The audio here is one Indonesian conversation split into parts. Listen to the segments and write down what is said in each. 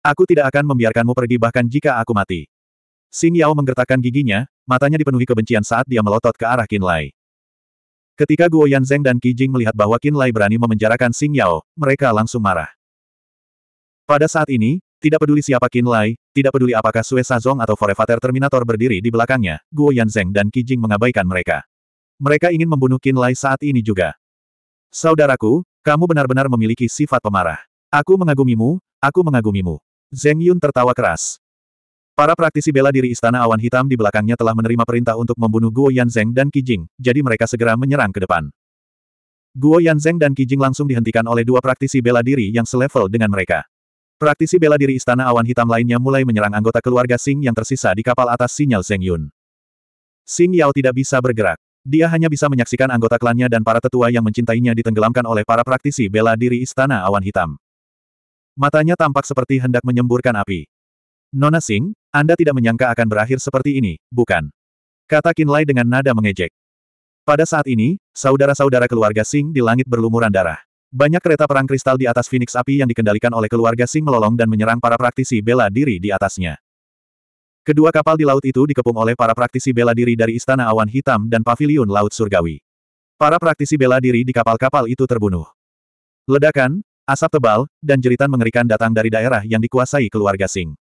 Aku tidak akan membiarkanmu pergi bahkan jika aku mati. Xing Yao menggertakkan giginya, matanya dipenuhi kebencian saat dia melotot ke arah Qin Lai. Ketika Guo Yanzeng dan Qi Jing melihat bahwa Qin Lai berani memenjarakan Xing Yao, mereka langsung marah. Pada saat ini, tidak peduli siapa Qin Lai, tidak peduli apakah Sue Sazong atau Forevater Terminator berdiri di belakangnya, Guo Yanzeng dan Qi Jing mengabaikan mereka. Mereka ingin membunuh Qin Lai saat ini juga. Saudaraku, kamu benar-benar memiliki sifat pemarah. Aku mengagumimu, aku mengagumimu. Zeng Yun tertawa keras. Para praktisi bela diri Istana Awan Hitam di belakangnya telah menerima perintah untuk membunuh Guo Yanzeng dan Qijing, jadi mereka segera menyerang ke depan. Guo Yanzeng dan Qijing langsung dihentikan oleh dua praktisi bela diri yang selevel dengan mereka. Praktisi bela diri Istana Awan Hitam lainnya mulai menyerang anggota keluarga Sing yang tersisa di kapal atas sinyal Zeng Yun. Sing Yao tidak bisa bergerak. Dia hanya bisa menyaksikan anggota klannya dan para tetua yang mencintainya ditenggelamkan oleh para praktisi bela diri Istana Awan Hitam. Matanya tampak seperti hendak menyemburkan api. Nona Sing, Anda tidak menyangka akan berakhir seperti ini, bukan? Kata Kinlay dengan nada mengejek. Pada saat ini, saudara-saudara keluarga Sing di langit berlumuran darah. Banyak kereta perang kristal di atas Phoenix api yang dikendalikan oleh keluarga Sing melolong dan menyerang para praktisi bela diri di atasnya. Kedua kapal di laut itu dikepung oleh para praktisi bela diri dari Istana Awan Hitam dan Paviliun Laut Surgawi. Para praktisi bela diri di kapal-kapal itu terbunuh. Ledakan, Asap tebal, dan jeritan mengerikan datang dari daerah yang dikuasai keluarga Sing.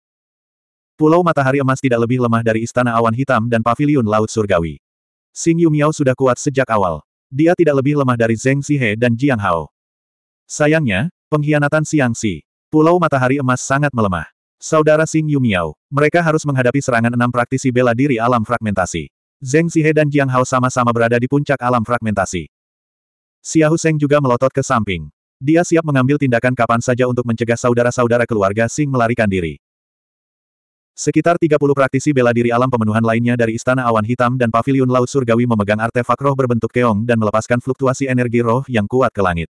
Pulau Matahari Emas tidak lebih lemah dari Istana Awan Hitam dan Paviliun Laut Surgawi. Sing Yumiao sudah kuat sejak awal. Dia tidak lebih lemah dari Zheng Sihe dan Jiang Hao. Sayangnya, pengkhianatan Siang Si. Pulau Matahari Emas sangat melemah. Saudara Sing Yumiao, mereka harus menghadapi serangan enam praktisi bela diri alam fragmentasi. Zheng Sihe dan Jiang Hao sama-sama berada di puncak alam fragmentasi. Xiahu Seng juga melotot ke samping. Dia siap mengambil tindakan kapan saja untuk mencegah saudara-saudara keluarga Sing melarikan diri. Sekitar 30 praktisi bela diri alam pemenuhan lainnya dari Istana Awan Hitam dan Paviliun Laut Surgawi memegang artefak roh berbentuk keong dan melepaskan fluktuasi energi roh yang kuat ke langit.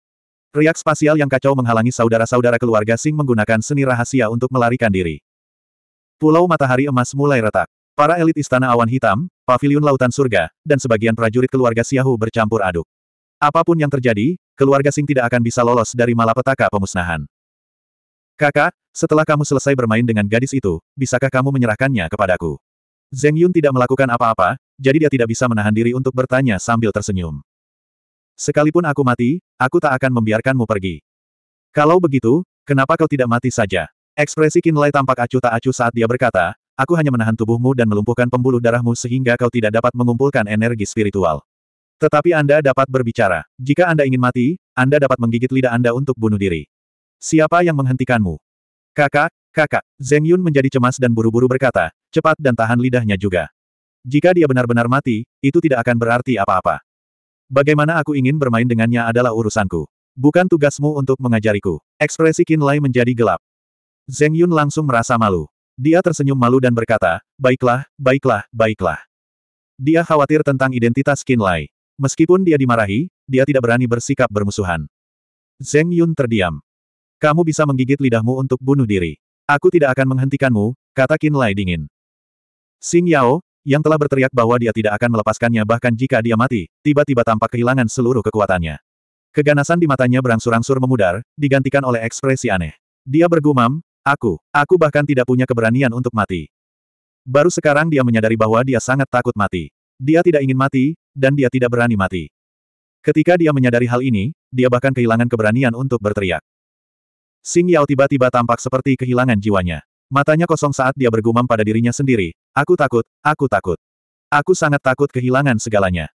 Riak spasial yang kacau menghalangi saudara-saudara keluarga Sing menggunakan seni rahasia untuk melarikan diri. Pulau Matahari Emas mulai retak. Para elit Istana Awan Hitam, Paviliun Lautan Surga, dan sebagian prajurit keluarga Siahu bercampur aduk. Apapun yang terjadi, keluarga Sing tidak akan bisa lolos dari malapetaka pemusnahan. Kakak, setelah kamu selesai bermain dengan gadis itu, bisakah kamu menyerahkannya kepadaku? Zeng Yun tidak melakukan apa-apa, jadi dia tidak bisa menahan diri untuk bertanya sambil tersenyum. Sekalipun aku mati, aku tak akan membiarkanmu pergi. Kalau begitu, kenapa kau tidak mati saja? Ekspresi Kinlay tampak acuh tak acuh saat dia berkata, aku hanya menahan tubuhmu dan melumpuhkan pembuluh darahmu sehingga kau tidak dapat mengumpulkan energi spiritual. Tetapi Anda dapat berbicara. Jika Anda ingin mati, Anda dapat menggigit lidah Anda untuk bunuh diri. Siapa yang menghentikanmu? Kakak, kakak, Zeng Yun menjadi cemas dan buru-buru berkata, cepat dan tahan lidahnya juga. Jika dia benar-benar mati, itu tidak akan berarti apa-apa. Bagaimana aku ingin bermain dengannya adalah urusanku. Bukan tugasmu untuk mengajariku. Ekspresi Qin Lai menjadi gelap. Zeng Yun langsung merasa malu. Dia tersenyum malu dan berkata, baiklah, baiklah, baiklah. Dia khawatir tentang identitas Qin Lai. Meskipun dia dimarahi, dia tidak berani bersikap bermusuhan. Zeng Yun terdiam. Kamu bisa menggigit lidahmu untuk bunuh diri. Aku tidak akan menghentikanmu, kata Qin Lai dingin. Xing Yao, yang telah berteriak bahwa dia tidak akan melepaskannya bahkan jika dia mati, tiba-tiba tampak kehilangan seluruh kekuatannya. Keganasan di matanya berangsur-angsur memudar, digantikan oleh ekspresi aneh. Dia bergumam, aku, aku bahkan tidak punya keberanian untuk mati. Baru sekarang dia menyadari bahwa dia sangat takut mati. Dia tidak ingin mati, dan dia tidak berani mati. Ketika dia menyadari hal ini, dia bahkan kehilangan keberanian untuk berteriak. Sing Yao tiba-tiba tampak seperti kehilangan jiwanya. Matanya kosong saat dia bergumam pada dirinya sendiri, aku takut, aku takut. Aku sangat takut kehilangan segalanya.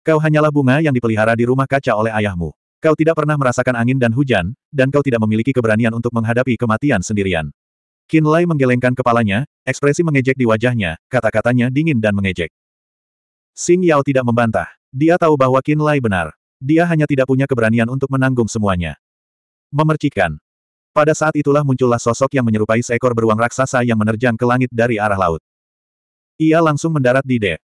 Kau hanyalah bunga yang dipelihara di rumah kaca oleh ayahmu. Kau tidak pernah merasakan angin dan hujan, dan kau tidak memiliki keberanian untuk menghadapi kematian sendirian. Kinlay menggelengkan kepalanya, ekspresi mengejek di wajahnya, kata-katanya dingin dan mengejek. Sing Yao tidak membantah. Dia tahu bahwa Qin Lai benar. Dia hanya tidak punya keberanian untuk menanggung semuanya. Memercikan. Pada saat itulah muncullah sosok yang menyerupai seekor beruang raksasa yang menerjang ke langit dari arah laut. Ia langsung mendarat di dek.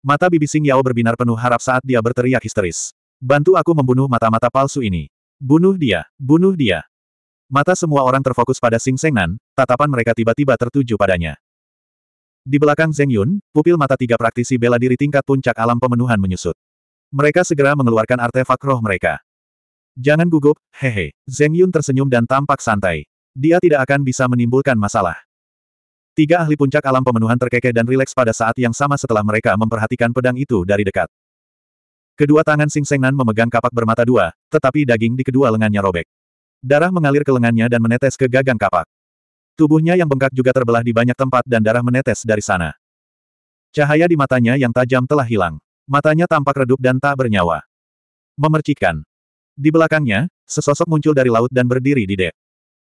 Mata bibi Sing Yao berbinar penuh harap saat dia berteriak histeris. Bantu aku membunuh mata-mata palsu ini. Bunuh dia, bunuh dia. Mata semua orang terfokus pada Sing Sengnan, tatapan mereka tiba-tiba tertuju padanya. Di belakang Zeng Yun, pupil mata tiga praktisi bela diri tingkat puncak alam pemenuhan menyusut. Mereka segera mengeluarkan artefak roh mereka. Jangan gugup, hehe. Zeng Yun tersenyum dan tampak santai. Dia tidak akan bisa menimbulkan masalah. Tiga ahli puncak alam pemenuhan terkekeh dan rileks pada saat yang sama setelah mereka memperhatikan pedang itu dari dekat. Kedua tangan Sing Seng Nan memegang kapak bermata dua, tetapi daging di kedua lengannya robek. Darah mengalir ke lengannya dan menetes ke gagang kapak. Tubuhnya yang bengkak juga terbelah di banyak tempat dan darah menetes dari sana. Cahaya di matanya yang tajam telah hilang. Matanya tampak redup dan tak bernyawa. Memercikan. Di belakangnya, sesosok muncul dari laut dan berdiri di dek.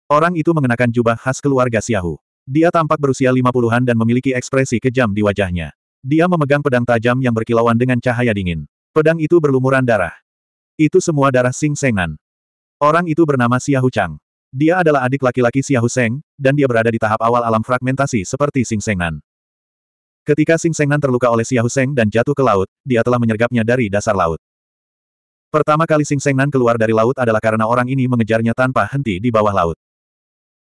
Orang itu mengenakan jubah khas keluarga Siahu. Dia tampak berusia lima puluhan dan memiliki ekspresi kejam di wajahnya. Dia memegang pedang tajam yang berkilauan dengan cahaya dingin. Pedang itu berlumuran darah. Itu semua darah Sing Sengan. Orang itu bernama Siahu Chang. Dia adalah adik laki-laki Xiahu Seng, dan dia berada di tahap awal alam fragmentasi seperti Sing Sengnan. Ketika Sing Sengnan terluka oleh Xiahu Seng dan jatuh ke laut, dia telah menyergapnya dari dasar laut. Pertama kali Sing Sengnan keluar dari laut adalah karena orang ini mengejarnya tanpa henti di bawah laut.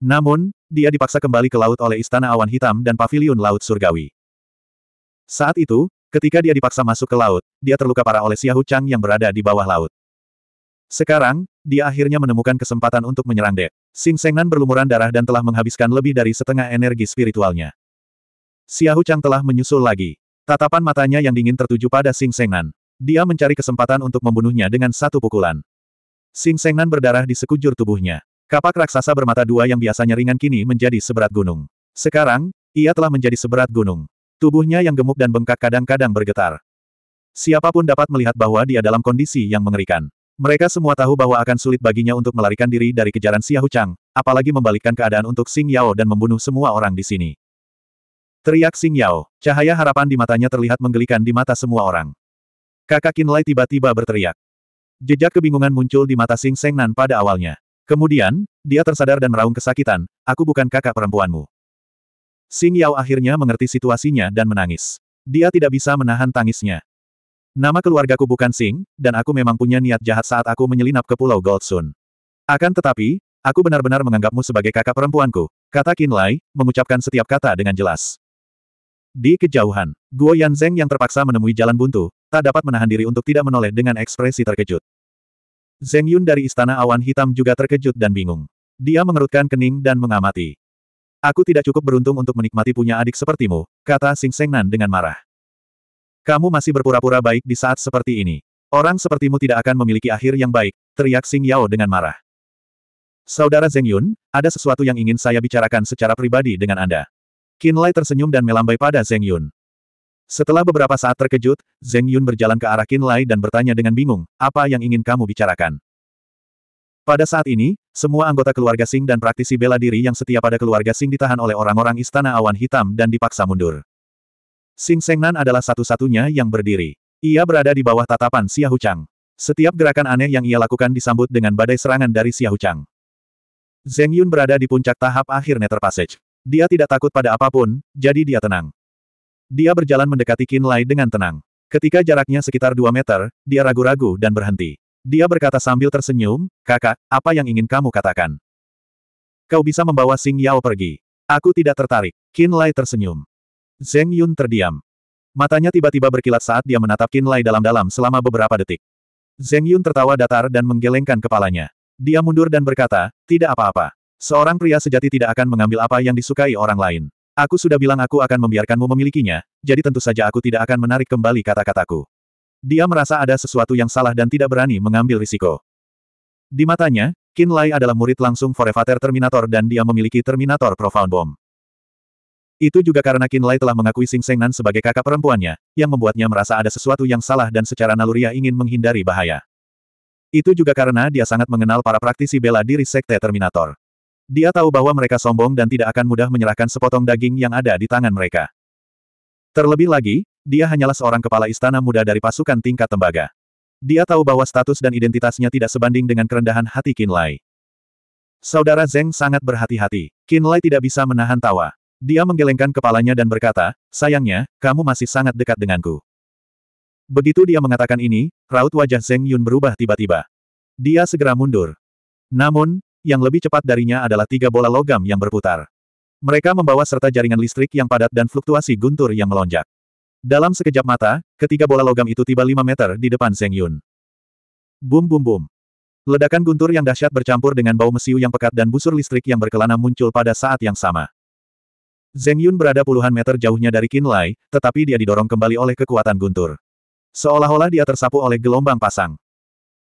Namun, dia dipaksa kembali ke laut oleh Istana Awan Hitam dan Paviliun Laut Surgawi. Saat itu, ketika dia dipaksa masuk ke laut, dia terluka parah oleh Xiahu Chang yang berada di bawah laut. Sekarang, dia akhirnya menemukan kesempatan untuk menyerang Dek. Sing Sengnan berlumuran darah dan telah menghabiskan lebih dari setengah energi spiritualnya. Xiahu Chang telah menyusul lagi. Tatapan matanya yang dingin tertuju pada Sing Sengnan. Dia mencari kesempatan untuk membunuhnya dengan satu pukulan. Sing Sengnan berdarah di sekujur tubuhnya. Kapak raksasa bermata dua yang biasanya ringan kini menjadi seberat gunung. Sekarang, ia telah menjadi seberat gunung. Tubuhnya yang gemuk dan bengkak kadang-kadang bergetar. Siapapun dapat melihat bahwa dia dalam kondisi yang mengerikan. Mereka semua tahu bahwa akan sulit baginya untuk melarikan diri dari kejaran Xiahu Chang, apalagi membalikkan keadaan untuk Xing Yao dan membunuh semua orang di sini. Teriak Xing Yao, cahaya harapan di matanya terlihat menggelikan di mata semua orang. Kakak Qin tiba-tiba berteriak. Jejak kebingungan muncul di mata Xing Sengnan pada awalnya. Kemudian, dia tersadar dan meraung kesakitan, aku bukan kakak perempuanmu. Xing Yao akhirnya mengerti situasinya dan menangis. Dia tidak bisa menahan tangisnya. Nama keluargaku bukan Sing, dan aku memang punya niat jahat saat aku menyelinap ke Pulau Goldsun. Akan tetapi, aku benar-benar menganggapmu sebagai kakak perempuanku, kata Lai, mengucapkan setiap kata dengan jelas. Di kejauhan, Guo Yan Yanzeng yang terpaksa menemui jalan buntu, tak dapat menahan diri untuk tidak menoleh dengan ekspresi terkejut. Zeng Yun dari Istana Awan Hitam juga terkejut dan bingung. Dia mengerutkan kening dan mengamati. Aku tidak cukup beruntung untuk menikmati punya adik sepertimu, kata Sing Seng Nan dengan marah. Kamu masih berpura-pura baik di saat seperti ini. Orang sepertimu tidak akan memiliki akhir yang baik, teriak Xing Yao dengan marah. Saudara Zeng Yun, ada sesuatu yang ingin saya bicarakan secara pribadi dengan Anda. Qin Lai tersenyum dan melambai pada Zeng Yun. Setelah beberapa saat terkejut, Zeng Yun berjalan ke arah Qin Lai dan bertanya dengan bingung, apa yang ingin kamu bicarakan? Pada saat ini, semua anggota keluarga Sing dan praktisi bela diri yang setia pada keluarga Sing ditahan oleh orang-orang Istana Awan Hitam dan dipaksa mundur. Sing Sengnan adalah satu-satunya yang berdiri. Ia berada di bawah tatapan Xiahu Chang. Setiap gerakan aneh yang ia lakukan disambut dengan badai serangan dari Xiahu Chang. Zeng Yun berada di puncak tahap akhir Nether Passage. Dia tidak takut pada apapun, jadi dia tenang. Dia berjalan mendekati Qin Lai dengan tenang. Ketika jaraknya sekitar 2 meter, dia ragu-ragu dan berhenti. Dia berkata sambil tersenyum, kakak, apa yang ingin kamu katakan? Kau bisa membawa Sing Yao pergi. Aku tidak tertarik. Qin Lai tersenyum. Zeng Yun terdiam. Matanya tiba-tiba berkilat saat dia menatap Qin Lai dalam-dalam selama beberapa detik. Zeng Yun tertawa datar dan menggelengkan kepalanya. Dia mundur dan berkata, tidak apa-apa. Seorang pria sejati tidak akan mengambil apa yang disukai orang lain. Aku sudah bilang aku akan membiarkanmu memilikinya, jadi tentu saja aku tidak akan menarik kembali kata-kataku. Dia merasa ada sesuatu yang salah dan tidak berani mengambil risiko. Di matanya, Qin Lai adalah murid langsung Forevater Terminator dan dia memiliki Terminator Profound Bomb. Itu juga karena Qin Lai telah mengakui Sing Nan sebagai kakak perempuannya, yang membuatnya merasa ada sesuatu yang salah dan secara naluriah ingin menghindari bahaya. Itu juga karena dia sangat mengenal para praktisi bela diri Sekte Terminator. Dia tahu bahwa mereka sombong dan tidak akan mudah menyerahkan sepotong daging yang ada di tangan mereka. Terlebih lagi, dia hanyalah seorang kepala istana muda dari pasukan tingkat tembaga. Dia tahu bahwa status dan identitasnya tidak sebanding dengan kerendahan hati Qin Lai. Saudara Zeng sangat berhati-hati. Qin Lai tidak bisa menahan tawa. Dia menggelengkan kepalanya dan berkata, sayangnya, kamu masih sangat dekat denganku. Begitu dia mengatakan ini, raut wajah Zeng Yun berubah tiba-tiba. Dia segera mundur. Namun, yang lebih cepat darinya adalah tiga bola logam yang berputar. Mereka membawa serta jaringan listrik yang padat dan fluktuasi guntur yang melonjak. Dalam sekejap mata, ketiga bola logam itu tiba lima meter di depan Zeng Yun. Bum bum bum. Ledakan guntur yang dahsyat bercampur dengan bau mesiu yang pekat dan busur listrik yang berkelana muncul pada saat yang sama. Zeng Yun berada puluhan meter jauhnya dari Qin Lai, tetapi dia didorong kembali oleh kekuatan guntur. Seolah-olah dia tersapu oleh gelombang pasang.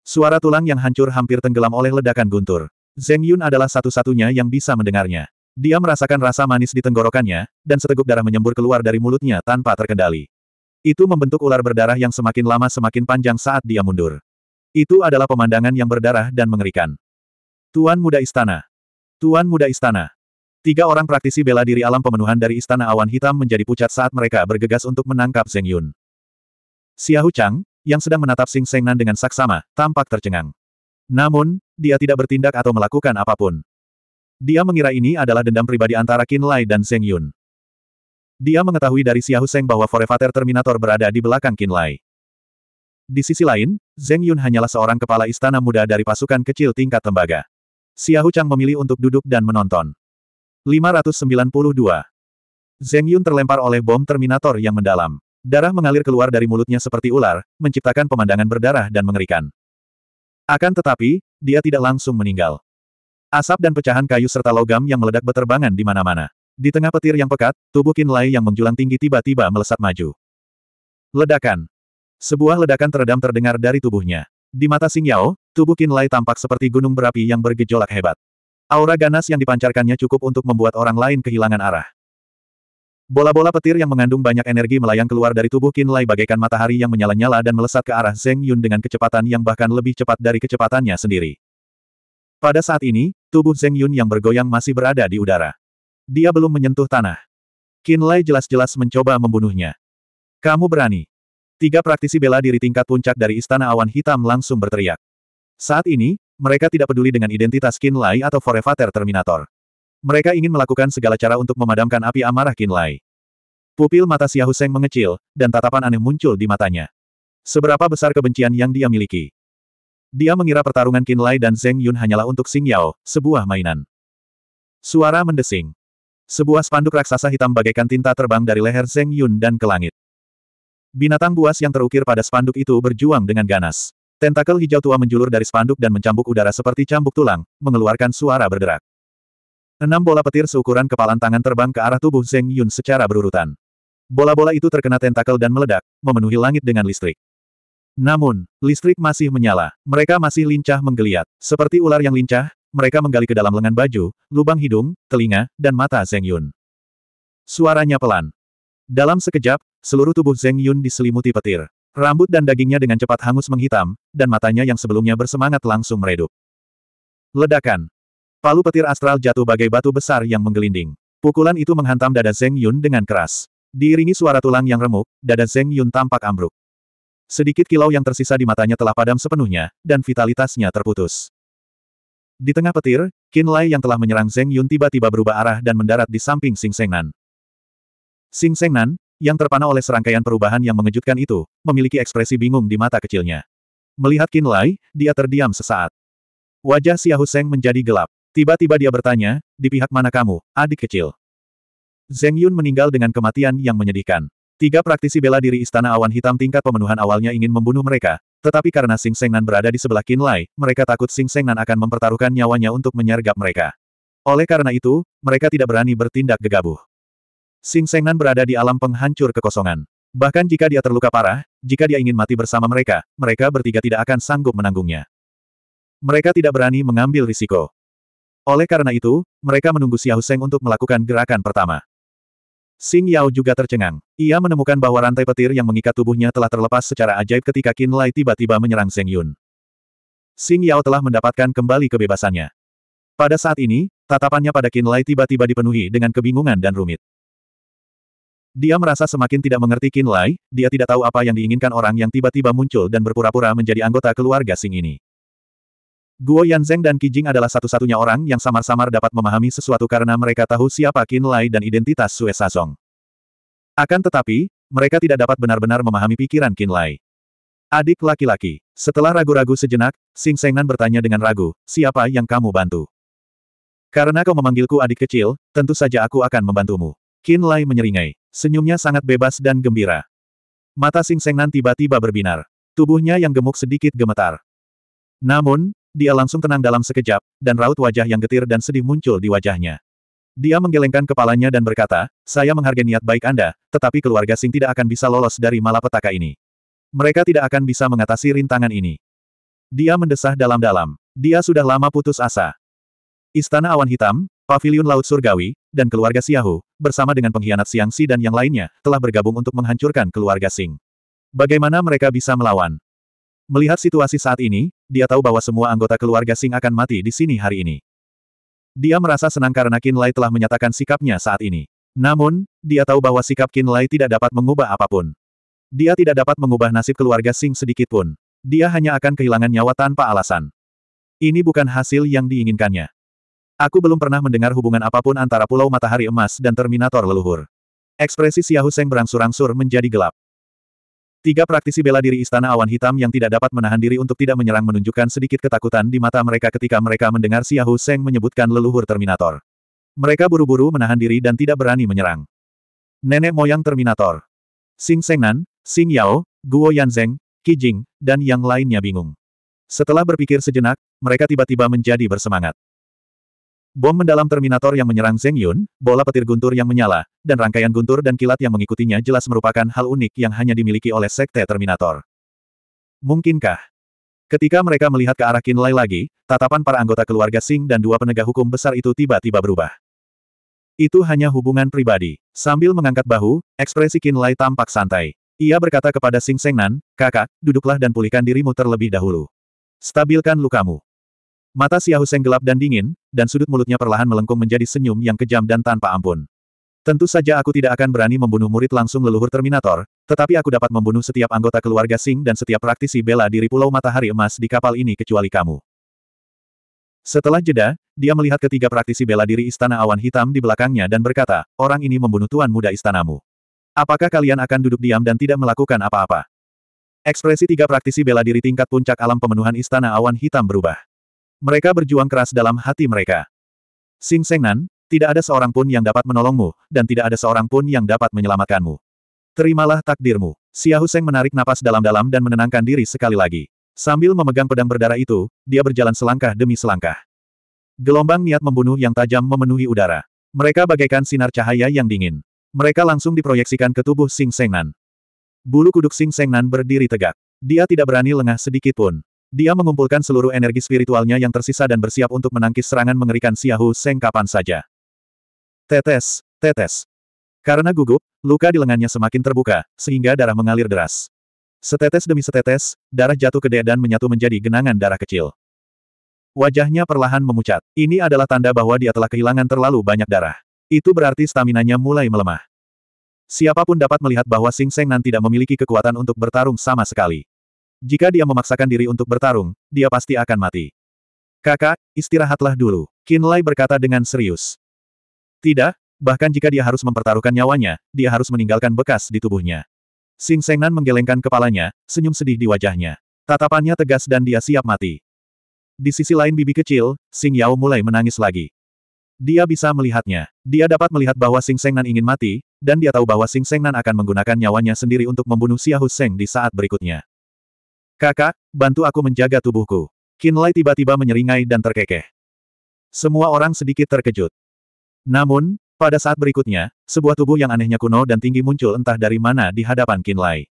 Suara tulang yang hancur hampir tenggelam oleh ledakan guntur. Zeng Yun adalah satu-satunya yang bisa mendengarnya. Dia merasakan rasa manis di tenggorokannya, dan seteguk darah menyembur keluar dari mulutnya tanpa terkendali. Itu membentuk ular berdarah yang semakin lama semakin panjang saat dia mundur. Itu adalah pemandangan yang berdarah dan mengerikan. Tuan Muda Istana. Tuan Muda Istana. Tiga orang praktisi bela diri alam pemenuhan dari Istana Awan Hitam menjadi pucat saat mereka bergegas untuk menangkap Zeng Yun. Xiahu Chang, yang sedang menatap Sing Seng Nan dengan saksama, tampak tercengang. Namun, dia tidak bertindak atau melakukan apapun. Dia mengira ini adalah dendam pribadi antara Qin Lai dan Zeng Yun. Dia mengetahui dari Xiahu Seng bahwa Forevater Terminator berada di belakang Qin Lai. Di sisi lain, Zeng Yun hanyalah seorang kepala istana muda dari pasukan kecil tingkat tembaga. Xiahu Chang memilih untuk duduk dan menonton. 592. Zeng Yun terlempar oleh bom Terminator yang mendalam. Darah mengalir keluar dari mulutnya seperti ular, menciptakan pemandangan berdarah dan mengerikan. Akan tetapi, dia tidak langsung meninggal. Asap dan pecahan kayu serta logam yang meledak beterbangan di mana-mana. Di tengah petir yang pekat, tubuh Qin Lai yang menjulang tinggi tiba-tiba melesat maju. Ledakan. Sebuah ledakan teredam terdengar dari tubuhnya. Di mata Sing Yao, tubuh Qin Lai tampak seperti gunung berapi yang bergejolak hebat. Aura ganas yang dipancarkannya cukup untuk membuat orang lain kehilangan arah. Bola-bola petir yang mengandung banyak energi melayang keluar dari tubuh Qin Lai bagaikan matahari yang menyala-nyala dan melesat ke arah Zeng Yun dengan kecepatan yang bahkan lebih cepat dari kecepatannya sendiri. Pada saat ini, tubuh Zeng Yun yang bergoyang masih berada di udara. Dia belum menyentuh tanah. Qin Lai jelas-jelas mencoba membunuhnya. Kamu berani. Tiga praktisi bela diri tingkat puncak dari Istana Awan Hitam langsung berteriak. Saat ini, mereka tidak peduli dengan identitas Kinlay Lai atau Forevater Terminator. Mereka ingin melakukan segala cara untuk memadamkan api amarah Kinlay. Pupil mata Xiahu Seng mengecil, dan tatapan aneh muncul di matanya. Seberapa besar kebencian yang dia miliki. Dia mengira pertarungan Kinlay dan Zeng Yun hanyalah untuk Xing Yao, sebuah mainan. Suara mendesing. Sebuah spanduk raksasa hitam bagaikan tinta terbang dari leher Zeng Yun dan ke langit. Binatang buas yang terukir pada spanduk itu berjuang dengan ganas. Tentakel hijau tua menjulur dari spanduk dan mencambuk udara seperti cambuk tulang, mengeluarkan suara berderak. Enam bola petir seukuran kepalan tangan terbang ke arah tubuh Zeng Yun secara berurutan. Bola-bola itu terkena tentakel dan meledak, memenuhi langit dengan listrik. Namun, listrik masih menyala. Mereka masih lincah menggeliat. Seperti ular yang lincah, mereka menggali ke dalam lengan baju, lubang hidung, telinga, dan mata Zeng Yun. Suaranya pelan. Dalam sekejap, seluruh tubuh Zeng Yun diselimuti petir. Rambut dan dagingnya dengan cepat hangus menghitam, dan matanya yang sebelumnya bersemangat langsung meredup. Ledakan. Palu petir astral jatuh bagai batu besar yang menggelinding. Pukulan itu menghantam dada Zeng Yun dengan keras. Diiringi suara tulang yang remuk, dada Zeng Yun tampak ambruk. Sedikit kilau yang tersisa di matanya telah padam sepenuhnya, dan vitalitasnya terputus. Di tengah petir, Qin Lai yang telah menyerang Zeng Yun tiba-tiba berubah arah dan mendarat di samping Sing Nan. Sing Nan, yang terpana oleh serangkaian perubahan yang mengejutkan itu, memiliki ekspresi bingung di mata kecilnya. Melihat Qin Lai, dia terdiam sesaat. Wajah Xiahu Seng menjadi gelap. Tiba-tiba dia bertanya, di pihak mana kamu, adik kecil? Zeng Yun meninggal dengan kematian yang menyedihkan. Tiga praktisi bela diri Istana Awan Hitam tingkat pemenuhan awalnya ingin membunuh mereka, tetapi karena Sing Sengnan berada di sebelah Qin Lai, mereka takut Sing Sengnan akan mempertaruhkan nyawanya untuk menyergap mereka. Oleh karena itu, mereka tidak berani bertindak gegabah. Sing Sengnan berada di alam penghancur kekosongan. Bahkan jika dia terluka parah, jika dia ingin mati bersama mereka, mereka bertiga tidak akan sanggup menanggungnya. Mereka tidak berani mengambil risiko. Oleh karena itu, mereka menunggu Xiao Seng untuk melakukan gerakan pertama. Sing Yao juga tercengang. Ia menemukan bahwa rantai petir yang mengikat tubuhnya telah terlepas secara ajaib ketika Qin Lai tiba-tiba menyerang Seng Yun. Sing Yao telah mendapatkan kembali kebebasannya. Pada saat ini, tatapannya pada Qin Lai tiba-tiba dipenuhi dengan kebingungan dan rumit. Dia merasa semakin tidak mengerti Qin Lai, dia tidak tahu apa yang diinginkan orang yang tiba-tiba muncul dan berpura-pura menjadi anggota keluarga Sing ini. Guo Yanzeng dan Qijing adalah satu-satunya orang yang samar-samar dapat memahami sesuatu karena mereka tahu siapa Qin Lai dan identitas Sue Sazong. Akan tetapi, mereka tidak dapat benar-benar memahami pikiran Qin Lai. Adik laki-laki, setelah ragu-ragu sejenak, Sing Sengnan bertanya dengan ragu, siapa yang kamu bantu? Karena kau memanggilku adik kecil, tentu saja aku akan membantumu. Qin Lai menyeringai. Senyumnya sangat bebas dan gembira. Mata Sing Seng Sengnan tiba-tiba berbinar. Tubuhnya yang gemuk sedikit gemetar. Namun, dia langsung tenang dalam sekejap, dan raut wajah yang getir dan sedih muncul di wajahnya. Dia menggelengkan kepalanya dan berkata, saya menghargai niat baik Anda, tetapi keluarga Sing tidak akan bisa lolos dari malapetaka ini. Mereka tidak akan bisa mengatasi rintangan ini. Dia mendesah dalam-dalam. Dia sudah lama putus asa. Istana Awan Hitam, Pavilion Laut Surgawi, dan keluarga Siahu bersama dengan pengkhianat Siang Si dan yang lainnya, telah bergabung untuk menghancurkan keluarga Sing. Bagaimana mereka bisa melawan? Melihat situasi saat ini, dia tahu bahwa semua anggota keluarga Sing akan mati di sini hari ini. Dia merasa senang karena Qin Lai telah menyatakan sikapnya saat ini. Namun, dia tahu bahwa sikap Qin Lai tidak dapat mengubah apapun. Dia tidak dapat mengubah nasib keluarga Sing sedikit pun. Dia hanya akan kehilangan nyawa tanpa alasan. Ini bukan hasil yang diinginkannya. Aku belum pernah mendengar hubungan apapun antara Pulau Matahari Emas dan Terminator Leluhur. Ekspresi Xiahu Seng berangsur-angsur menjadi gelap. Tiga praktisi bela diri Istana Awan Hitam yang tidak dapat menahan diri untuk tidak menyerang menunjukkan sedikit ketakutan di mata mereka ketika mereka mendengar Xiahu Seng menyebutkan leluhur Terminator. Mereka buru-buru menahan diri dan tidak berani menyerang. Nenek moyang Terminator. Sing Sengnan, Sing Yao, Guo Yanzeng, Qi Jing, dan yang lainnya bingung. Setelah berpikir sejenak, mereka tiba-tiba menjadi bersemangat. Bom mendalam Terminator yang menyerang Zeng Yun, bola petir guntur yang menyala, dan rangkaian guntur dan kilat yang mengikutinya jelas merupakan hal unik yang hanya dimiliki oleh Sekte Terminator. Mungkinkah? Ketika mereka melihat ke arah Kinlay lagi, tatapan para anggota keluarga Sing dan dua penegak hukum besar itu tiba-tiba berubah. Itu hanya hubungan pribadi. Sambil mengangkat bahu, ekspresi Kinlay tampak santai. Ia berkata kepada Sing Sengnan, kakak, duduklah dan pulihkan dirimu terlebih dahulu. Stabilkan lukamu. Mata Xiao Seng gelap dan dingin, dan sudut mulutnya perlahan melengkung menjadi senyum yang kejam dan tanpa ampun. Tentu saja aku tidak akan berani membunuh murid langsung leluhur Terminator, tetapi aku dapat membunuh setiap anggota keluarga Sing dan setiap praktisi bela diri Pulau Matahari Emas di kapal ini kecuali kamu. Setelah jeda, dia melihat ketiga praktisi bela diri Istana Awan Hitam di belakangnya dan berkata, orang ini membunuh tuan muda istanamu. Apakah kalian akan duduk diam dan tidak melakukan apa-apa? Ekspresi tiga praktisi bela diri tingkat puncak alam pemenuhan Istana Awan Hitam berubah. Mereka berjuang keras dalam hati mereka. Sing Sengnan, tidak ada seorang pun yang dapat menolongmu, dan tidak ada seorang pun yang dapat menyelamatkanmu. Terimalah takdirmu. Xiahu Seng menarik napas dalam-dalam dan menenangkan diri sekali lagi. Sambil memegang pedang berdarah itu, dia berjalan selangkah demi selangkah. Gelombang niat membunuh yang tajam memenuhi udara. Mereka bagaikan sinar cahaya yang dingin. Mereka langsung diproyeksikan ke tubuh Sing Sengnan. Bulu kuduk Sing Sengnan berdiri tegak. Dia tidak berani lengah sedikit pun. Dia mengumpulkan seluruh energi spiritualnya yang tersisa dan bersiap untuk menangkis serangan mengerikan Xiahu Seng kapan saja. Tetes, tetes. Karena gugup, luka di lengannya semakin terbuka, sehingga darah mengalir deras. Setetes demi setetes, darah jatuh ke dek dan menyatu menjadi genangan darah kecil. Wajahnya perlahan memucat. Ini adalah tanda bahwa dia telah kehilangan terlalu banyak darah. Itu berarti staminanya mulai melemah. Siapapun dapat melihat bahwa Sing Seng Nan tidak memiliki kekuatan untuk bertarung sama sekali. Jika dia memaksakan diri untuk bertarung, dia pasti akan mati. Kakak, istirahatlah dulu. Qin Lai berkata dengan serius. Tidak, bahkan jika dia harus mempertaruhkan nyawanya, dia harus meninggalkan bekas di tubuhnya. Sing Sengnan menggelengkan kepalanya, senyum sedih di wajahnya. Tatapannya tegas dan dia siap mati. Di sisi lain bibi kecil, Sing Yao mulai menangis lagi. Dia bisa melihatnya. Dia dapat melihat bahwa Sing Sengnan ingin mati, dan dia tahu bahwa Sing Sengnan akan menggunakan nyawanya sendiri untuk membunuh Xiahou Seng di saat berikutnya. Kakak, bantu aku menjaga tubuhku. Kinlay tiba-tiba menyeringai dan terkekeh. Semua orang sedikit terkejut. Namun, pada saat berikutnya, sebuah tubuh yang anehnya kuno dan tinggi muncul entah dari mana di hadapan Kinlay.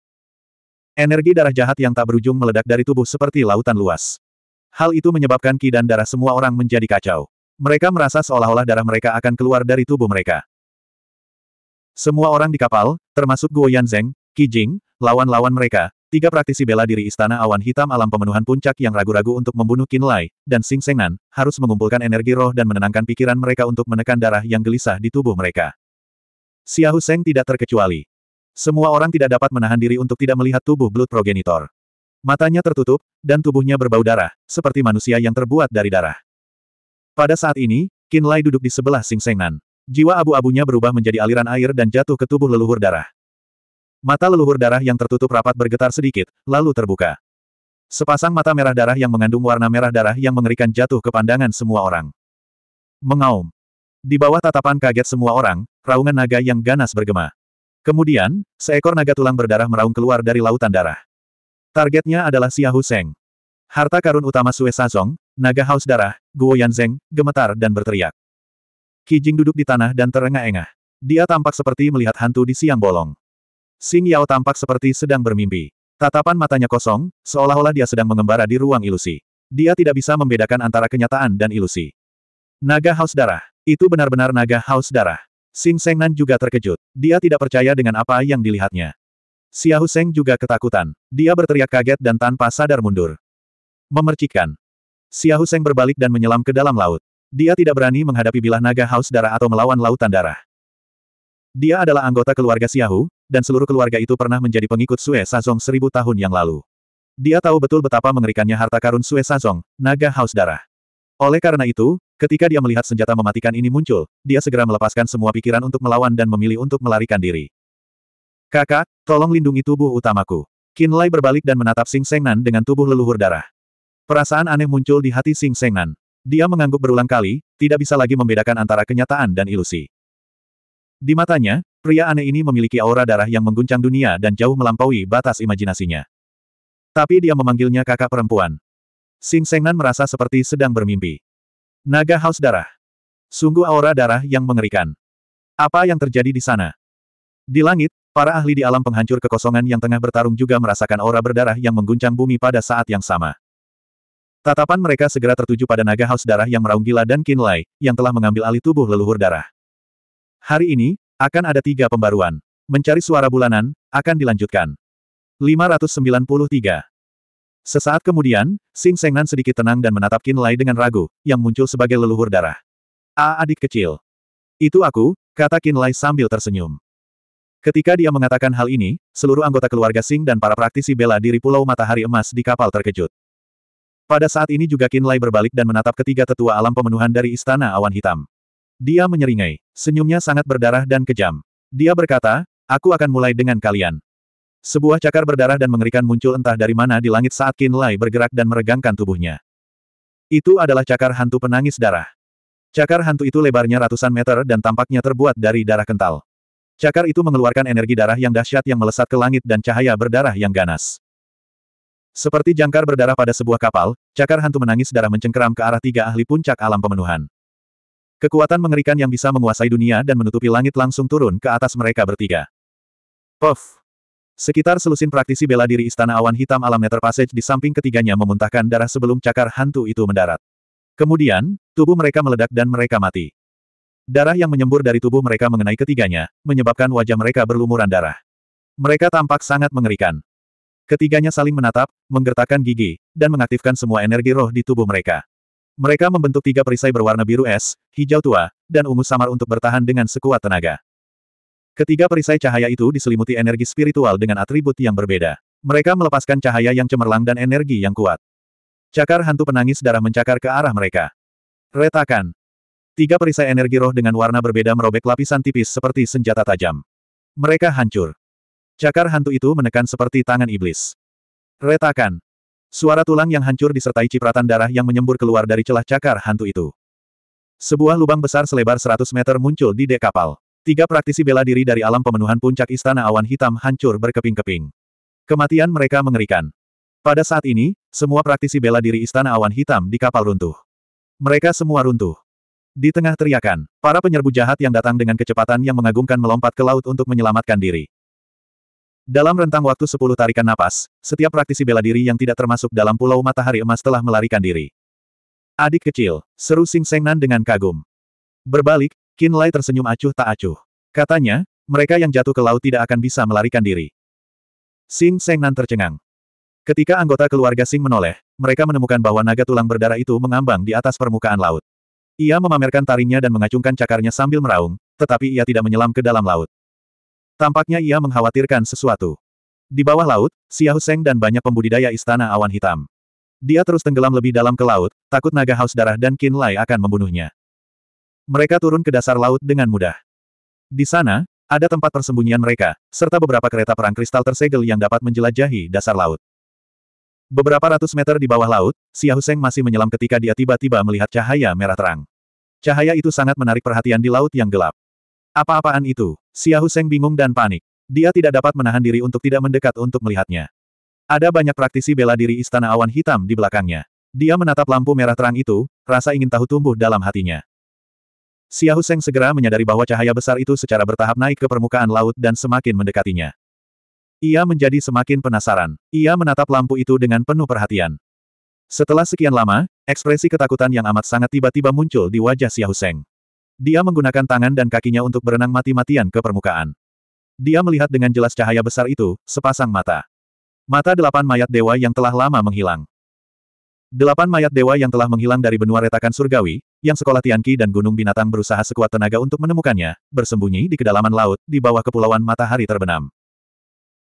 Energi darah jahat yang tak berujung meledak dari tubuh seperti lautan luas. Hal itu menyebabkan ki dan darah semua orang menjadi kacau. Mereka merasa seolah-olah darah mereka akan keluar dari tubuh mereka. Semua orang di kapal, termasuk Guo Yanzeng, Qi Jing, lawan-lawan mereka, Tiga praktisi bela diri Istana Awan Hitam Alam Pemenuhan Puncak yang ragu-ragu untuk membunuh Kinlai dan Sing Sengnan, harus mengumpulkan energi roh dan menenangkan pikiran mereka untuk menekan darah yang gelisah di tubuh mereka. Xiahu Seng tidak terkecuali. Semua orang tidak dapat menahan diri untuk tidak melihat tubuh Blood Progenitor. Matanya tertutup, dan tubuhnya berbau darah, seperti manusia yang terbuat dari darah. Pada saat ini, Kinlai duduk di sebelah Sing Sengnan. Jiwa abu-abunya berubah menjadi aliran air dan jatuh ke tubuh leluhur darah. Mata leluhur darah yang tertutup rapat bergetar sedikit, lalu terbuka. Sepasang mata merah darah yang mengandung warna merah darah yang mengerikan jatuh ke pandangan semua orang. Mengaum. Di bawah tatapan kaget semua orang, raungan naga yang ganas bergema. Kemudian, seekor naga tulang berdarah meraung keluar dari lautan darah. Targetnya adalah Xiahu Seng. Harta karun utama Sue Sazong, naga haus darah, Guo Yanzeng, gemetar dan berteriak. Kijing duduk di tanah dan terengah-engah. Dia tampak seperti melihat hantu di siang bolong. Xing Yao tampak seperti sedang bermimpi. Tatapan matanya kosong, seolah-olah dia sedang mengembara di ruang ilusi. Dia tidak bisa membedakan antara kenyataan dan ilusi. Naga haus darah. Itu benar-benar naga haus darah. Sing Sengnan juga terkejut. Dia tidak percaya dengan apa yang dilihatnya. Hu Seng juga ketakutan. Dia berteriak kaget dan tanpa sadar mundur. Memercikan. Hu Seng berbalik dan menyelam ke dalam laut. Dia tidak berani menghadapi bilah naga haus darah atau melawan lautan darah. Dia adalah anggota keluarga Xiahu, dan seluruh keluarga itu pernah menjadi pengikut Sue Sazong seribu tahun yang lalu. Dia tahu betul betapa mengerikannya harta karun Sue Sazong, naga haus darah. Oleh karena itu, ketika dia melihat senjata mematikan ini muncul, dia segera melepaskan semua pikiran untuk melawan dan memilih untuk melarikan diri. Kakak, tolong lindungi tubuh utamaku. Qin Lai berbalik dan menatap Sing Sengnan dengan tubuh leluhur darah. Perasaan aneh muncul di hati Sing Sengnan. Dia mengangguk berulang kali, tidak bisa lagi membedakan antara kenyataan dan ilusi. Di matanya, Pria aneh ini memiliki aura darah yang mengguncang dunia dan jauh melampaui batas imajinasinya. Tapi dia memanggilnya kakak perempuan. Sing Sengnan merasa seperti sedang bermimpi. Naga haus darah. Sungguh aura darah yang mengerikan. Apa yang terjadi di sana? Di langit, para ahli di alam penghancur kekosongan yang tengah bertarung juga merasakan aura berdarah yang mengguncang bumi pada saat yang sama. Tatapan mereka segera tertuju pada naga haus darah yang meraung gila dan Kinlai, yang telah mengambil alih tubuh leluhur darah. Hari ini, akan ada tiga pembaruan. Mencari suara bulanan, akan dilanjutkan. 593. Sesaat kemudian, Sing Sengnan sedikit tenang dan menatap Kin Lai dengan ragu, yang muncul sebagai leluhur darah. A ah, adik kecil. Itu aku, kata Kin Lai sambil tersenyum. Ketika dia mengatakan hal ini, seluruh anggota keluarga Sing dan para praktisi bela diri Pulau Matahari Emas di kapal terkejut. Pada saat ini juga Kin Lai berbalik dan menatap ketiga tetua alam pemenuhan dari Istana Awan Hitam. Dia menyeringai. Senyumnya sangat berdarah dan kejam. Dia berkata, aku akan mulai dengan kalian. Sebuah cakar berdarah dan mengerikan muncul entah dari mana di langit saat Qin Lai bergerak dan meregangkan tubuhnya. Itu adalah cakar hantu penangis darah. Cakar hantu itu lebarnya ratusan meter dan tampaknya terbuat dari darah kental. Cakar itu mengeluarkan energi darah yang dahsyat yang melesat ke langit dan cahaya berdarah yang ganas. Seperti jangkar berdarah pada sebuah kapal, cakar hantu menangis darah mencengkeram ke arah tiga ahli puncak alam pemenuhan. Kekuatan mengerikan yang bisa menguasai dunia dan menutupi langit langsung turun ke atas mereka bertiga. Puff! Sekitar selusin praktisi bela diri Istana Awan Hitam Alam Nether Passage di samping ketiganya memuntahkan darah sebelum cakar hantu itu mendarat. Kemudian, tubuh mereka meledak dan mereka mati. Darah yang menyembur dari tubuh mereka mengenai ketiganya, menyebabkan wajah mereka berlumuran darah. Mereka tampak sangat mengerikan. Ketiganya saling menatap, menggertakkan gigi, dan mengaktifkan semua energi roh di tubuh mereka. Mereka membentuk tiga perisai berwarna biru es, hijau tua, dan ungu samar untuk bertahan dengan sekuat tenaga. Ketiga perisai cahaya itu diselimuti energi spiritual dengan atribut yang berbeda. Mereka melepaskan cahaya yang cemerlang dan energi yang kuat. Cakar hantu penangis darah mencakar ke arah mereka. Retakan. Tiga perisai energi roh dengan warna berbeda merobek lapisan tipis seperti senjata tajam. Mereka hancur. Cakar hantu itu menekan seperti tangan iblis. Retakan. Suara tulang yang hancur disertai cipratan darah yang menyembur keluar dari celah cakar hantu itu. Sebuah lubang besar selebar 100 meter muncul di dek kapal. Tiga praktisi bela diri dari alam pemenuhan puncak istana awan hitam hancur berkeping-keping. Kematian mereka mengerikan. Pada saat ini, semua praktisi bela diri istana awan hitam di kapal runtuh. Mereka semua runtuh. Di tengah teriakan, para penyerbu jahat yang datang dengan kecepatan yang mengagumkan melompat ke laut untuk menyelamatkan diri. Dalam rentang waktu 10 tarikan napas, setiap praktisi bela diri yang tidak termasuk dalam Pulau Matahari Emas telah melarikan diri. Adik kecil, seru Sing Sengnan dengan kagum. Berbalik, Qin Lai tersenyum acuh tak acuh. Katanya, mereka yang jatuh ke laut tidak akan bisa melarikan diri. Sing Sengnan tercengang. Ketika anggota keluarga Sing menoleh, mereka menemukan bahwa naga tulang berdarah itu mengambang di atas permukaan laut. Ia memamerkan taringnya dan mengacungkan cakarnya sambil meraung, tetapi ia tidak menyelam ke dalam laut. Tampaknya ia mengkhawatirkan sesuatu. Di bawah laut, Xiao Seng dan banyak pembudidaya istana awan hitam. Dia terus tenggelam lebih dalam ke laut, takut naga haus darah dan Qin Lai akan membunuhnya. Mereka turun ke dasar laut dengan mudah. Di sana, ada tempat persembunyian mereka, serta beberapa kereta perang kristal tersegel yang dapat menjelajahi dasar laut. Beberapa ratus meter di bawah laut, Xiao Seng masih menyelam ketika dia tiba-tiba melihat cahaya merah terang. Cahaya itu sangat menarik perhatian di laut yang gelap. Apa-apaan itu? Xiao Seng bingung dan panik. Dia tidak dapat menahan diri untuk tidak mendekat untuk melihatnya. Ada banyak praktisi bela diri istana awan hitam di belakangnya. Dia menatap lampu merah terang itu, rasa ingin tahu tumbuh dalam hatinya. Xiao Seng segera menyadari bahwa cahaya besar itu secara bertahap naik ke permukaan laut dan semakin mendekatinya. Ia menjadi semakin penasaran. Ia menatap lampu itu dengan penuh perhatian. Setelah sekian lama, ekspresi ketakutan yang amat sangat tiba-tiba muncul di wajah Xiao Seng. Dia menggunakan tangan dan kakinya untuk berenang mati-matian ke permukaan. Dia melihat dengan jelas cahaya besar itu, sepasang mata. Mata delapan mayat dewa yang telah lama menghilang. Delapan mayat dewa yang telah menghilang dari benua retakan surgawi, yang sekolah Tianqi dan Gunung Binatang berusaha sekuat tenaga untuk menemukannya, bersembunyi di kedalaman laut, di bawah kepulauan matahari terbenam.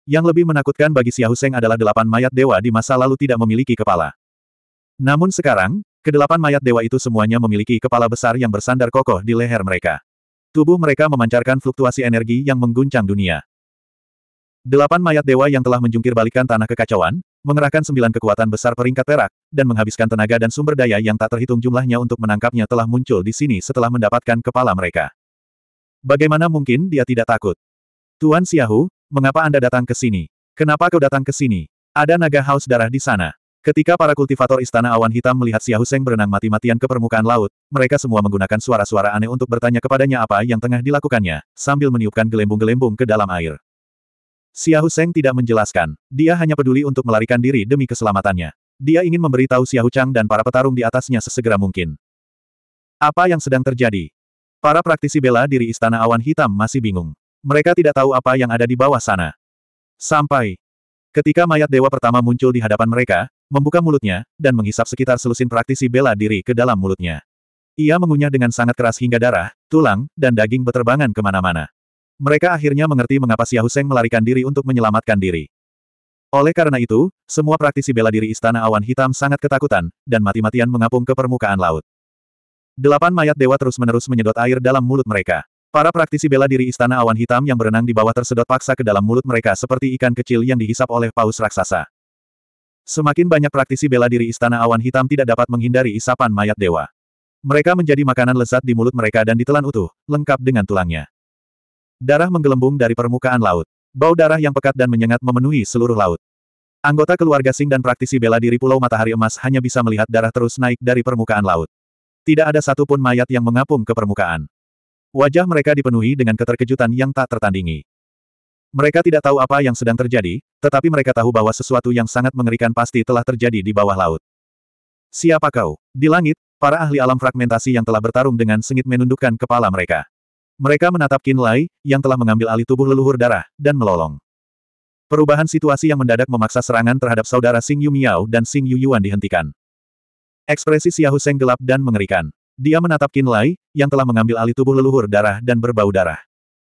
Yang lebih menakutkan bagi Xiahuseng adalah delapan mayat dewa di masa lalu tidak memiliki kepala. Namun sekarang, Kedelapan mayat dewa itu semuanya memiliki kepala besar yang bersandar kokoh di leher mereka. Tubuh mereka memancarkan fluktuasi energi yang mengguncang dunia. Delapan mayat dewa yang telah menjungkir balikan tanah kekacauan, mengerahkan sembilan kekuatan besar peringkat perak, dan menghabiskan tenaga dan sumber daya yang tak terhitung jumlahnya untuk menangkapnya telah muncul di sini setelah mendapatkan kepala mereka. Bagaimana mungkin dia tidak takut? Tuan Siahu, mengapa Anda datang ke sini? Kenapa kau datang ke sini? Ada naga haus darah di sana. Ketika para kultivator Istana Awan Hitam melihat Xia Huseng berenang mati-matian ke permukaan laut, mereka semua menggunakan suara-suara aneh untuk bertanya kepadanya apa yang tengah dilakukannya, sambil meniupkan gelembung-gelembung ke dalam air. Xia Huseng tidak menjelaskan. Dia hanya peduli untuk melarikan diri demi keselamatannya. Dia ingin memberitahu Xia Chang dan para petarung di atasnya sesegera mungkin. Apa yang sedang terjadi? Para praktisi bela diri Istana Awan Hitam masih bingung. Mereka tidak tahu apa yang ada di bawah sana. Sampai, Ketika mayat dewa pertama muncul di hadapan mereka, membuka mulutnya, dan menghisap sekitar selusin praktisi bela diri ke dalam mulutnya. Ia mengunyah dengan sangat keras hingga darah, tulang, dan daging beterbangan kemana-mana. Mereka akhirnya mengerti mengapa Xia Huseng melarikan diri untuk menyelamatkan diri. Oleh karena itu, semua praktisi bela diri Istana Awan Hitam sangat ketakutan, dan mati-matian mengapung ke permukaan laut. Delapan mayat dewa terus-menerus menyedot air dalam mulut mereka. Para praktisi bela diri Istana Awan Hitam yang berenang di bawah tersedot paksa ke dalam mulut mereka seperti ikan kecil yang dihisap oleh paus raksasa. Semakin banyak praktisi bela diri Istana Awan Hitam tidak dapat menghindari isapan mayat dewa. Mereka menjadi makanan lezat di mulut mereka dan ditelan utuh, lengkap dengan tulangnya. Darah menggelembung dari permukaan laut. Bau darah yang pekat dan menyengat memenuhi seluruh laut. Anggota keluarga Sing dan praktisi bela diri Pulau Matahari Emas hanya bisa melihat darah terus naik dari permukaan laut. Tidak ada satupun mayat yang mengapung ke permukaan. Wajah mereka dipenuhi dengan keterkejutan yang tak tertandingi. Mereka tidak tahu apa yang sedang terjadi, tetapi mereka tahu bahwa sesuatu yang sangat mengerikan pasti telah terjadi di bawah laut. Siapa kau? Di langit, para ahli alam fragmentasi yang telah bertarung dengan sengit menundukkan kepala mereka. Mereka menatap Qin Lai, yang telah mengambil alih tubuh leluhur darah, dan melolong. Perubahan situasi yang mendadak memaksa serangan terhadap saudara Sing Yu Miao dan Sing Yu Yuan dihentikan. Ekspresi Xiao Huseng gelap dan mengerikan. Dia menatap Qin Lai, yang telah mengambil alih tubuh leluhur darah dan berbau darah.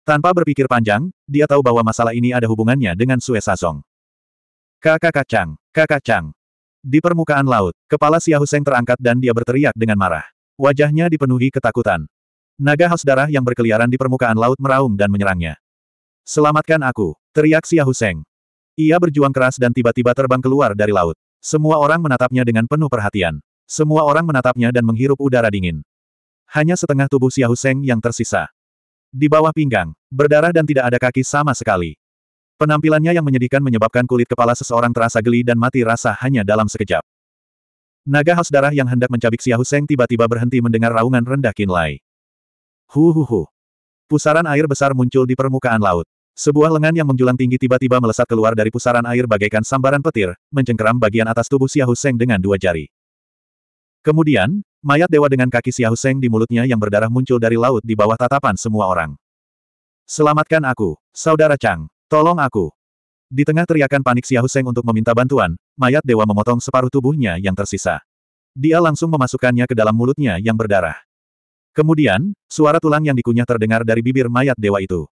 Tanpa berpikir panjang, dia tahu bahwa masalah ini ada hubungannya dengan Sue Sazong. Kakak kacang, kakak cang. Di permukaan laut, kepala Siahuseng terangkat dan dia berteriak dengan marah. Wajahnya dipenuhi ketakutan. Naga haus darah yang berkeliaran di permukaan laut meraung dan menyerangnya. Selamatkan aku, teriak Siahuseng. Ia berjuang keras dan tiba-tiba terbang keluar dari laut. Semua orang menatapnya dengan penuh perhatian. Semua orang menatapnya dan menghirup udara dingin. Hanya setengah tubuh Siahuseng Seng yang tersisa. Di bawah pinggang, berdarah dan tidak ada kaki sama sekali. Penampilannya yang menyedihkan menyebabkan kulit kepala seseorang terasa geli dan mati rasa hanya dalam sekejap. Naga haus darah yang hendak mencabik Xiahu Seng tiba-tiba berhenti mendengar raungan rendah Qinlai. Hu hu hu. Pusaran air besar muncul di permukaan laut. Sebuah lengan yang menjulang tinggi tiba-tiba melesat keluar dari pusaran air bagaikan sambaran petir, mencengkeram bagian atas tubuh Xiahu Seng dengan dua jari. Kemudian, Mayat dewa dengan kaki Xiao Seng di mulutnya yang berdarah muncul dari laut di bawah tatapan semua orang. Selamatkan aku, saudara Chang. Tolong aku. Di tengah teriakan panik Xiao Seng untuk meminta bantuan, mayat dewa memotong separuh tubuhnya yang tersisa. Dia langsung memasukkannya ke dalam mulutnya yang berdarah. Kemudian, suara tulang yang dikunyah terdengar dari bibir mayat dewa itu.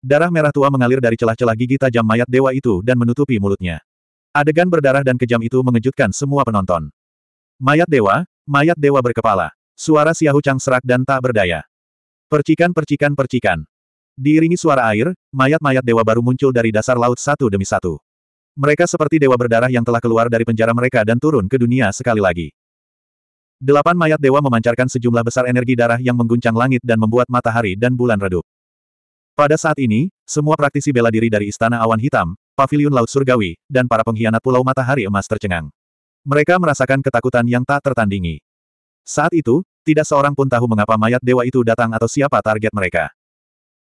Darah merah tua mengalir dari celah-celah gigi tajam mayat dewa itu dan menutupi mulutnya. Adegan berdarah dan kejam itu mengejutkan semua penonton. Mayat dewa, Mayat dewa berkepala. Suara Xiahu Chang serak dan tak berdaya. Percikan-percikan-percikan. Diiringi suara air, mayat-mayat dewa baru muncul dari dasar laut satu demi satu. Mereka seperti dewa berdarah yang telah keluar dari penjara mereka dan turun ke dunia sekali lagi. Delapan mayat dewa memancarkan sejumlah besar energi darah yang mengguncang langit dan membuat matahari dan bulan redup. Pada saat ini, semua praktisi bela diri dari Istana Awan Hitam, Paviliun Laut Surgawi, dan para pengkhianat Pulau Matahari Emas tercengang. Mereka merasakan ketakutan yang tak tertandingi. Saat itu, tidak seorang pun tahu mengapa mayat dewa itu datang atau siapa target mereka.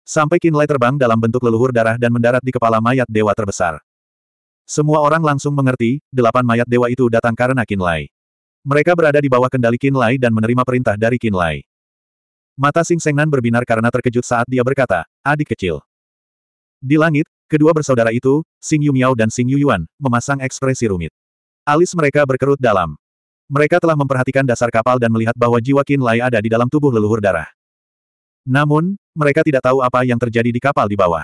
Sampai Kinlay terbang dalam bentuk leluhur darah dan mendarat di kepala mayat dewa terbesar. Semua orang langsung mengerti, delapan mayat dewa itu datang karena Kinlay. Mereka berada di bawah kendali Kinlay dan menerima perintah dari Kinlay. Mata Sing Sengnan berbinar karena terkejut saat dia berkata, adik kecil. Di langit, kedua bersaudara itu, Sing Yumiao dan Sing Yuyuan, memasang ekspresi rumit. Alis mereka berkerut dalam. Mereka telah memperhatikan dasar kapal dan melihat bahwa jiwa Qin Lai ada di dalam tubuh leluhur darah. Namun, mereka tidak tahu apa yang terjadi di kapal di bawah.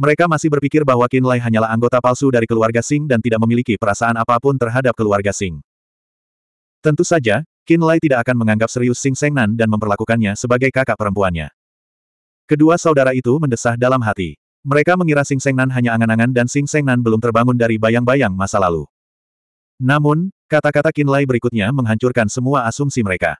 Mereka masih berpikir bahwa Qin Lai hanyalah anggota palsu dari keluarga Sing dan tidak memiliki perasaan apapun terhadap keluarga Sing. Tentu saja, Qin Lai tidak akan menganggap serius Sing Sengnan dan memperlakukannya sebagai kakak perempuannya. Kedua saudara itu mendesah dalam hati. Mereka mengira Sing Sengnan hanya angan-angan dan Sing Sengnan belum terbangun dari bayang-bayang masa lalu. Namun, kata-kata Kinlay berikutnya menghancurkan semua asumsi mereka.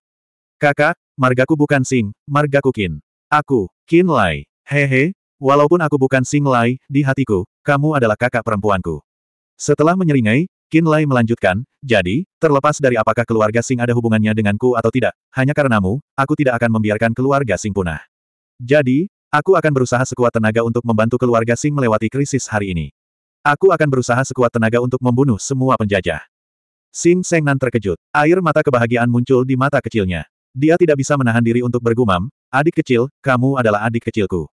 Kakak, margaku bukan Sing, margaku Kin. Aku, Kinlay. Hehe, walaupun aku bukan Sing Lai, di hatiku, kamu adalah kakak perempuanku. Setelah menyeringai, Kinlay melanjutkan, jadi, terlepas dari apakah keluarga Sing ada hubungannya denganku atau tidak, hanya karenamu, aku tidak akan membiarkan keluarga Sing punah. Jadi, aku akan berusaha sekuat tenaga untuk membantu keluarga Sing melewati krisis hari ini. Aku akan berusaha sekuat tenaga untuk membunuh semua penjajah. Sing Sengnan terkejut. Air mata kebahagiaan muncul di mata kecilnya. Dia tidak bisa menahan diri untuk bergumam, adik kecil, kamu adalah adik kecilku.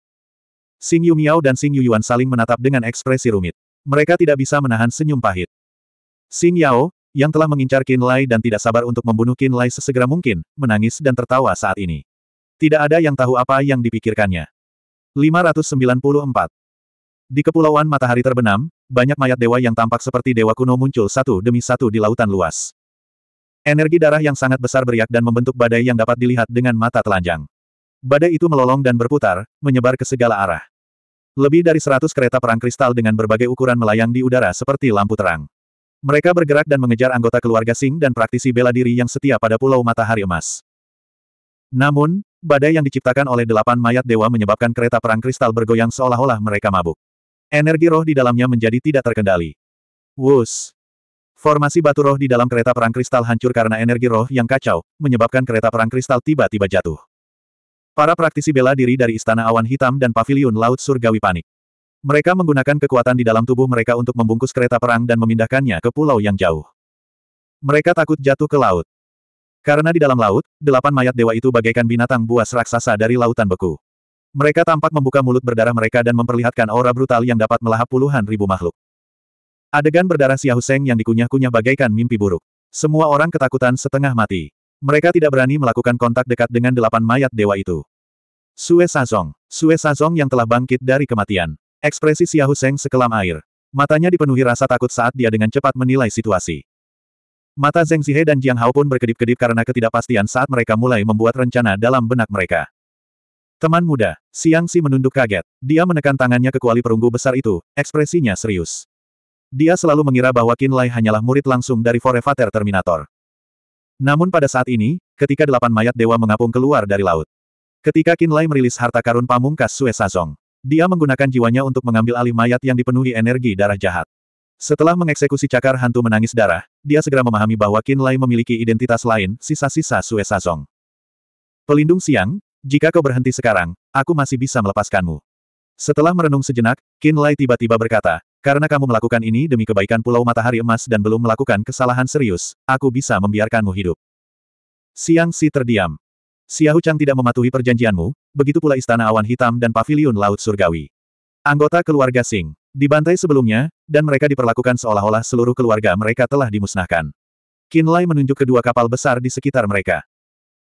Sing Yu Miao dan Sing Yu Yuan saling menatap dengan ekspresi rumit. Mereka tidak bisa menahan senyum pahit. Sing Yao, yang telah mengincar Qin Lai dan tidak sabar untuk membunuh Qin Lai sesegera mungkin, menangis dan tertawa saat ini. Tidak ada yang tahu apa yang dipikirkannya. 594. Di kepulauan matahari terbenam, banyak mayat dewa yang tampak seperti dewa kuno muncul satu demi satu di lautan luas. Energi darah yang sangat besar beriak dan membentuk badai yang dapat dilihat dengan mata telanjang. Badai itu melolong dan berputar, menyebar ke segala arah. Lebih dari seratus kereta perang kristal dengan berbagai ukuran melayang di udara seperti lampu terang. Mereka bergerak dan mengejar anggota keluarga Sing dan praktisi bela diri yang setia pada Pulau Matahari Emas. Namun, badai yang diciptakan oleh delapan mayat dewa menyebabkan kereta perang kristal bergoyang seolah-olah mereka mabuk. Energi roh di dalamnya menjadi tidak terkendali. Wus. Formasi batu roh di dalam kereta perang kristal hancur karena energi roh yang kacau, menyebabkan kereta perang kristal tiba-tiba jatuh. Para praktisi bela diri dari Istana Awan Hitam dan Paviliun Laut Surgawi panik. Mereka menggunakan kekuatan di dalam tubuh mereka untuk membungkus kereta perang dan memindahkannya ke pulau yang jauh. Mereka takut jatuh ke laut. Karena di dalam laut, delapan mayat dewa itu bagaikan binatang buas raksasa dari lautan beku. Mereka tampak membuka mulut berdarah mereka dan memperlihatkan aura brutal yang dapat melahap puluhan ribu makhluk. Adegan berdarah Xiao Seng yang dikunyah-kunyah bagaikan mimpi buruk. Semua orang ketakutan setengah mati. Mereka tidak berani melakukan kontak dekat dengan delapan mayat dewa itu. Sue Sazong. Sue Sazong yang telah bangkit dari kematian. Ekspresi Xiao Seng sekelam air. Matanya dipenuhi rasa takut saat dia dengan cepat menilai situasi. Mata Zheng Zihe dan Jiang Hao pun berkedip-kedip karena ketidakpastian saat mereka mulai membuat rencana dalam benak mereka. Teman muda, Siang Si menunduk kaget. Dia menekan tangannya ke kuali perunggu besar itu, ekspresinya serius. Dia selalu mengira bahwa Qin Lai hanyalah murid langsung dari Forevater Terminator. Namun pada saat ini, ketika delapan mayat dewa mengapung keluar dari laut. Ketika Qin Lai merilis harta karun pamungkas Sue Sazong, dia menggunakan jiwanya untuk mengambil alih mayat yang dipenuhi energi darah jahat. Setelah mengeksekusi cakar hantu menangis darah, dia segera memahami bahwa Qin Lai memiliki identitas lain, sisa-sisa Sue Sazong. Pelindung siang, jika kau berhenti sekarang, aku masih bisa melepaskanmu. Setelah merenung sejenak, Qin Lai tiba-tiba berkata, karena kamu melakukan ini demi kebaikan Pulau Matahari Emas dan belum melakukan kesalahan serius, aku bisa membiarkanmu hidup. Siang Si terdiam. Xiahu Chang tidak mematuhi perjanjianmu, begitu pula Istana Awan Hitam dan Paviliun Laut Surgawi. Anggota keluarga Sing dibantai sebelumnya, dan mereka diperlakukan seolah-olah seluruh keluarga mereka telah dimusnahkan. Qin Lai menunjuk kedua kapal besar di sekitar mereka.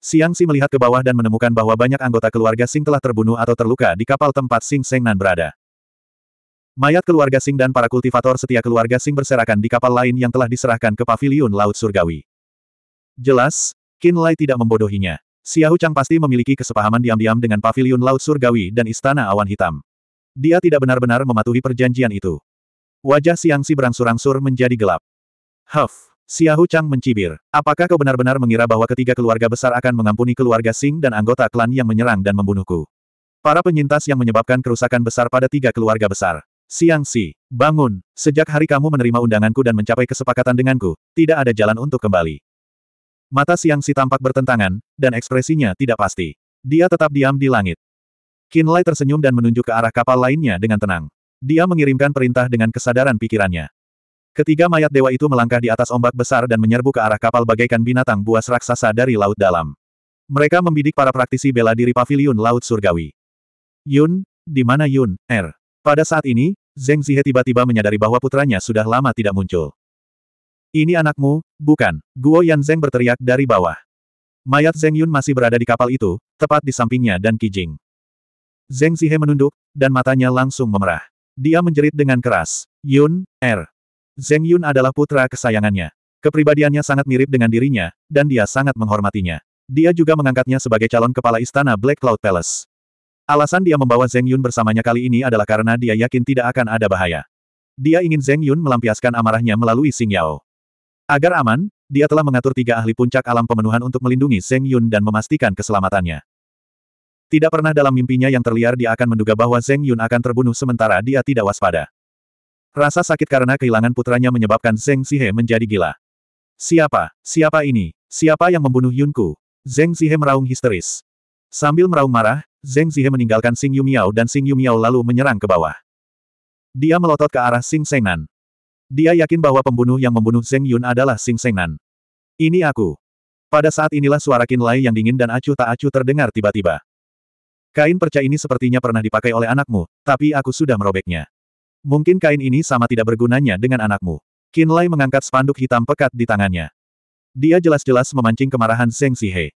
Siang Si melihat ke bawah dan menemukan bahwa banyak anggota keluarga Sing telah terbunuh atau terluka di kapal tempat Sing Nan berada. Mayat keluarga Sing dan para kultivator setia keluarga Sing berserakan di kapal lain yang telah diserahkan ke paviliun Laut Surgawi. Jelas, Qin Lai tidak membodohinya. Xiahu Chang pasti memiliki kesepahaman diam-diam dengan paviliun Laut Surgawi dan Istana Awan Hitam. Dia tidak benar-benar mematuhi perjanjian itu. Wajah Siang Si berangsur-angsur menjadi gelap. Huff. Xiahu Chang mencibir. Apakah kau benar-benar mengira bahwa ketiga keluarga besar akan mengampuni keluarga Sing dan anggota klan yang menyerang dan membunuhku? Para penyintas yang menyebabkan kerusakan besar pada tiga keluarga besar. Siang Si, bangun, sejak hari kamu menerima undanganku dan mencapai kesepakatan denganku, tidak ada jalan untuk kembali. Mata Siang Si tampak bertentangan, dan ekspresinya tidak pasti. Dia tetap diam di langit. Lai tersenyum dan menunjuk ke arah kapal lainnya dengan tenang. Dia mengirimkan perintah dengan kesadaran pikirannya. Ketiga mayat dewa itu melangkah di atas ombak besar dan menyerbu ke arah kapal bagaikan binatang buas raksasa dari laut dalam. Mereka membidik para praktisi bela diri pavilion Laut Surgawi. Yun, di mana Yun, Er? Pada saat ini, Zeng Zihe tiba-tiba menyadari bahwa putranya sudah lama tidak muncul. Ini anakmu, bukan, Guo Yan Zeng berteriak dari bawah. Mayat Zeng Yun masih berada di kapal itu, tepat di sampingnya dan Kijing. Zeng Zihe menunduk, dan matanya langsung memerah. Dia menjerit dengan keras, Yun, Er. Zeng Yun adalah putra kesayangannya. Kepribadiannya sangat mirip dengan dirinya, dan dia sangat menghormatinya. Dia juga mengangkatnya sebagai calon kepala istana Black Cloud Palace. Alasan dia membawa Zeng Yun bersamanya kali ini adalah karena dia yakin tidak akan ada bahaya. Dia ingin Zeng Yun melampiaskan amarahnya melalui Xing Yao. Agar aman, dia telah mengatur tiga ahli puncak alam pemenuhan untuk melindungi Zeng Yun dan memastikan keselamatannya. Tidak pernah dalam mimpinya yang terliar dia akan menduga bahwa Zeng Yun akan terbunuh sementara dia tidak waspada. Rasa sakit karena kehilangan putranya menyebabkan Zeng Sihe menjadi gila. Siapa? Siapa ini? Siapa yang membunuh Yunku? Zeng Sihe meraung histeris. Sambil meraung marah, Zeng Sihe meninggalkan Xing Yumiao dan Xing Yumiao lalu menyerang ke bawah. Dia melotot ke arah Xing Sengnan. Dia yakin bahwa pembunuh yang membunuh Zeng Yun adalah Xing Sengnan. Ini aku. Pada saat inilah suara Qin Lai yang dingin dan acuh tak acuh terdengar tiba-tiba. Kain perca ini sepertinya pernah dipakai oleh anakmu, tapi aku sudah merobeknya. Mungkin kain ini sama tidak bergunanya dengan anakmu. Lai mengangkat spanduk hitam pekat di tangannya. Dia jelas-jelas memancing kemarahan Zheng Sihe.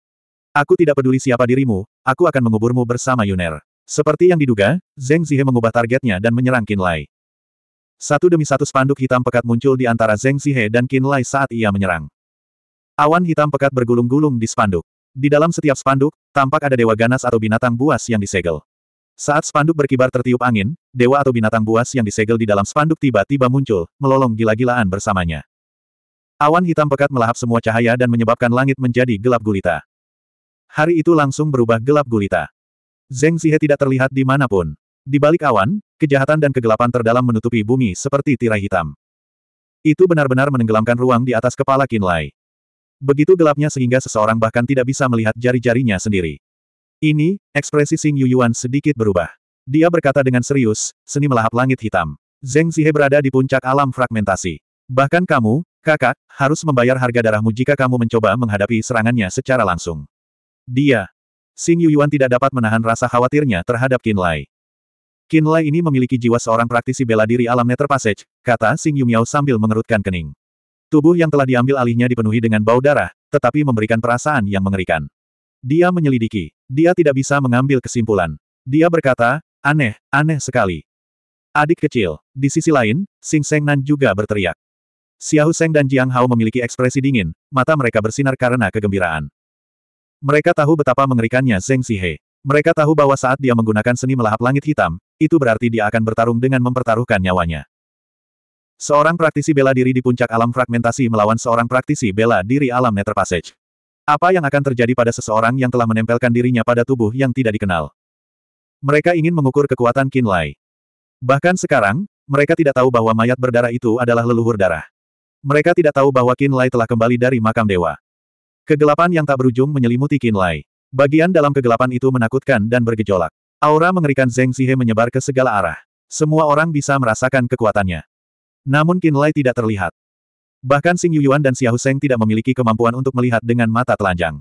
Aku tidak peduli siapa dirimu, aku akan menguburmu bersama Yuner. Seperti yang diduga, Zeng Zihe mengubah targetnya dan menyerang Lai. Satu demi satu spanduk hitam pekat muncul di antara Zeng Zihe dan Lai saat ia menyerang. Awan hitam pekat bergulung-gulung di spanduk. Di dalam setiap spanduk, tampak ada dewa ganas atau binatang buas yang disegel. Saat spanduk berkibar tertiup angin, dewa atau binatang buas yang disegel di dalam spanduk tiba-tiba muncul, melolong gila-gilaan bersamanya. Awan hitam pekat melahap semua cahaya dan menyebabkan langit menjadi gelap gulita. Hari itu langsung berubah gelap gulita. Zeng Zihe tidak terlihat di manapun. Di balik awan, kejahatan dan kegelapan terdalam menutupi bumi seperti tirai hitam. Itu benar-benar menenggelamkan ruang di atas kepala Kinlay. Begitu gelapnya sehingga seseorang bahkan tidak bisa melihat jari-jarinya sendiri. Ini, ekspresi Xing Yuan sedikit berubah. Dia berkata dengan serius, seni melahap langit hitam. Zeng Zihe berada di puncak alam fragmentasi. Bahkan kamu, kakak, harus membayar harga darahmu jika kamu mencoba menghadapi serangannya secara langsung. Dia. Xing Yuan tidak dapat menahan rasa khawatirnya terhadap Qin Lai. Qin Lai ini memiliki jiwa seorang praktisi bela diri alam Nether Passage, kata Xing Yumiao sambil mengerutkan kening. Tubuh yang telah diambil alihnya dipenuhi dengan bau darah, tetapi memberikan perasaan yang mengerikan. Dia menyelidiki. Dia tidak bisa mengambil kesimpulan. Dia berkata, aneh, aneh sekali. Adik kecil. Di sisi lain, Sing Seng Nan juga berteriak. Xiao Seng dan Jiang Hao memiliki ekspresi dingin, mata mereka bersinar karena kegembiraan. Mereka tahu betapa mengerikannya Zeng Sihe. Mereka tahu bahwa saat dia menggunakan seni melahap langit hitam, itu berarti dia akan bertarung dengan mempertaruhkan nyawanya. Seorang praktisi bela diri di puncak alam fragmentasi melawan seorang praktisi bela diri alam Nether Passage. Apa yang akan terjadi pada seseorang yang telah menempelkan dirinya pada tubuh yang tidak dikenal? Mereka ingin mengukur kekuatan Qin Lai. Bahkan sekarang, mereka tidak tahu bahwa mayat berdarah itu adalah leluhur darah. Mereka tidak tahu bahwa Qin Lai telah kembali dari makam dewa. Kegelapan yang tak berujung menyelimuti Qin Lai. Bagian dalam kegelapan itu menakutkan dan bergejolak. Aura mengerikan Zeng Zihe menyebar ke segala arah. Semua orang bisa merasakan kekuatannya. Namun Qin Lai tidak terlihat. Bahkan Xing Yuyuan dan Xiao Seng tidak memiliki kemampuan untuk melihat dengan mata telanjang.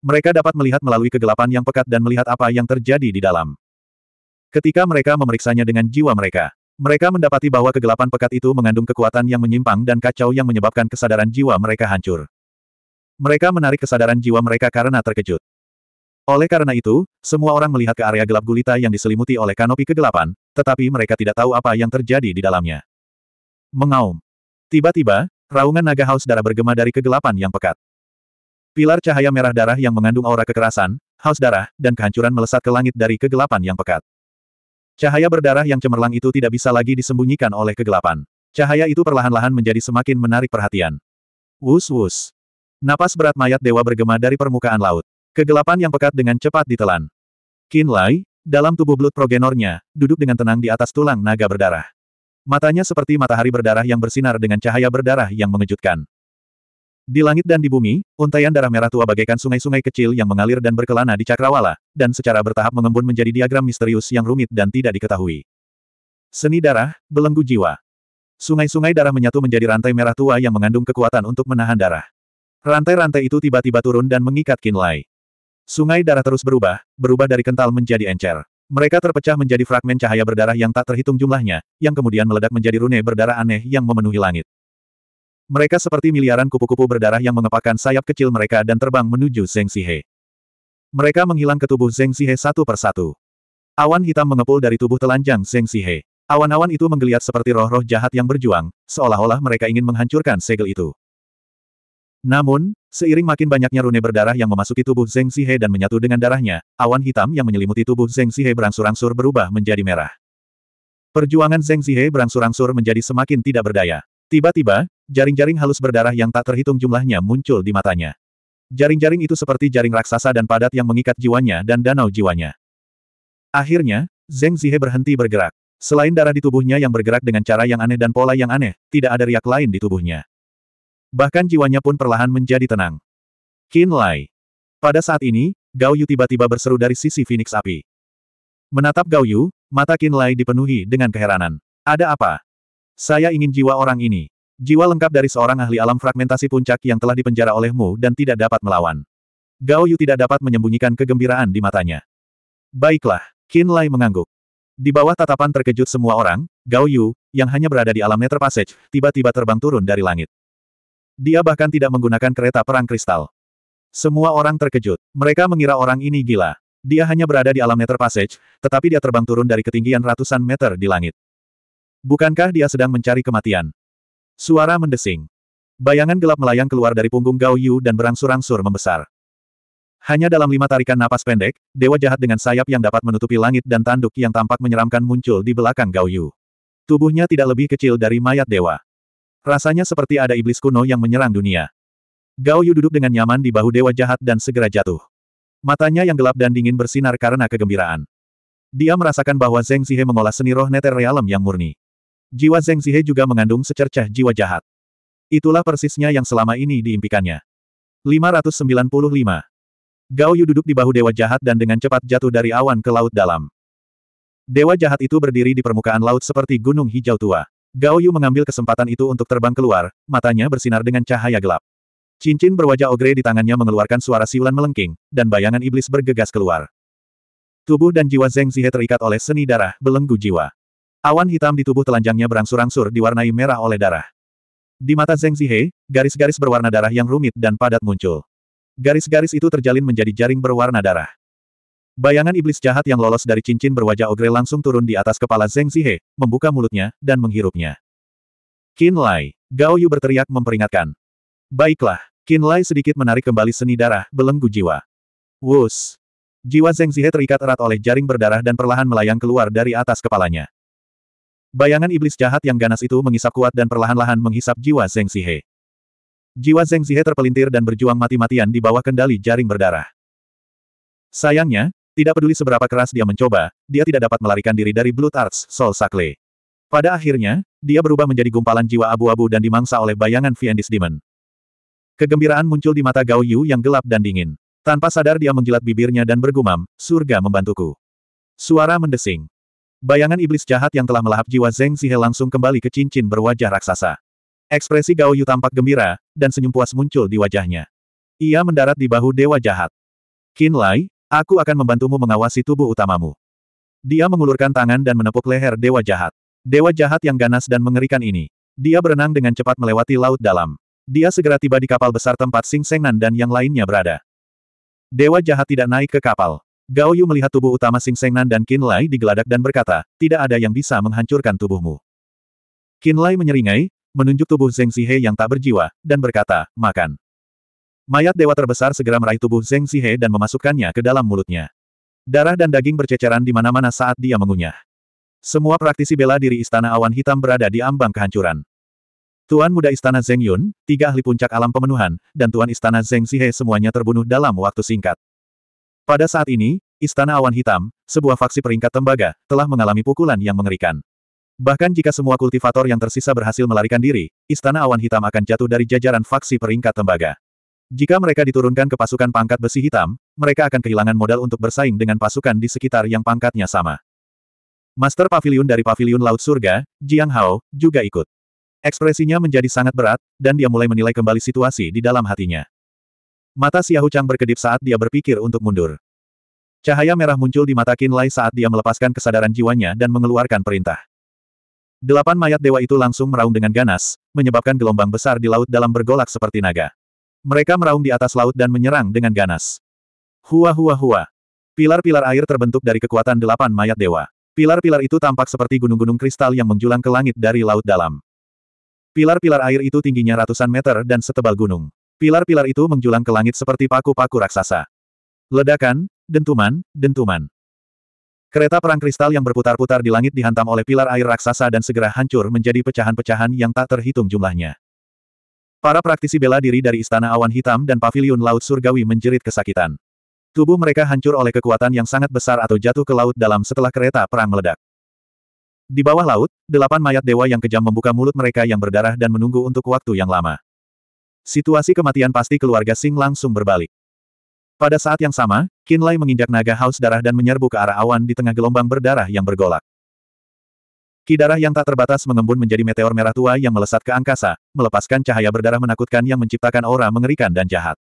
Mereka dapat melihat melalui kegelapan yang pekat dan melihat apa yang terjadi di dalam. Ketika mereka memeriksanya dengan jiwa mereka, mereka mendapati bahwa kegelapan pekat itu mengandung kekuatan yang menyimpang dan kacau yang menyebabkan kesadaran jiwa mereka hancur. Mereka menarik kesadaran jiwa mereka karena terkejut. Oleh karena itu, semua orang melihat ke area gelap gulita yang diselimuti oleh kanopi kegelapan, tetapi mereka tidak tahu apa yang terjadi di dalamnya. Mengaum. Tiba-tiba, Raungan naga haus darah bergema dari kegelapan yang pekat. Pilar cahaya merah darah yang mengandung aura kekerasan, haus darah, dan kehancuran melesat ke langit dari kegelapan yang pekat. Cahaya berdarah yang cemerlang itu tidak bisa lagi disembunyikan oleh kegelapan. Cahaya itu perlahan-lahan menjadi semakin menarik perhatian. Wus wus. Napas berat mayat dewa bergema dari permukaan laut. Kegelapan yang pekat dengan cepat ditelan. Kinlay, dalam tubuh Blood Progenornya, duduk dengan tenang di atas tulang naga berdarah. Matanya seperti matahari berdarah yang bersinar dengan cahaya berdarah yang mengejutkan. Di langit dan di bumi, untaian darah merah tua bagaikan sungai-sungai kecil yang mengalir dan berkelana di cakrawala, dan secara bertahap mengembun menjadi diagram misterius yang rumit dan tidak diketahui. Seni darah, belenggu jiwa. Sungai-sungai darah menyatu menjadi rantai merah tua yang mengandung kekuatan untuk menahan darah. Rantai-rantai itu tiba-tiba turun dan mengikat kinlay. Sungai darah terus berubah, berubah dari kental menjadi encer. Mereka terpecah menjadi fragmen cahaya berdarah yang tak terhitung jumlahnya, yang kemudian meledak menjadi rune berdarah aneh yang memenuhi langit. Mereka seperti miliaran kupu-kupu berdarah yang mengepakkan sayap kecil mereka dan terbang menuju Zeng Sihe. Mereka menghilang ke tubuh Zeng Sihe satu persatu. Awan hitam mengepul dari tubuh telanjang Zeng Sihe. Awan-awan itu menggeliat seperti roh-roh jahat yang berjuang, seolah-olah mereka ingin menghancurkan segel itu. Namun, seiring makin banyaknya rune berdarah yang memasuki tubuh Zeng Sihe dan menyatu dengan darahnya, awan hitam yang menyelimuti tubuh Zeng Sihe berangsur-angsur berubah menjadi merah. Perjuangan Zeng Sihe berangsur-angsur menjadi semakin tidak berdaya. Tiba-tiba, jaring-jaring halus berdarah yang tak terhitung jumlahnya muncul di matanya. Jaring-jaring itu seperti jaring raksasa dan padat yang mengikat jiwanya dan danau jiwanya. Akhirnya, Zeng Zihe berhenti bergerak. Selain darah di tubuhnya yang bergerak dengan cara yang aneh dan pola yang aneh, tidak ada riak lain di tubuhnya. Bahkan jiwanya pun perlahan menjadi tenang. Qin Lai. Pada saat ini, Gao Yu tiba-tiba berseru dari sisi Phoenix api. Menatap Gao Yu, mata Qin Lai dipenuhi dengan keheranan. Ada apa? Saya ingin jiwa orang ini. Jiwa lengkap dari seorang ahli alam fragmentasi puncak yang telah dipenjara olehmu dan tidak dapat melawan. Gao Yu tidak dapat menyembunyikan kegembiraan di matanya. Baiklah, Qin Lai mengangguk. Di bawah tatapan terkejut semua orang, Gao Yu, yang hanya berada di alam Nether Passage, tiba-tiba terbang turun dari langit. Dia bahkan tidak menggunakan kereta perang kristal. Semua orang terkejut. Mereka mengira orang ini gila. Dia hanya berada di alam Nether Passage, tetapi dia terbang turun dari ketinggian ratusan meter di langit. Bukankah dia sedang mencari kematian? Suara mendesing. Bayangan gelap melayang keluar dari punggung Gao Yu dan berangsur-angsur membesar. Hanya dalam lima tarikan napas pendek, dewa jahat dengan sayap yang dapat menutupi langit dan tanduk yang tampak menyeramkan muncul di belakang Gao Yu. Tubuhnya tidak lebih kecil dari mayat dewa. Rasanya seperti ada iblis kuno yang menyerang dunia. Gao Yu duduk dengan nyaman di bahu dewa jahat dan segera jatuh. Matanya yang gelap dan dingin bersinar karena kegembiraan. Dia merasakan bahwa Zheng Zihe mengolah seni roh neter realem yang murni. Jiwa Zheng Zihe juga mengandung secercah jiwa jahat. Itulah persisnya yang selama ini diimpikannya. 595. Gao Yu duduk di bahu dewa jahat dan dengan cepat jatuh dari awan ke laut dalam. Dewa jahat itu berdiri di permukaan laut seperti gunung hijau tua. Gao Yu mengambil kesempatan itu untuk terbang keluar, matanya bersinar dengan cahaya gelap. Cincin berwajah ogre di tangannya mengeluarkan suara siulan melengking, dan bayangan iblis bergegas keluar. Tubuh dan jiwa Zeng Zihe terikat oleh seni darah, belenggu jiwa. Awan hitam di tubuh telanjangnya berangsur-angsur diwarnai merah oleh darah. Di mata Zeng Zihe, garis-garis berwarna darah yang rumit dan padat muncul. Garis-garis itu terjalin menjadi jaring berwarna darah. Bayangan iblis jahat yang lolos dari cincin berwajah ogre langsung turun di atas kepala Zeng Zihe, membuka mulutnya, dan menghirupnya. Qin Lai, Gao Yu berteriak memperingatkan. Baiklah, Qin Lai sedikit menarik kembali seni darah, belenggu jiwa. Wus. Jiwa Zeng Zihe terikat erat oleh jaring berdarah dan perlahan melayang keluar dari atas kepalanya. Bayangan iblis jahat yang ganas itu mengisap kuat dan perlahan-lahan menghisap jiwa Zeng Zihe. Jiwa Zeng Zihe terpelintir dan berjuang mati-matian di bawah kendali jaring berdarah. Sayangnya, tidak peduli seberapa keras dia mencoba, dia tidak dapat melarikan diri dari Blood Arts, Soul Sakle. Pada akhirnya, dia berubah menjadi gumpalan jiwa abu-abu dan dimangsa oleh bayangan Fiendish Demon. Kegembiraan muncul di mata Gao Yu yang gelap dan dingin. Tanpa sadar dia menjilat bibirnya dan bergumam, surga membantuku. Suara mendesing. Bayangan iblis jahat yang telah melahap jiwa Zeng Zihe langsung kembali ke cincin berwajah raksasa. Ekspresi Gao Yu tampak gembira, dan senyum puas muncul di wajahnya. Ia mendarat di bahu Dewa Jahat. Qin Lai, Aku akan membantumu mengawasi tubuh utamamu. Dia mengulurkan tangan dan menepuk leher dewa jahat. Dewa jahat yang ganas dan mengerikan ini. Dia berenang dengan cepat melewati laut dalam. Dia segera tiba di kapal besar tempat Sing Sengnan dan yang lainnya berada. Dewa jahat tidak naik ke kapal. Gao Yu melihat tubuh utama Sing Sengnan dan Qin Lai digeladak dan berkata, tidak ada yang bisa menghancurkan tubuhmu. Qin Lai menyeringai, menunjuk tubuh Zheng Zihe yang tak berjiwa, dan berkata, makan. Mayat dewa terbesar segera meraih tubuh Zheng Zihe dan memasukkannya ke dalam mulutnya. Darah dan daging berceceran di mana-mana saat dia mengunyah. Semua praktisi bela diri Istana Awan Hitam berada di ambang kehancuran. Tuan Muda Istana Zheng Yun, tiga ahli puncak alam pemenuhan, dan Tuan Istana Zheng Zihe semuanya terbunuh dalam waktu singkat. Pada saat ini, Istana Awan Hitam, sebuah faksi peringkat tembaga, telah mengalami pukulan yang mengerikan. Bahkan jika semua kultivator yang tersisa berhasil melarikan diri, Istana Awan Hitam akan jatuh dari jajaran faksi peringkat tembaga. Jika mereka diturunkan ke pasukan pangkat besi hitam, mereka akan kehilangan modal untuk bersaing dengan pasukan di sekitar yang pangkatnya sama. Master Pavilion dari Pavilion Laut Surga, Jiang Hao, juga ikut. Ekspresinya menjadi sangat berat, dan dia mulai menilai kembali situasi di dalam hatinya. Mata Xiahu Chang berkedip saat dia berpikir untuk mundur. Cahaya merah muncul di mata Qin Lai saat dia melepaskan kesadaran jiwanya dan mengeluarkan perintah. Delapan mayat dewa itu langsung meraung dengan ganas, menyebabkan gelombang besar di laut dalam bergolak seperti naga. Mereka meraung di atas laut dan menyerang dengan ganas. Hua hua hua. Pilar-pilar air terbentuk dari kekuatan delapan mayat dewa. Pilar-pilar itu tampak seperti gunung-gunung kristal yang menjulang ke langit dari laut dalam. Pilar-pilar air itu tingginya ratusan meter dan setebal gunung. Pilar-pilar itu menjulang ke langit seperti paku-paku raksasa. Ledakan, dentuman, dentuman. Kereta perang kristal yang berputar-putar di langit dihantam oleh pilar air raksasa dan segera hancur menjadi pecahan-pecahan yang tak terhitung jumlahnya. Para praktisi bela diri dari Istana Awan Hitam dan Paviliun Laut Surgawi menjerit kesakitan. Tubuh mereka hancur oleh kekuatan yang sangat besar atau jatuh ke laut dalam setelah kereta perang meledak. Di bawah laut, delapan mayat dewa yang kejam membuka mulut mereka yang berdarah dan menunggu untuk waktu yang lama. Situasi kematian pasti keluarga Sing langsung berbalik. Pada saat yang sama, Kinlay menginjak naga haus darah dan menyerbu ke arah awan di tengah gelombang berdarah yang bergolak. Ki yang tak terbatas mengembun menjadi meteor merah tua yang melesat ke angkasa, melepaskan cahaya berdarah menakutkan yang menciptakan aura mengerikan dan jahat.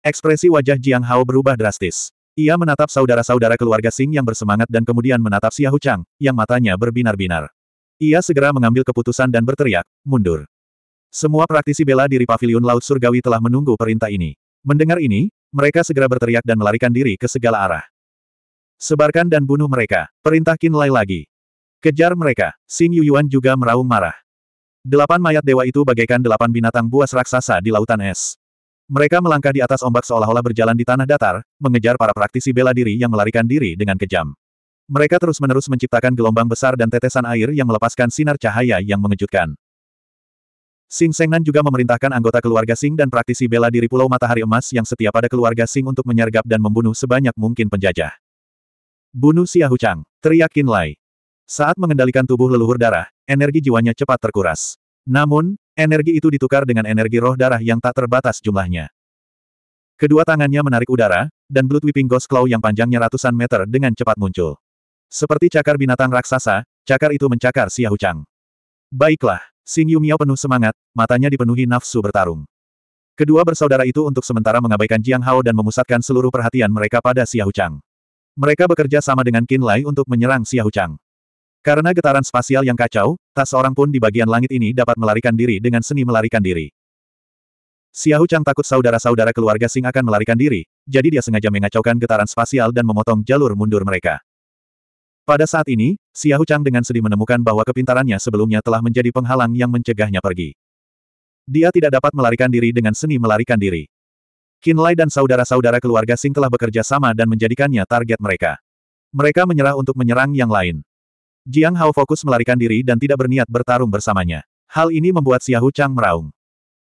Ekspresi wajah Jiang Hao berubah drastis. Ia menatap saudara-saudara keluarga Sing yang bersemangat dan kemudian menatap Xiahu Chang, yang matanya berbinar-binar. Ia segera mengambil keputusan dan berteriak, mundur. Semua praktisi bela diri pavilion Laut Surgawi telah menunggu perintah ini. Mendengar ini, mereka segera berteriak dan melarikan diri ke segala arah. Sebarkan dan bunuh mereka, perintah Kin Lai lagi. Kejar mereka, Xing Yuyuan juga meraung marah. Delapan mayat dewa itu bagaikan delapan binatang buas raksasa di lautan es. Mereka melangkah di atas ombak seolah-olah berjalan di tanah datar, mengejar para praktisi bela diri yang melarikan diri dengan kejam. Mereka terus-menerus menciptakan gelombang besar dan tetesan air yang melepaskan sinar cahaya yang mengejutkan. Sing Sengnan juga memerintahkan anggota keluarga Sing dan praktisi bela diri Pulau Matahari Emas yang setia pada keluarga Sing untuk menyergap dan membunuh sebanyak mungkin penjajah. Bunuh Si Ahu Chang, teriak Kin Lai. Saat mengendalikan tubuh leluhur darah, energi jiwanya cepat terkuras. Namun, energi itu ditukar dengan energi roh darah yang tak terbatas jumlahnya. Kedua tangannya menarik udara, dan Blood Whipping Ghost Claw yang panjangnya ratusan meter dengan cepat muncul. Seperti cakar binatang raksasa, cakar itu mencakar si Chang. Baiklah, Xing Yu Miao penuh semangat, matanya dipenuhi nafsu bertarung. Kedua bersaudara itu untuk sementara mengabaikan Jiang Hao dan memusatkan seluruh perhatian mereka pada si Chang. Mereka bekerja sama dengan Qin Lai untuk menyerang si Chang. Karena getaran spasial yang kacau, tak seorang pun di bagian langit ini dapat melarikan diri dengan seni melarikan diri. Xiahu Chang takut saudara-saudara keluarga Sing akan melarikan diri, jadi dia sengaja mengacaukan getaran spasial dan memotong jalur mundur mereka. Pada saat ini, Xiahu Chang dengan sedih menemukan bahwa kepintarannya sebelumnya telah menjadi penghalang yang mencegahnya pergi. Dia tidak dapat melarikan diri dengan seni melarikan diri. Lai dan saudara-saudara keluarga Sing telah bekerja sama dan menjadikannya target mereka. Mereka menyerah untuk menyerang yang lain. Jiang Hao fokus melarikan diri dan tidak berniat bertarung bersamanya. Hal ini membuat Xiahu Chang meraung.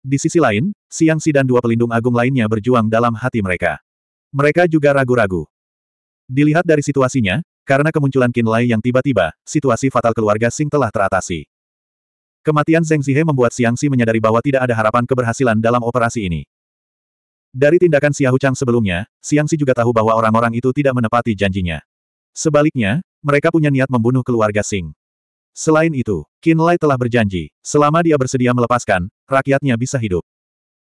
Di sisi lain, Siang Si dan dua pelindung agung lainnya berjuang dalam hati mereka. Mereka juga ragu-ragu. Dilihat dari situasinya, karena kemunculan Qin Lai yang tiba-tiba, situasi fatal keluarga Sing telah teratasi. Kematian Zheng Zihe membuat Siang Si menyadari bahwa tidak ada harapan keberhasilan dalam operasi ini. Dari tindakan Xiahu Chang sebelumnya, Siang Si juga tahu bahwa orang-orang itu tidak menepati janjinya. Sebaliknya, mereka punya niat membunuh keluarga Singh. Selain itu, Lai telah berjanji, selama dia bersedia melepaskan, rakyatnya bisa hidup.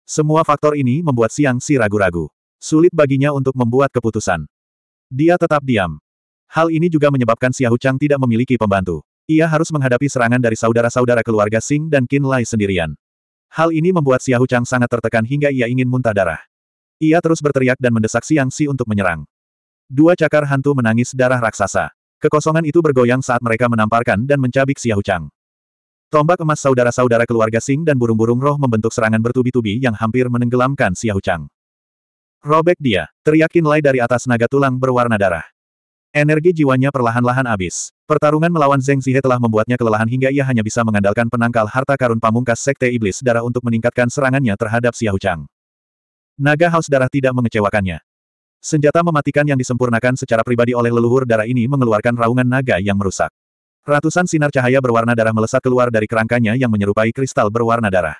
Semua faktor ini membuat Siang Si ragu-ragu. Sulit baginya untuk membuat keputusan. Dia tetap diam. Hal ini juga menyebabkan Xiahou Chang tidak memiliki pembantu. Ia harus menghadapi serangan dari saudara-saudara keluarga Sing dan Qin Lai sendirian. Hal ini membuat Xiahou Chang sangat tertekan hingga ia ingin muntah darah. Ia terus berteriak dan mendesak Siang Si untuk menyerang. Dua cakar hantu menangis darah raksasa. Kekosongan itu bergoyang saat mereka menamparkan dan mencabik Xiao Chang. Tombak emas saudara-saudara keluarga Sing dan burung-burung roh membentuk serangan bertubi-tubi yang hampir menenggelamkan Xiao Chang. Robek dia, Teriakin Lai dari atas naga tulang berwarna darah. Energi jiwanya perlahan-lahan habis. Pertarungan melawan Zheng Zihe telah membuatnya kelelahan hingga ia hanya bisa mengandalkan penangkal harta karun pamungkas Sekte Iblis Darah untuk meningkatkan serangannya terhadap Xiao Chang. Naga Haus Darah tidak mengecewakannya. Senjata mematikan yang disempurnakan secara pribadi oleh leluhur darah ini mengeluarkan raungan naga yang merusak. Ratusan sinar cahaya berwarna darah melesat keluar dari kerangkanya yang menyerupai kristal berwarna darah.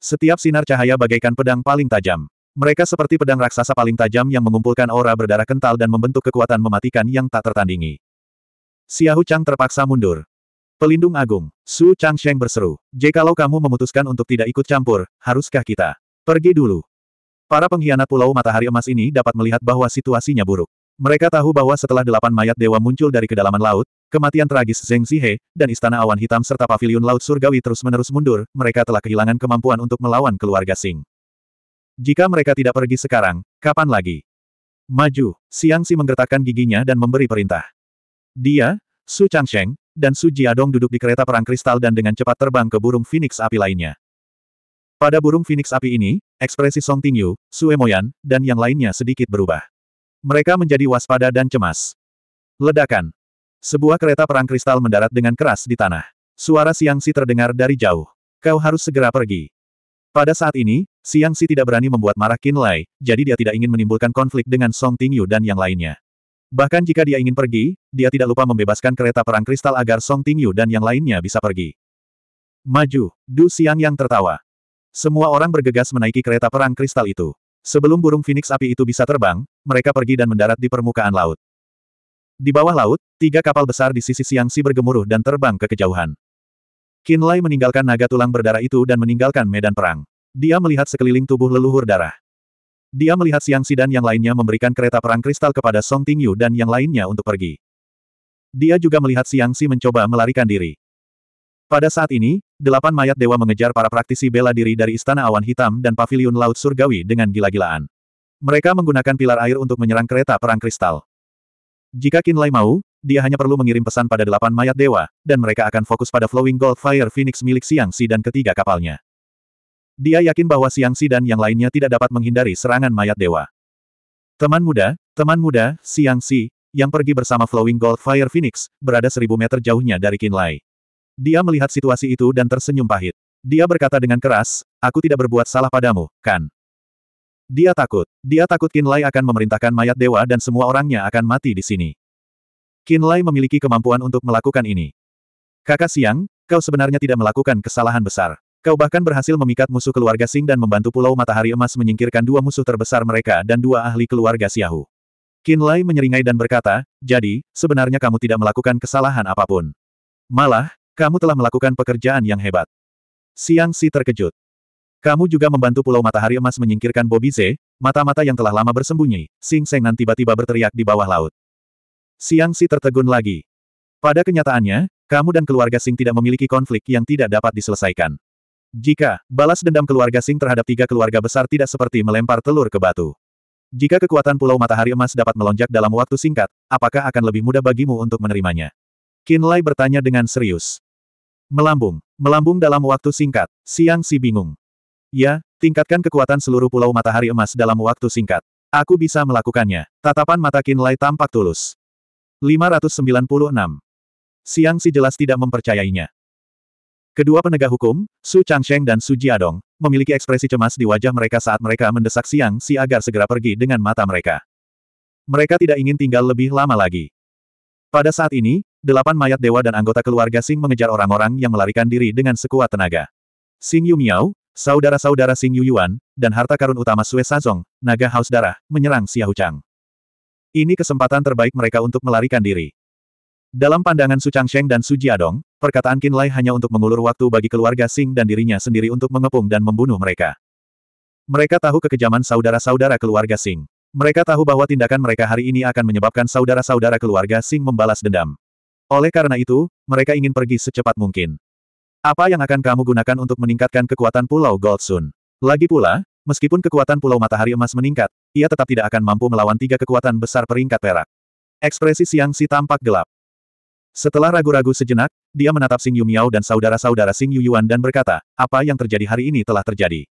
Setiap sinar cahaya bagaikan pedang paling tajam. Mereka seperti pedang raksasa paling tajam yang mengumpulkan aura berdarah kental dan membentuk kekuatan mematikan yang tak tertandingi. Xiahu Chang terpaksa mundur. Pelindung Agung, Su Chang Sheng berseru, jikalau kamu memutuskan untuk tidak ikut campur, haruskah kita pergi dulu? Para pengkhianat Pulau Matahari Emas ini dapat melihat bahwa situasinya buruk. Mereka tahu bahwa setelah delapan mayat dewa muncul dari kedalaman laut, kematian tragis Zheng Zihe, dan Istana Awan Hitam serta Paviliun Laut Surgawi terus-menerus mundur, mereka telah kehilangan kemampuan untuk melawan keluarga Sing. Jika mereka tidak pergi sekarang, kapan lagi? Maju, Siang Si menggertakkan giginya dan memberi perintah. Dia, Su Changsheng, dan Su Jiadong duduk di kereta perang kristal dan dengan cepat terbang ke burung phoenix api lainnya. Pada burung Phoenix api ini, ekspresi Song Tingyu, Sue Moyan, dan yang lainnya sedikit berubah. Mereka menjadi waspada dan cemas. Ledakan. Sebuah kereta perang kristal mendarat dengan keras di tanah. Suara Siang Si terdengar dari jauh. Kau harus segera pergi. Pada saat ini, Siang Si tidak berani membuat marah Qin Lai, jadi dia tidak ingin menimbulkan konflik dengan Song Tingyu dan yang lainnya. Bahkan jika dia ingin pergi, dia tidak lupa membebaskan kereta perang kristal agar Song Tingyu dan yang lainnya bisa pergi. Maju, Du Siang yang tertawa. Semua orang bergegas menaiki kereta perang kristal itu. Sebelum burung Phoenix api itu bisa terbang, mereka pergi dan mendarat di permukaan laut. Di bawah laut, tiga kapal besar di sisi Siang Si bergemuruh dan terbang ke kejauhan. Lai meninggalkan naga tulang berdarah itu dan meninggalkan medan perang. Dia melihat sekeliling tubuh leluhur darah. Dia melihat Siang Si dan yang lainnya memberikan kereta perang kristal kepada Song Tingyu dan yang lainnya untuk pergi. Dia juga melihat Siang Si mencoba melarikan diri. Pada saat ini, delapan mayat dewa mengejar para praktisi bela diri dari Istana Awan Hitam dan Paviliun Laut Surgawi dengan gila-gilaan. Mereka menggunakan pilar air untuk menyerang kereta perang kristal. Jika Kinlay mau, dia hanya perlu mengirim pesan pada delapan mayat dewa, dan mereka akan fokus pada Flowing Gold Fire Phoenix milik Siang Si dan ketiga kapalnya. Dia yakin bahwa Siang Si dan yang lainnya tidak dapat menghindari serangan mayat dewa. Teman muda, teman muda, Siang Si, yang pergi bersama Flowing Gold Fire Phoenix, berada seribu meter jauhnya dari Kinlay. Dia melihat situasi itu dan tersenyum pahit. Dia berkata dengan keras, aku tidak berbuat salah padamu, kan? Dia takut. Dia takut Lai akan memerintahkan mayat dewa dan semua orangnya akan mati di sini. Lai memiliki kemampuan untuk melakukan ini. Kakak Siang, kau sebenarnya tidak melakukan kesalahan besar. Kau bahkan berhasil memikat musuh keluarga Sing dan membantu Pulau Matahari Emas menyingkirkan dua musuh terbesar mereka dan dua ahli keluarga Xiahu. Qin Lai menyeringai dan berkata, jadi, sebenarnya kamu tidak melakukan kesalahan apapun. Malah, kamu telah melakukan pekerjaan yang hebat. Siang Si terkejut. Kamu juga membantu Pulau Matahari Emas menyingkirkan Bobby Z, mata-mata yang telah lama bersembunyi, Sing Seng nan tiba-tiba berteriak di bawah laut. Siang Si tertegun lagi. Pada kenyataannya, kamu dan keluarga Sing tidak memiliki konflik yang tidak dapat diselesaikan. Jika balas dendam keluarga Sing terhadap tiga keluarga besar tidak seperti melempar telur ke batu. Jika kekuatan Pulau Matahari Emas dapat melonjak dalam waktu singkat, apakah akan lebih mudah bagimu untuk menerimanya? Kinlay bertanya dengan serius. Melambung. Melambung dalam waktu singkat. Siang si bingung. Ya, tingkatkan kekuatan seluruh pulau matahari emas dalam waktu singkat. Aku bisa melakukannya. Tatapan mata Kinlay tampak tulus. 596. Siang si jelas tidak mempercayainya. Kedua penegak hukum, Su Changsheng dan Su Jiadong, memiliki ekspresi cemas di wajah mereka saat mereka mendesak Siang Si agar segera pergi dengan mata mereka. Mereka tidak ingin tinggal lebih lama lagi. Pada saat ini, delapan mayat dewa dan anggota keluarga Sing mengejar orang-orang yang melarikan diri dengan sekuat tenaga. Sing Yu Miao, saudara-saudara Sing Yu Yuan, dan harta karun utama Sue Sazong, naga haus darah, menyerang Xiao Chang. Ini kesempatan terbaik mereka untuk melarikan diri. Dalam pandangan Su Changsheng dan Su Jiadong, perkataan Qin Lai hanya untuk mengulur waktu bagi keluarga Sing dan dirinya sendiri untuk mengepung dan membunuh mereka. Mereka tahu kekejaman saudara-saudara keluarga Sing. Mereka tahu bahwa tindakan mereka hari ini akan menyebabkan saudara-saudara keluarga Sing membalas dendam. Oleh karena itu, mereka ingin pergi secepat mungkin. Apa yang akan kamu gunakan untuk meningkatkan kekuatan Pulau Goldsun? Lagi pula, meskipun kekuatan Pulau Matahari Emas meningkat, ia tetap tidak akan mampu melawan tiga kekuatan besar peringkat perak. Ekspresi Siang Si tampak gelap. Setelah ragu-ragu sejenak, dia menatap Sing Yu Miao dan saudara-saudara Sing Yu Yuan dan berkata, apa yang terjadi hari ini telah terjadi.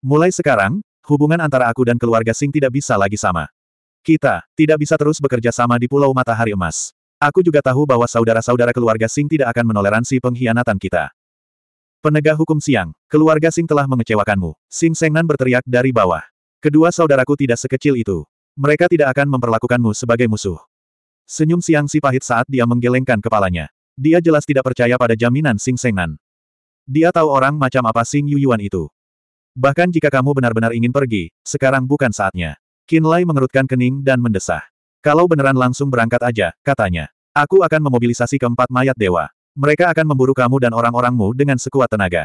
Mulai sekarang, hubungan antara aku dan keluarga Sing tidak bisa lagi sama. Kita, tidak bisa terus bekerja sama di Pulau Matahari Emas. Aku juga tahu bahwa saudara-saudara keluarga Sing tidak akan menoleransi pengkhianatan kita. Penegak hukum siang, keluarga Sing telah mengecewakanmu. Sing Sengnan berteriak dari bawah. Kedua saudaraku tidak sekecil itu. Mereka tidak akan memperlakukanmu sebagai musuh. Senyum siang si pahit saat dia menggelengkan kepalanya. Dia jelas tidak percaya pada jaminan Sing Sengnan. Dia tahu orang macam apa Sing Yuyuan itu. Bahkan jika kamu benar-benar ingin pergi, sekarang bukan saatnya. Kinlay mengerutkan kening dan mendesah. Kalau beneran langsung berangkat aja, katanya. Aku akan memobilisasi keempat mayat dewa. Mereka akan memburu kamu dan orang-orangmu dengan sekuat tenaga.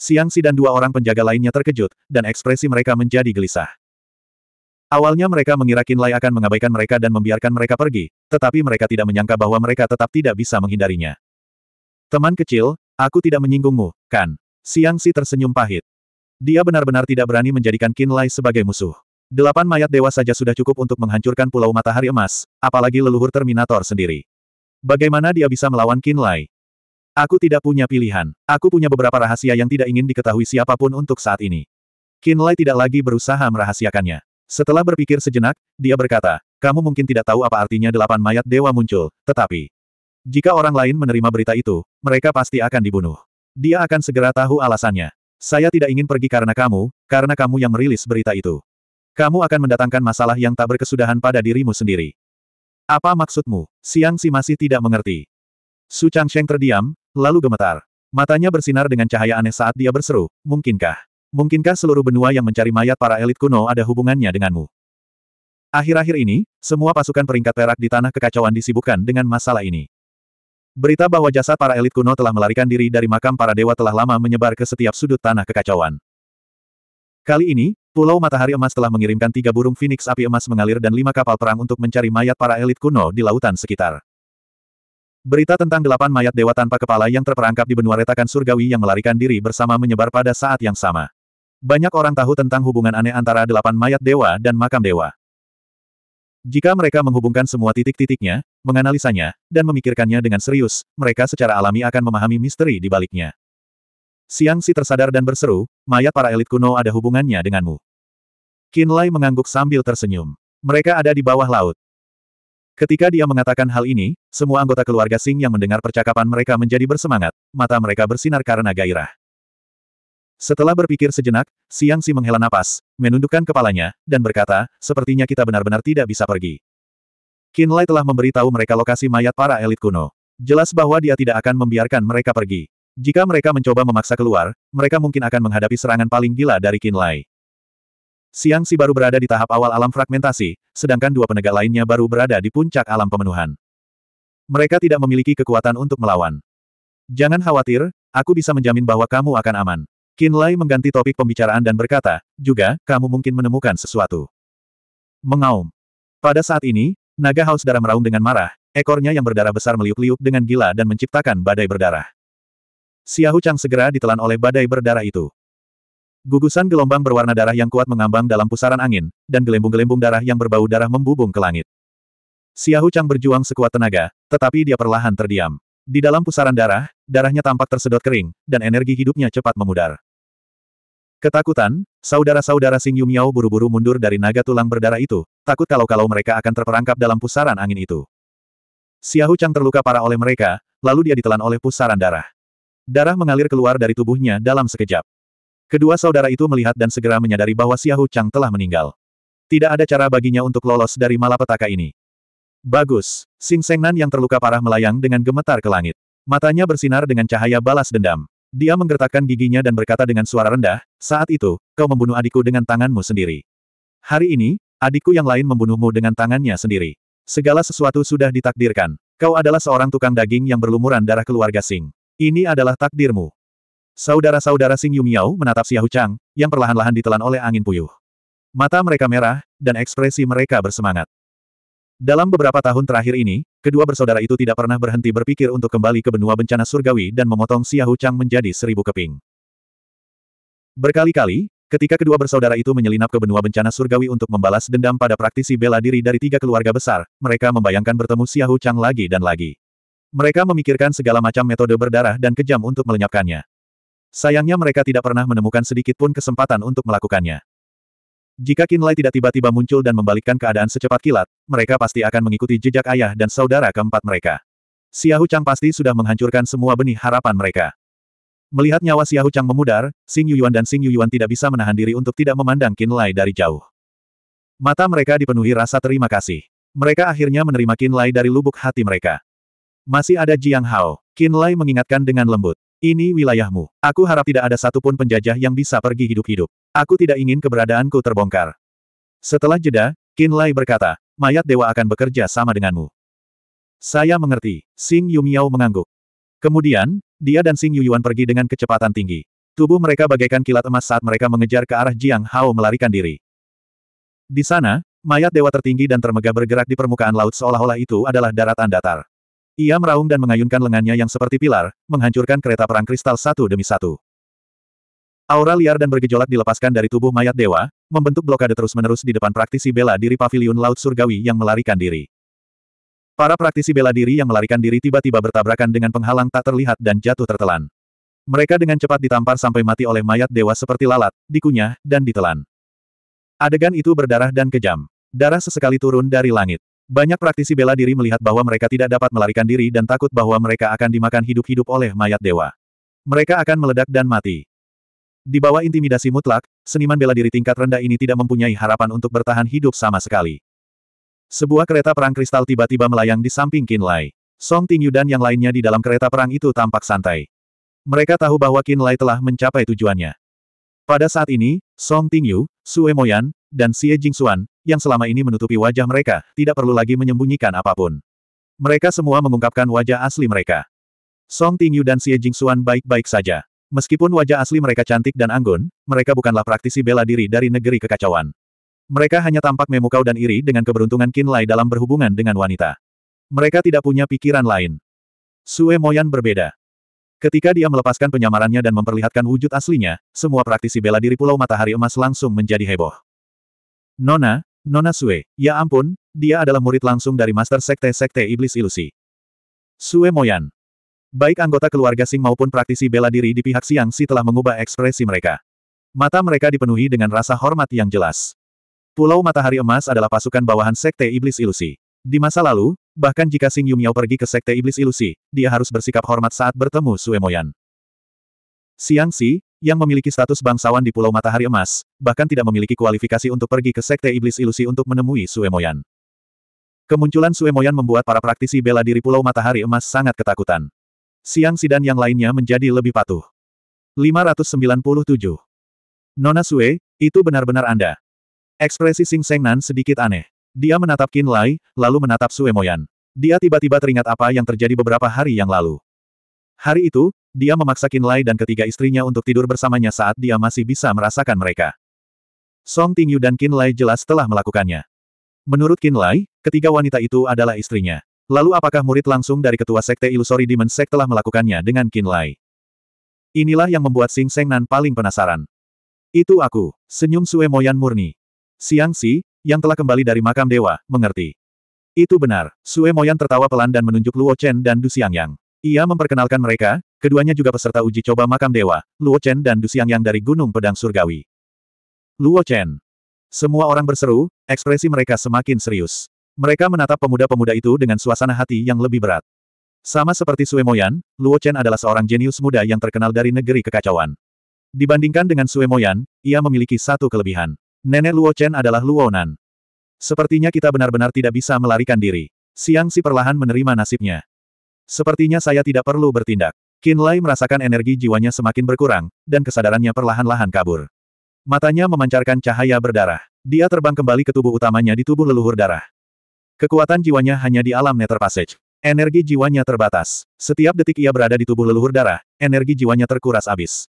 Siang Si dan dua orang penjaga lainnya terkejut, dan ekspresi mereka menjadi gelisah. Awalnya mereka mengira Kinlay akan mengabaikan mereka dan membiarkan mereka pergi, tetapi mereka tidak menyangka bahwa mereka tetap tidak bisa menghindarinya. Teman kecil, aku tidak menyinggungmu, kan? Siang Si tersenyum pahit. Dia benar-benar tidak berani menjadikan Kinlay sebagai musuh. Delapan mayat dewa saja sudah cukup untuk menghancurkan Pulau Matahari Emas, apalagi leluhur Terminator sendiri. Bagaimana dia bisa melawan Qin Lai? Aku tidak punya pilihan. Aku punya beberapa rahasia yang tidak ingin diketahui siapapun untuk saat ini. Qin Lai tidak lagi berusaha merahasiakannya. Setelah berpikir sejenak, dia berkata, kamu mungkin tidak tahu apa artinya delapan mayat dewa muncul, tetapi... Jika orang lain menerima berita itu, mereka pasti akan dibunuh. Dia akan segera tahu alasannya. Saya tidak ingin pergi karena kamu, karena kamu yang merilis berita itu. Kamu akan mendatangkan masalah yang tak berkesudahan pada dirimu sendiri. Apa maksudmu? Siang Si masih tidak mengerti. Su Changsheng terdiam, lalu gemetar. Matanya bersinar dengan cahaya aneh saat dia berseru, mungkinkah? Mungkinkah seluruh benua yang mencari mayat para elit kuno ada hubungannya denganmu? Akhir-akhir ini, semua pasukan peringkat perak di tanah kekacauan disibukkan dengan masalah ini. Berita bahwa jasad para elit kuno telah melarikan diri dari makam para dewa telah lama menyebar ke setiap sudut tanah kekacauan. Kali ini, Pulau Matahari Emas telah mengirimkan tiga burung Phoenix api emas mengalir dan lima kapal perang untuk mencari mayat para elit kuno di lautan sekitar. Berita tentang delapan mayat dewa tanpa kepala yang terperangkap di benua retakan surgawi yang melarikan diri bersama menyebar pada saat yang sama. Banyak orang tahu tentang hubungan aneh antara delapan mayat dewa dan makam dewa. Jika mereka menghubungkan semua titik-titiknya, menganalisanya, dan memikirkannya dengan serius, mereka secara alami akan memahami misteri di baliknya. Siang si tersadar dan berseru, mayat para elit kuno ada hubungannya denganmu. Kinlay mengangguk sambil tersenyum. Mereka ada di bawah laut. Ketika dia mengatakan hal ini, semua anggota keluarga Sing yang mendengar percakapan mereka menjadi bersemangat, mata mereka bersinar karena gairah. Setelah berpikir sejenak, Siang Si menghela napas, menundukkan kepalanya, dan berkata, sepertinya kita benar-benar tidak bisa pergi. Kinlay telah memberitahu mereka lokasi mayat para elit kuno. Jelas bahwa dia tidak akan membiarkan mereka pergi. Jika mereka mencoba memaksa keluar, mereka mungkin akan menghadapi serangan paling gila dari Kinlay. Siang Si baru berada di tahap awal alam fragmentasi, sedangkan dua penegak lainnya baru berada di puncak alam pemenuhan. Mereka tidak memiliki kekuatan untuk melawan. Jangan khawatir, aku bisa menjamin bahwa kamu akan aman. Lai mengganti topik pembicaraan dan berkata, juga, kamu mungkin menemukan sesuatu. Mengaum. Pada saat ini, naga haus darah meraung dengan marah, ekornya yang berdarah besar meliuk-liuk dengan gila dan menciptakan badai berdarah. Xiahu Chang segera ditelan oleh badai berdarah itu. Gugusan gelombang berwarna darah yang kuat mengambang dalam pusaran angin, dan gelembung-gelembung darah yang berbau darah membubung ke langit. Xiahu Chang berjuang sekuat tenaga, tetapi dia perlahan terdiam. Di dalam pusaran darah, darahnya tampak tersedot kering, dan energi hidupnya cepat memudar. Ketakutan, saudara-saudara Xing Yumiao buru-buru mundur dari naga tulang berdarah itu, takut kalau-kalau mereka akan terperangkap dalam pusaran angin itu. Xiahu Chang terluka parah oleh mereka, lalu dia ditelan oleh pusaran darah. Darah mengalir keluar dari tubuhnya dalam sekejap. Kedua saudara itu melihat dan segera menyadari bahwa Xiahu Chang telah meninggal. Tidak ada cara baginya untuk lolos dari malapetaka ini. Bagus. Sing Sengnan yang terluka parah melayang dengan gemetar ke langit. Matanya bersinar dengan cahaya balas dendam. Dia menggertakkan giginya dan berkata dengan suara rendah, saat itu, kau membunuh adikku dengan tanganmu sendiri. Hari ini, adikku yang lain membunuhmu dengan tangannya sendiri. Segala sesuatu sudah ditakdirkan. Kau adalah seorang tukang daging yang berlumuran darah keluarga Sing. Ini adalah takdirmu. Saudara-saudara Sing Yu menatap Xiahu Chang, yang perlahan-lahan ditelan oleh angin puyuh. Mata mereka merah, dan ekspresi mereka bersemangat. Dalam beberapa tahun terakhir ini, kedua bersaudara itu tidak pernah berhenti berpikir untuk kembali ke benua bencana surgawi dan memotong Xiahu Chang menjadi seribu keping. Berkali-kali, Ketika kedua bersaudara itu menyelinap ke benua bencana surgawi untuk membalas dendam pada praktisi bela diri dari tiga keluarga besar, mereka membayangkan bertemu Xiahu Chang lagi dan lagi. Mereka memikirkan segala macam metode berdarah dan kejam untuk melenyapkannya. Sayangnya mereka tidak pernah menemukan sedikit pun kesempatan untuk melakukannya. Jika Kinlay tidak tiba-tiba muncul dan membalikkan keadaan secepat kilat, mereka pasti akan mengikuti jejak ayah dan saudara keempat mereka. Xiahu Chang pasti sudah menghancurkan semua benih harapan mereka. Melihat nyawa Xiahu Chang memudar, Xing Yuyuan dan Xing Yuyuan tidak bisa menahan diri untuk tidak memandang Kinlay dari jauh. Mata mereka dipenuhi rasa terima kasih. Mereka akhirnya menerima Kinlay dari lubuk hati mereka. Masih ada Jiang Hao. Kinlay mengingatkan dengan lembut. Ini wilayahmu. Aku harap tidak ada satupun penjajah yang bisa pergi hidup-hidup. Aku tidak ingin keberadaanku terbongkar. Setelah jeda, Qin Lai berkata, mayat dewa akan bekerja sama denganmu. Saya mengerti, Xing Yumiao mengangguk. Kemudian, dia dan Xing Yuyuan pergi dengan kecepatan tinggi. Tubuh mereka bagaikan kilat emas saat mereka mengejar ke arah Jiang Hao melarikan diri. Di sana, mayat dewa tertinggi dan termegah bergerak di permukaan laut seolah-olah itu adalah daratan datar. Ia meraung dan mengayunkan lengannya yang seperti pilar, menghancurkan kereta perang kristal satu demi satu. Aura liar dan bergejolak dilepaskan dari tubuh mayat dewa, membentuk blokade terus-menerus di depan praktisi bela diri paviliun Laut Surgawi yang melarikan diri. Para praktisi bela diri yang melarikan diri tiba-tiba bertabrakan dengan penghalang tak terlihat dan jatuh tertelan. Mereka dengan cepat ditampar sampai mati oleh mayat dewa seperti lalat, dikunyah, dan ditelan. Adegan itu berdarah dan kejam. Darah sesekali turun dari langit. Banyak praktisi bela diri melihat bahwa mereka tidak dapat melarikan diri dan takut bahwa mereka akan dimakan hidup-hidup oleh mayat dewa. Mereka akan meledak dan mati. Di bawah intimidasi mutlak, seniman bela diri tingkat rendah ini tidak mempunyai harapan untuk bertahan hidup sama sekali. Sebuah kereta perang kristal tiba-tiba melayang di samping Qin Lai. Song Tingyu dan yang lainnya di dalam kereta perang itu tampak santai. Mereka tahu bahwa Qin Lai telah mencapai tujuannya. Pada saat ini, Song Tingyu, Sue Moyan, dan Xie Jingxuan, yang selama ini menutupi wajah mereka, tidak perlu lagi menyembunyikan apapun. Mereka semua mengungkapkan wajah asli mereka. Song Tingyu dan Xie Jingxuan baik-baik saja. Meskipun wajah asli mereka cantik dan anggun, mereka bukanlah praktisi bela diri dari negeri kekacauan. Mereka hanya tampak memukau dan iri dengan keberuntungan Qin Lai dalam berhubungan dengan wanita. Mereka tidak punya pikiran lain. Sue Moyan berbeda. Ketika dia melepaskan penyamarannya dan memperlihatkan wujud aslinya, semua praktisi bela diri Pulau Matahari Emas langsung menjadi heboh. Nona, Nona Sue, ya ampun, dia adalah murid langsung dari Master Sekte-Sekte Iblis Ilusi. Sue Moyan. Baik anggota keluarga Sing maupun praktisi bela diri di pihak Siang Si telah mengubah ekspresi mereka. Mata mereka dipenuhi dengan rasa hormat yang jelas. Pulau Matahari Emas adalah pasukan bawahan Sekte Iblis Ilusi. Di masa lalu, bahkan jika Sing Yumiao pergi ke Sekte Iblis Ilusi, dia harus bersikap hormat saat bertemu Sue Moyan. Siang Si, yang memiliki status bangsawan di Pulau Matahari Emas, bahkan tidak memiliki kualifikasi untuk pergi ke Sekte Iblis Ilusi untuk menemui Suemoyan. Kemunculan Suemoyan membuat para praktisi bela diri Pulau Matahari Emas sangat ketakutan. Siang Sidan yang lainnya menjadi lebih patuh. 597. Nona Sue, itu benar-benar Anda. Ekspresi Sing Seng Nan sedikit aneh. Dia menatap Kin Lai, lalu menatap Suemoyan. Dia tiba-tiba teringat apa yang terjadi beberapa hari yang lalu. Hari itu, dia memaksa Lai dan ketiga istrinya untuk tidur bersamanya saat dia masih bisa merasakan mereka. Song Tingyu dan Lai jelas telah melakukannya. Menurut Lai, ketiga wanita itu adalah istrinya. Lalu apakah murid langsung dari ketua sekte ilusori Demon Sect telah melakukannya dengan Lai? Inilah yang membuat Sing Seng Nan paling penasaran. Itu aku, senyum Sue Moyan murni. Siang Si, yang telah kembali dari makam dewa, mengerti. Itu benar, Sue Moyan tertawa pelan dan menunjuk Luo Chen dan Du Xiangyang. Ia memperkenalkan mereka, Keduanya juga peserta uji coba makam dewa, Luo Chen dan Du Xiangyang dari Gunung Pedang Surgawi. Luo Chen. Semua orang berseru, ekspresi mereka semakin serius. Mereka menatap pemuda-pemuda itu dengan suasana hati yang lebih berat. Sama seperti Suemoyan, Luo Chen adalah seorang jenius muda yang terkenal dari negeri kekacauan. Dibandingkan dengan Suemoyan, ia memiliki satu kelebihan. Nenek Luo Chen adalah Luo Luonan. Sepertinya kita benar-benar tidak bisa melarikan diri. Siang si perlahan menerima nasibnya. Sepertinya saya tidak perlu bertindak. Kinlay merasakan energi jiwanya semakin berkurang, dan kesadarannya perlahan-lahan kabur. Matanya memancarkan cahaya berdarah. Dia terbang kembali ke tubuh utamanya di tubuh leluhur darah. Kekuatan jiwanya hanya di alam Nether Passage. Energi jiwanya terbatas. Setiap detik ia berada di tubuh leluhur darah, energi jiwanya terkuras abis.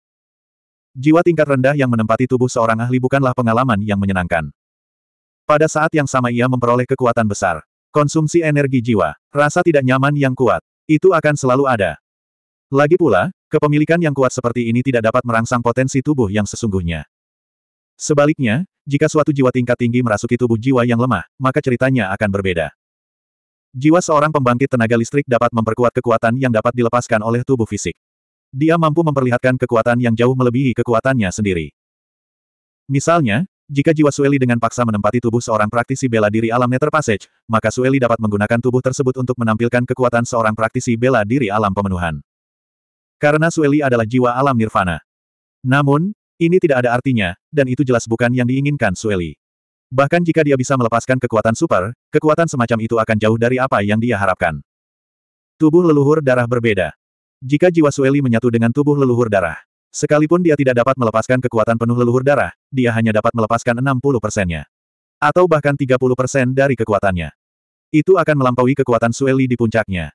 Jiwa tingkat rendah yang menempati tubuh seorang ahli bukanlah pengalaman yang menyenangkan. Pada saat yang sama ia memperoleh kekuatan besar. Konsumsi energi jiwa, rasa tidak nyaman yang kuat, itu akan selalu ada. Lagi pula, kepemilikan yang kuat seperti ini tidak dapat merangsang potensi tubuh yang sesungguhnya. Sebaliknya, jika suatu jiwa tingkat tinggi merasuki tubuh jiwa yang lemah, maka ceritanya akan berbeda. Jiwa seorang pembangkit tenaga listrik dapat memperkuat kekuatan yang dapat dilepaskan oleh tubuh fisik. Dia mampu memperlihatkan kekuatan yang jauh melebihi kekuatannya sendiri. Misalnya, jika jiwa Sueli dengan paksa menempati tubuh seorang praktisi bela diri alam Nether Passage, maka Sueli dapat menggunakan tubuh tersebut untuk menampilkan kekuatan seorang praktisi bela diri alam pemenuhan. Karena Sueli adalah jiwa alam nirvana. Namun, ini tidak ada artinya, dan itu jelas bukan yang diinginkan Sueli. Bahkan jika dia bisa melepaskan kekuatan super, kekuatan semacam itu akan jauh dari apa yang dia harapkan. Tubuh leluhur darah berbeda. Jika jiwa Sueli menyatu dengan tubuh leluhur darah, sekalipun dia tidak dapat melepaskan kekuatan penuh leluhur darah, dia hanya dapat melepaskan 60 persennya. Atau bahkan 30 persen dari kekuatannya. Itu akan melampaui kekuatan Sueli di puncaknya.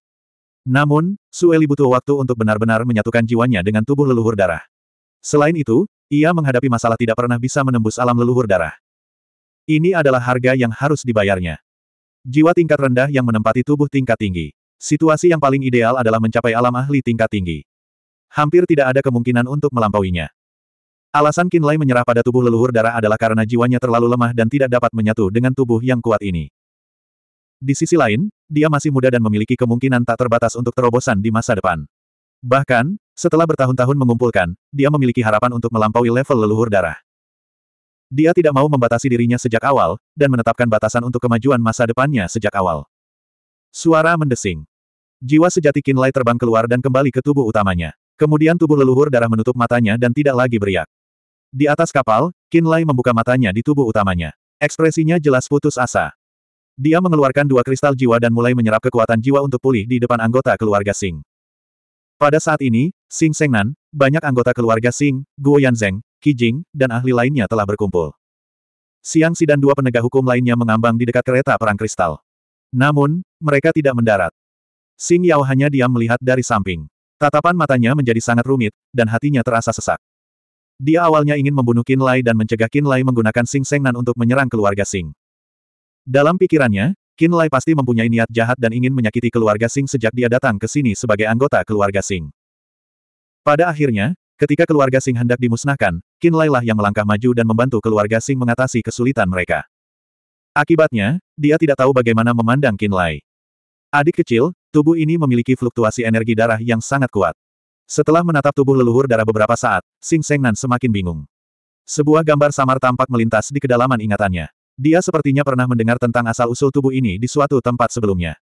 Namun, Sueli butuh waktu untuk benar-benar menyatukan jiwanya dengan tubuh leluhur darah. Selain itu, ia menghadapi masalah tidak pernah bisa menembus alam leluhur darah. Ini adalah harga yang harus dibayarnya. Jiwa tingkat rendah yang menempati tubuh tingkat tinggi. Situasi yang paling ideal adalah mencapai alam ahli tingkat tinggi. Hampir tidak ada kemungkinan untuk melampauinya. Alasan Kinlay menyerah pada tubuh leluhur darah adalah karena jiwanya terlalu lemah dan tidak dapat menyatu dengan tubuh yang kuat ini. Di sisi lain, dia masih muda dan memiliki kemungkinan tak terbatas untuk terobosan di masa depan. Bahkan, setelah bertahun-tahun mengumpulkan, dia memiliki harapan untuk melampaui level leluhur darah. Dia tidak mau membatasi dirinya sejak awal, dan menetapkan batasan untuk kemajuan masa depannya sejak awal. Suara mendesing. Jiwa sejati Kinlay terbang keluar dan kembali ke tubuh utamanya. Kemudian tubuh leluhur darah menutup matanya dan tidak lagi beriak. Di atas kapal, Kinlay membuka matanya di tubuh utamanya. Ekspresinya jelas putus asa. Dia mengeluarkan dua kristal jiwa dan mulai menyerap kekuatan jiwa untuk pulih di depan anggota keluarga Sing. Pada saat ini, Sing Sengnan, banyak anggota keluarga Sing, Guo Yanzeng, Jing, dan ahli lainnya telah berkumpul. Siang Si dan dua penegak hukum lainnya mengambang di dekat kereta perang kristal. Namun, mereka tidak mendarat. Sing Yao hanya diam melihat dari samping. Tatapan matanya menjadi sangat rumit, dan hatinya terasa sesak. Dia awalnya ingin membunuh Kin Lai dan mencegah Kin Lai menggunakan Sing Sengnan untuk menyerang keluarga Sing. Dalam pikirannya, Qin Lai pasti mempunyai niat jahat dan ingin menyakiti keluarga Sing sejak dia datang ke sini sebagai anggota keluarga Sing. Pada akhirnya, ketika keluarga Sing hendak dimusnahkan, Qin Lai lah yang melangkah maju dan membantu keluarga Sing mengatasi kesulitan mereka. Akibatnya, dia tidak tahu bagaimana memandang Qin Lai. Adik kecil, tubuh ini memiliki fluktuasi energi darah yang sangat kuat. Setelah menatap tubuh leluhur darah beberapa saat, Sing Sengnan semakin bingung. Sebuah gambar samar tampak melintas di kedalaman ingatannya. Dia sepertinya pernah mendengar tentang asal-usul tubuh ini di suatu tempat sebelumnya.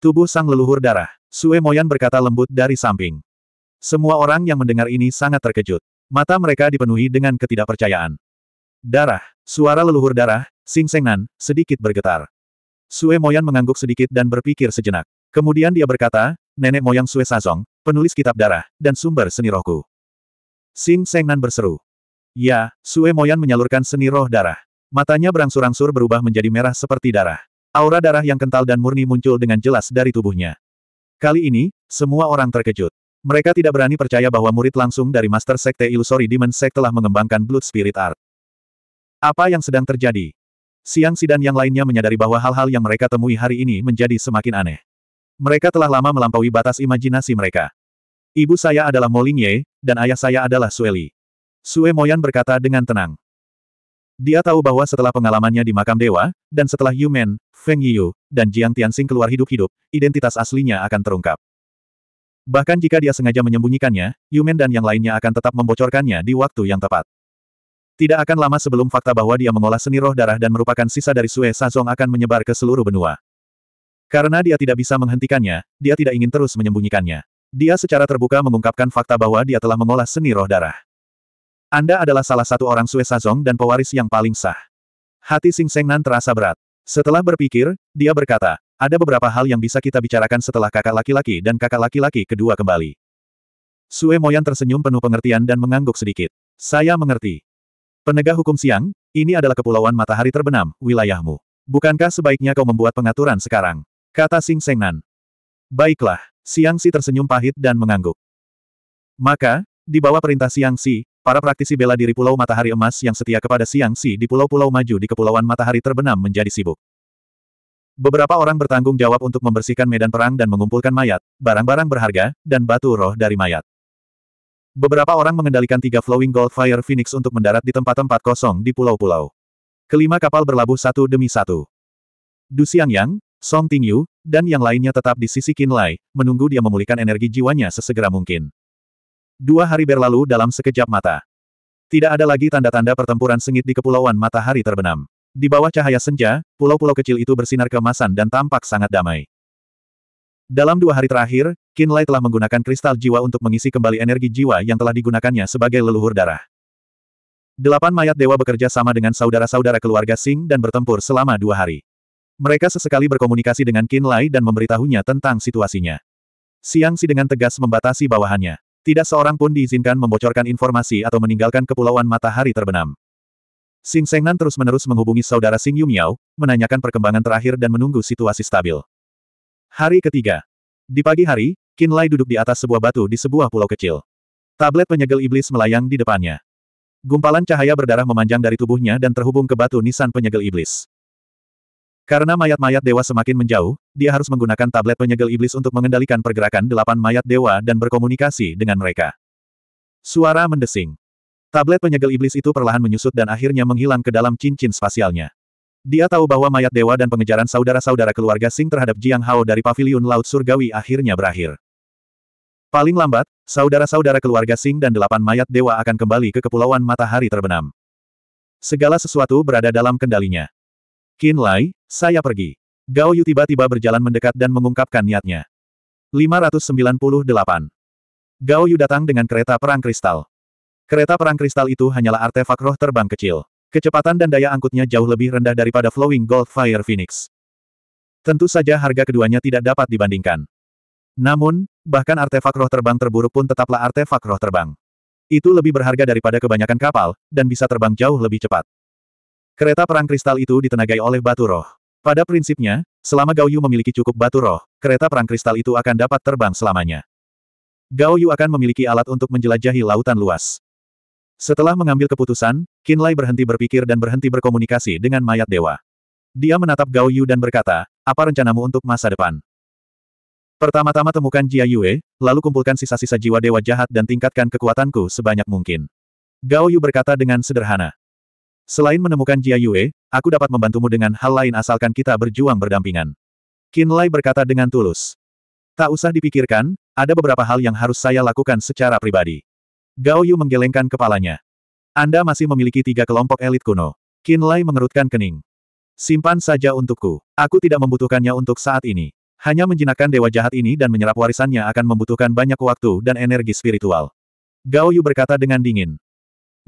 Tubuh sang leluhur darah. Sue Moyan berkata lembut dari samping. Semua orang yang mendengar ini sangat terkejut. Mata mereka dipenuhi dengan ketidakpercayaan. Darah. Suara leluhur darah, sing Sengnan sedikit bergetar. Sue Moyan mengangguk sedikit dan berpikir sejenak. Kemudian dia berkata, Nenek Moyang Sue Sazong, penulis kitab darah, dan sumber seni rohku. Sing Sengnan berseru. Ya, Sue Moyan menyalurkan seni roh darah. Matanya berangsur-angsur berubah menjadi merah seperti darah. Aura darah yang kental dan murni muncul dengan jelas dari tubuhnya. Kali ini, semua orang terkejut. Mereka tidak berani percaya bahwa murid langsung dari Master Sekte Illusory Demon Sect telah mengembangkan Blood Spirit Art. Apa yang sedang terjadi? Siang Sidan yang lainnya menyadari bahwa hal-hal yang mereka temui hari ini menjadi semakin aneh. Mereka telah lama melampaui batas imajinasi mereka. Ibu saya adalah Molinye, dan ayah saya adalah Sueli. Sue Moyan berkata dengan tenang. Dia tahu bahwa setelah pengalamannya di makam dewa, dan setelah Yumen, Feng Yu, dan Jiang Tianxing keluar hidup-hidup, identitas aslinya akan terungkap. Bahkan jika dia sengaja menyembunyikannya, Yumen dan yang lainnya akan tetap membocorkannya di waktu yang tepat. Tidak akan lama sebelum fakta bahwa dia mengolah seni roh darah dan merupakan sisa dari Sue Sazong akan menyebar ke seluruh benua. Karena dia tidak bisa menghentikannya, dia tidak ingin terus menyembunyikannya. Dia secara terbuka mengungkapkan fakta bahwa dia telah mengolah seni roh darah. Anda adalah salah satu orang Sue dan pewaris yang paling sah. Hati Sing Sengnan terasa berat. Setelah berpikir, dia berkata, ada beberapa hal yang bisa kita bicarakan setelah kakak laki-laki dan kakak laki-laki kedua kembali. Sue Moyan tersenyum penuh pengertian dan mengangguk sedikit. Saya mengerti. Penegak hukum siang, ini adalah kepulauan matahari terbenam, wilayahmu. Bukankah sebaiknya kau membuat pengaturan sekarang? Kata Sing Sengnan. Baiklah, Siang Si tersenyum pahit dan mengangguk. Maka, di bawah perintah Siang Si, Para praktisi bela diri Pulau Matahari Emas yang setia kepada Siang Si di pulau-pulau maju di Kepulauan Matahari terbenam menjadi sibuk. Beberapa orang bertanggung jawab untuk membersihkan medan perang dan mengumpulkan mayat, barang-barang berharga, dan batu roh dari mayat. Beberapa orang mengendalikan tiga Flowing Gold Fire Phoenix untuk mendarat di tempat-tempat kosong di pulau-pulau. Kelima kapal berlabuh satu demi satu. Du Yang, Song Tingyu, dan yang lainnya tetap di sisi Qin Lai, menunggu dia memulihkan energi jiwanya sesegera mungkin. Dua hari berlalu dalam sekejap mata. Tidak ada lagi tanda-tanda pertempuran sengit di kepulauan matahari terbenam. Di bawah cahaya senja, pulau-pulau kecil itu bersinar kemasan dan tampak sangat damai. Dalam dua hari terakhir, Lai telah menggunakan kristal jiwa untuk mengisi kembali energi jiwa yang telah digunakannya sebagai leluhur darah. Delapan mayat dewa bekerja sama dengan saudara-saudara keluarga Sing dan bertempur selama dua hari. Mereka sesekali berkomunikasi dengan Lai dan memberitahunya tentang situasinya. Siang Si dengan tegas membatasi bawahannya. Tidak seorang pun diizinkan membocorkan informasi atau meninggalkan kepulauan matahari terbenam. Sing Sengnan terus-menerus menghubungi saudara Sing Yumiao, menanyakan perkembangan terakhir dan menunggu situasi stabil. Hari ketiga. Di pagi hari, Qin Lai duduk di atas sebuah batu di sebuah pulau kecil. Tablet penyegel iblis melayang di depannya. Gumpalan cahaya berdarah memanjang dari tubuhnya dan terhubung ke batu nisan penyegel iblis. Karena mayat-mayat dewa semakin menjauh, dia harus menggunakan tablet penyegel iblis untuk mengendalikan pergerakan delapan mayat dewa dan berkomunikasi dengan mereka. Suara mendesing. Tablet penyegel iblis itu perlahan menyusut dan akhirnya menghilang ke dalam cincin spasialnya. Dia tahu bahwa mayat dewa dan pengejaran saudara-saudara keluarga Sing terhadap Jiang Hao dari paviliun Laut Surgawi akhirnya berakhir. Paling lambat, saudara-saudara keluarga Sing dan delapan mayat dewa akan kembali ke Kepulauan Matahari Terbenam. Segala sesuatu berada dalam kendalinya. Qin Lai, saya pergi. Gao Yu tiba-tiba berjalan mendekat dan mengungkapkan niatnya. 598. Gao Yu datang dengan kereta perang kristal. Kereta perang kristal itu hanyalah artefak roh terbang kecil. Kecepatan dan daya angkutnya jauh lebih rendah daripada Flowing Gold Fire Phoenix. Tentu saja harga keduanya tidak dapat dibandingkan. Namun, bahkan artefak roh terbang terburuk pun tetaplah artefak roh terbang. Itu lebih berharga daripada kebanyakan kapal, dan bisa terbang jauh lebih cepat. Kereta perang kristal itu ditenagai oleh batu roh. Pada prinsipnya, selama Gao Yu memiliki cukup batu roh, kereta perang kristal itu akan dapat terbang selamanya. Gao Yu akan memiliki alat untuk menjelajahi lautan luas. Setelah mengambil keputusan, Qin Lai berhenti berpikir dan berhenti berkomunikasi dengan mayat dewa. Dia menatap Gao Yu dan berkata, apa rencanamu untuk masa depan? Pertama-tama temukan Jia Yue, lalu kumpulkan sisa-sisa jiwa dewa jahat dan tingkatkan kekuatanku sebanyak mungkin. Gao Yu berkata dengan sederhana. Selain menemukan Jia Yue, Aku dapat membantumu dengan hal lain asalkan kita berjuang berdampingan. Lai berkata dengan tulus. Tak usah dipikirkan, ada beberapa hal yang harus saya lakukan secara pribadi. Gao Yu menggelengkan kepalanya. Anda masih memiliki tiga kelompok elit kuno. Lai mengerutkan kening. Simpan saja untukku. Aku tidak membutuhkannya untuk saat ini. Hanya menjinakkan dewa jahat ini dan menyerap warisannya akan membutuhkan banyak waktu dan energi spiritual. Gao Yu berkata dengan dingin.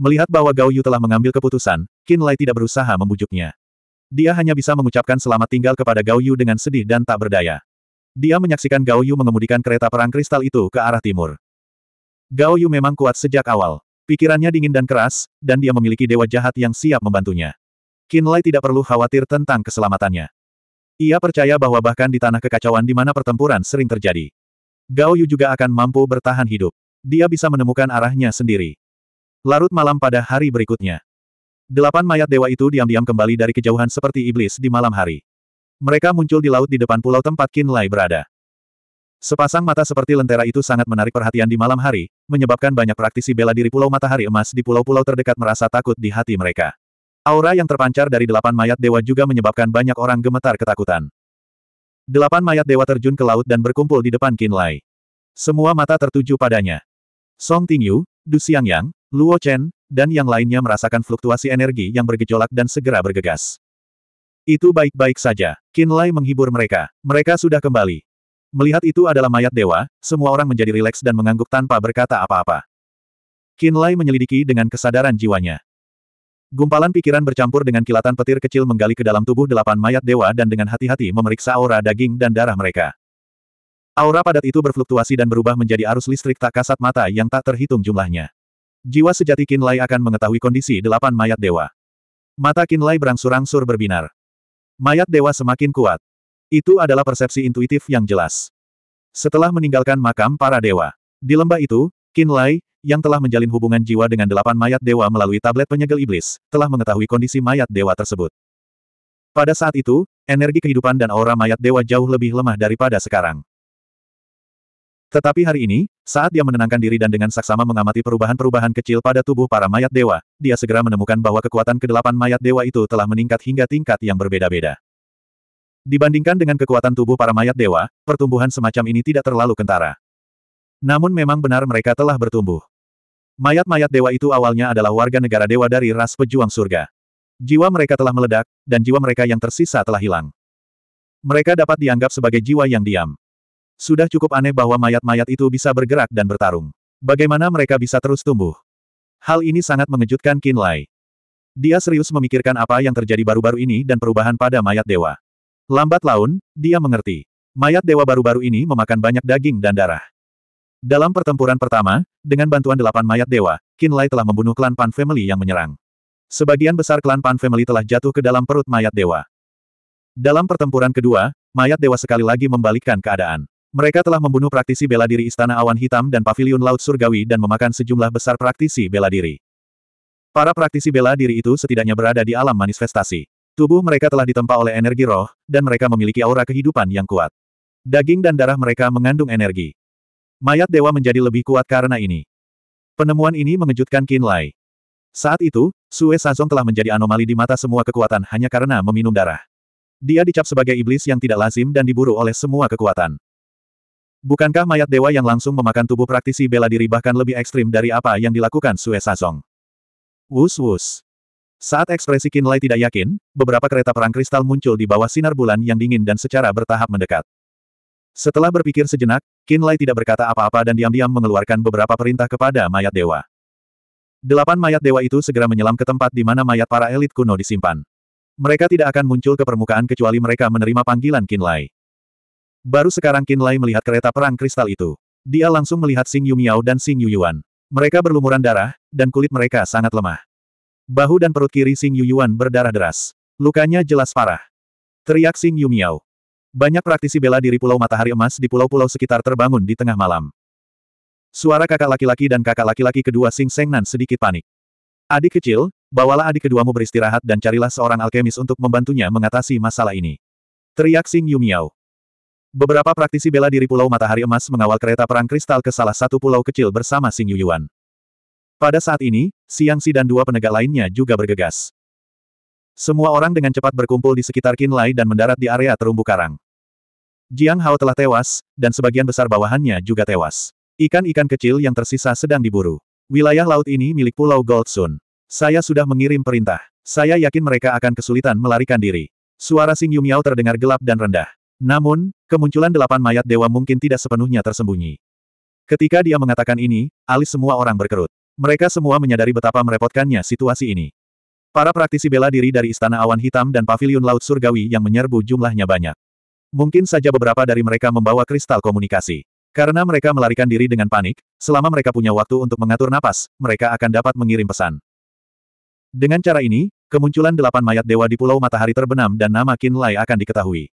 Melihat bahwa Gao Yu telah mengambil keputusan, Qin Lai tidak berusaha membujuknya. Dia hanya bisa mengucapkan selamat tinggal kepada Gao Yu dengan sedih dan tak berdaya. Dia menyaksikan Gao Yu mengemudikan kereta perang kristal itu ke arah timur. Gao Yu memang kuat sejak awal. Pikirannya dingin dan keras, dan dia memiliki dewa jahat yang siap membantunya. Qin Lai tidak perlu khawatir tentang keselamatannya. Ia percaya bahwa bahkan di tanah kekacauan di mana pertempuran sering terjadi, Gao Yu juga akan mampu bertahan hidup. Dia bisa menemukan arahnya sendiri. Larut malam pada hari berikutnya. Delapan mayat dewa itu diam-diam kembali dari kejauhan seperti iblis di malam hari. Mereka muncul di laut di depan pulau tempat Qin Lai berada. Sepasang mata seperti lentera itu sangat menarik perhatian di malam hari, menyebabkan banyak praktisi bela diri Pulau Matahari Emas di pulau-pulau terdekat merasa takut di hati mereka. Aura yang terpancar dari delapan mayat dewa juga menyebabkan banyak orang gemetar ketakutan. Delapan mayat dewa terjun ke laut dan berkumpul di depan Qin Lai. Semua mata tertuju padanya. Song Tingyu, Du Xiangyang, Luo Chen, dan yang lainnya merasakan fluktuasi energi yang bergejolak dan segera bergegas. Itu baik-baik saja. Qin Lai menghibur mereka. Mereka sudah kembali. Melihat itu adalah mayat dewa, semua orang menjadi rileks dan mengangguk tanpa berkata apa-apa. Qin Lai menyelidiki dengan kesadaran jiwanya. Gumpalan pikiran bercampur dengan kilatan petir kecil menggali ke dalam tubuh delapan mayat dewa dan dengan hati-hati memeriksa aura daging dan darah mereka. Aura padat itu berfluktuasi dan berubah menjadi arus listrik tak kasat mata yang tak terhitung jumlahnya. Jiwa sejati Kinlay akan mengetahui kondisi delapan mayat dewa. Mata Kinlay berangsur-angsur berbinar. Mayat dewa semakin kuat. Itu adalah persepsi intuitif yang jelas. Setelah meninggalkan makam para dewa, di lembah itu, Kinlay yang telah menjalin hubungan jiwa dengan delapan mayat dewa melalui tablet penyegel iblis, telah mengetahui kondisi mayat dewa tersebut. Pada saat itu, energi kehidupan dan aura mayat dewa jauh lebih lemah daripada sekarang. Tetapi hari ini, saat dia menenangkan diri dan dengan saksama mengamati perubahan-perubahan kecil pada tubuh para mayat dewa, dia segera menemukan bahwa kekuatan kedelapan mayat dewa itu telah meningkat hingga tingkat yang berbeda-beda. Dibandingkan dengan kekuatan tubuh para mayat dewa, pertumbuhan semacam ini tidak terlalu kentara. Namun memang benar mereka telah bertumbuh. Mayat-mayat dewa itu awalnya adalah warga negara dewa dari ras pejuang surga. Jiwa mereka telah meledak, dan jiwa mereka yang tersisa telah hilang. Mereka dapat dianggap sebagai jiwa yang diam sudah cukup aneh bahwa mayat-mayat itu bisa bergerak dan bertarung. Bagaimana mereka bisa terus tumbuh? Hal ini sangat mengejutkan Qin Lai. Dia serius memikirkan apa yang terjadi baru-baru ini dan perubahan pada mayat dewa. Lambat laun, dia mengerti. Mayat dewa baru-baru ini memakan banyak daging dan darah. Dalam pertempuran pertama, dengan bantuan delapan mayat dewa, Qin Lai telah membunuh klan Pan Family yang menyerang. Sebagian besar klan Pan Family telah jatuh ke dalam perut mayat dewa. Dalam pertempuran kedua, mayat dewa sekali lagi membalikkan keadaan. Mereka telah membunuh praktisi bela diri Istana Awan Hitam dan Paviliun Laut Surgawi dan memakan sejumlah besar praktisi bela diri. Para praktisi bela diri itu setidaknya berada di alam manifestasi. Tubuh mereka telah ditempa oleh energi roh, dan mereka memiliki aura kehidupan yang kuat. Daging dan darah mereka mengandung energi. Mayat dewa menjadi lebih kuat karena ini. Penemuan ini mengejutkan Qin Lai. Saat itu, Sue Sazong telah menjadi anomali di mata semua kekuatan hanya karena meminum darah. Dia dicap sebagai iblis yang tidak lazim dan diburu oleh semua kekuatan. Bukankah mayat dewa yang langsung memakan tubuh praktisi bela diri bahkan lebih ekstrim dari apa yang dilakukan Sue Sazong? Wus wus. Saat ekspresi Kinlay tidak yakin, beberapa kereta perang kristal muncul di bawah sinar bulan yang dingin dan secara bertahap mendekat. Setelah berpikir sejenak, Kinlay tidak berkata apa-apa dan diam-diam mengeluarkan beberapa perintah kepada mayat dewa. Delapan mayat dewa itu segera menyelam ke tempat di mana mayat para elit kuno disimpan. Mereka tidak akan muncul ke permukaan kecuali mereka menerima panggilan Kinlay. Baru sekarang Qin Lai melihat kereta perang kristal itu. Dia langsung melihat Sing Yu Miao dan Sing Yu Yuan. Mereka berlumuran darah, dan kulit mereka sangat lemah. Bahu dan perut kiri Sing Yu Yuan berdarah deras. Lukanya jelas parah. Teriak Sing Yu Miao. Banyak praktisi bela diri Pulau Matahari Emas di pulau-pulau sekitar terbangun di tengah malam. Suara kakak laki-laki dan kakak laki-laki kedua Xing Sengnan sedikit panik. Adik kecil, bawalah adik keduamu beristirahat dan carilah seorang alkemis untuk membantunya mengatasi masalah ini. Teriak Sing Yu Miao. Beberapa praktisi bela diri Pulau Matahari Emas mengawal kereta perang kristal ke salah satu pulau kecil bersama Xing Yuyuan. Pada saat ini, Siang Si dan dua penegak lainnya juga bergegas. Semua orang dengan cepat berkumpul di sekitar Lai dan mendarat di area terumbu karang. Jiang Hao telah tewas, dan sebagian besar bawahannya juga tewas. Ikan-ikan kecil yang tersisa sedang diburu. Wilayah laut ini milik Pulau Gold Sun. Saya sudah mengirim perintah. Saya yakin mereka akan kesulitan melarikan diri. Suara Xing Yumiao terdengar gelap dan rendah. Namun, kemunculan delapan mayat dewa mungkin tidak sepenuhnya tersembunyi. Ketika dia mengatakan ini, alis semua orang berkerut. Mereka semua menyadari betapa merepotkannya situasi ini. Para praktisi bela diri dari Istana Awan Hitam dan Paviliun Laut Surgawi yang menyerbu jumlahnya banyak. Mungkin saja beberapa dari mereka membawa kristal komunikasi. Karena mereka melarikan diri dengan panik, selama mereka punya waktu untuk mengatur napas, mereka akan dapat mengirim pesan. Dengan cara ini, kemunculan delapan mayat dewa di Pulau Matahari terbenam dan nama Kinlay Lai akan diketahui.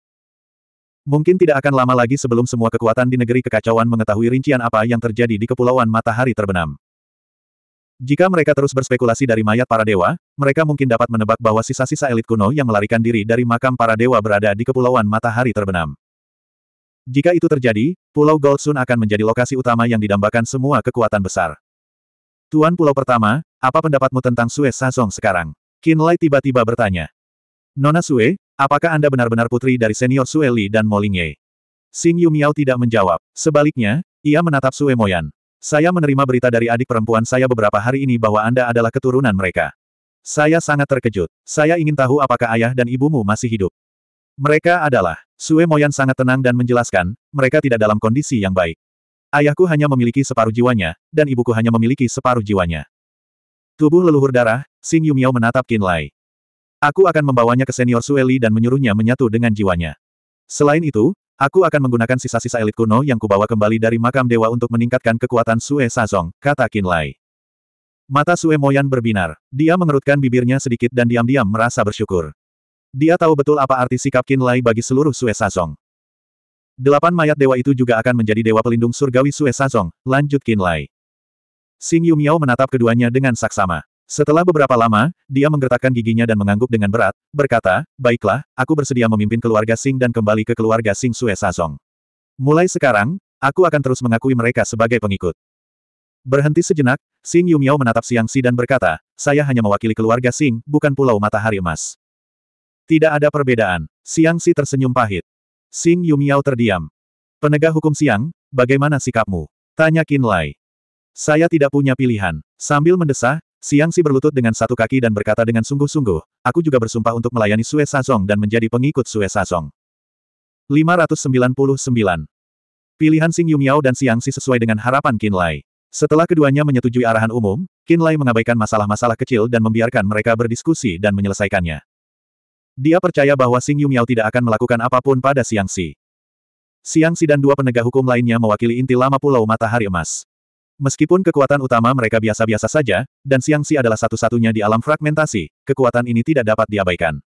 Mungkin tidak akan lama lagi sebelum semua kekuatan di negeri kekacauan mengetahui rincian apa yang terjadi di Kepulauan Matahari Terbenam. Jika mereka terus berspekulasi dari mayat para dewa, mereka mungkin dapat menebak bahwa sisa-sisa elit kuno yang melarikan diri dari makam para dewa berada di Kepulauan Matahari Terbenam. Jika itu terjadi, Pulau Goldsun akan menjadi lokasi utama yang didambakan semua kekuatan besar. Tuan Pulau Pertama, apa pendapatmu tentang Sue Sazong sekarang? Kinlay tiba-tiba bertanya. Nona Sue, Apakah Anda benar-benar putri dari senior Sueli Li dan Molingye? Xing Yu Miao tidak menjawab. Sebaliknya, ia menatap Sue Moyan. Saya menerima berita dari adik perempuan saya beberapa hari ini bahwa Anda adalah keturunan mereka. Saya sangat terkejut. Saya ingin tahu apakah ayah dan ibumu masih hidup. Mereka adalah. Sue Moyan sangat tenang dan menjelaskan, mereka tidak dalam kondisi yang baik. Ayahku hanya memiliki separuh jiwanya, dan ibuku hanya memiliki separuh jiwanya. Tubuh leluhur darah, Xing Yumiao menatap Qin Lai. Aku akan membawanya ke senior Sueli dan menyuruhnya menyatu dengan jiwanya. Selain itu, aku akan menggunakan sisa-sisa elit kuno yang kubawa kembali dari makam dewa untuk meningkatkan kekuatan Sue Sazong, kata Lai. Mata Sue Moyan berbinar. Dia mengerutkan bibirnya sedikit dan diam-diam merasa bersyukur. Dia tahu betul apa arti sikap Lai bagi seluruh Sue Sazong. Delapan mayat dewa itu juga akan menjadi dewa pelindung surgawi Sue Sazong, lanjut Lai. Xing Yu menatap keduanya dengan saksama. Setelah beberapa lama, dia menggertakkan giginya dan mengangguk dengan berat, berkata, Baiklah, aku bersedia memimpin keluarga Sing dan kembali ke keluarga Sing Sue Sazong. Mulai sekarang, aku akan terus mengakui mereka sebagai pengikut. Berhenti sejenak, Sing Yumiao menatap Siang Si dan berkata, Saya hanya mewakili keluarga Sing, bukan Pulau Matahari Emas. Tidak ada perbedaan. Siang Si tersenyum pahit. Sing Yumiao terdiam. Penegak hukum Siang, bagaimana sikapmu? Tanya Qin Lai. Saya tidak punya pilihan. Sambil mendesah, Siang Si berlutut dengan satu kaki dan berkata dengan sungguh-sungguh, aku juga bersumpah untuk melayani Sue Sazong dan menjadi pengikut Sue Sazong. 599. Pilihan Sing Yumiao dan Siang Si sesuai dengan harapan Qin Lai. Setelah keduanya menyetujui arahan umum, Qin Lai mengabaikan masalah-masalah kecil dan membiarkan mereka berdiskusi dan menyelesaikannya. Dia percaya bahwa Sing Yumiao tidak akan melakukan apapun pada Siang Si. Siang Si dan dua penegak hukum lainnya mewakili inti lama Pulau Matahari Emas. Meskipun kekuatan utama mereka biasa-biasa saja, dan siang si adalah satu-satunya di alam fragmentasi, kekuatan ini tidak dapat diabaikan.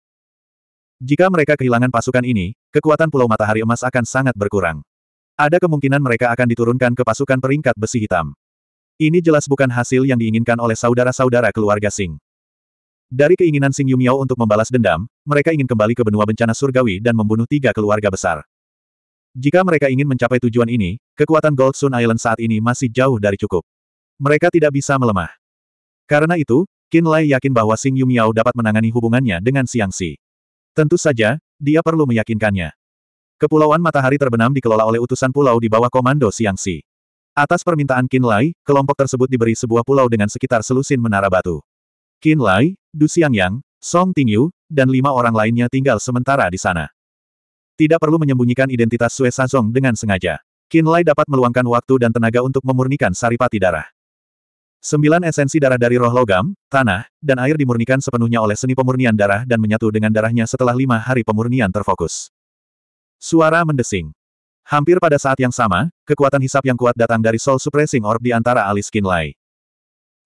Jika mereka kehilangan pasukan ini, kekuatan Pulau Matahari Emas akan sangat berkurang. Ada kemungkinan mereka akan diturunkan ke pasukan peringkat besi hitam. Ini jelas bukan hasil yang diinginkan oleh saudara-saudara keluarga Sing. Dari keinginan Sing Yumiao untuk membalas dendam, mereka ingin kembali ke benua bencana surgawi dan membunuh tiga keluarga besar. Jika mereka ingin mencapai tujuan ini, kekuatan Gold Sun Island saat ini masih jauh dari cukup. Mereka tidak bisa melemah. Karena itu, Qin Lai yakin bahwa Sing Yu Miao dapat menangani hubungannya dengan Siang Si. Tentu saja, dia perlu meyakinkannya. Kepulauan Matahari terbenam dikelola oleh utusan pulau di bawah komando Siang Si. Atas permintaan Qin Lai, kelompok tersebut diberi sebuah pulau dengan sekitar selusin menara batu. Qin Lai, Du Xiangyang, Song Tingyu, dan lima orang lainnya tinggal sementara di sana. Tidak perlu menyembunyikan identitas Sue Sazong dengan sengaja. Kinlay dapat meluangkan waktu dan tenaga untuk memurnikan saripati darah. Sembilan esensi darah dari roh logam, tanah, dan air dimurnikan sepenuhnya oleh seni pemurnian darah dan menyatu dengan darahnya setelah lima hari pemurnian terfokus. Suara mendesing. Hampir pada saat yang sama, kekuatan hisap yang kuat datang dari Soul Suppressing Orb di antara alis Kinlay.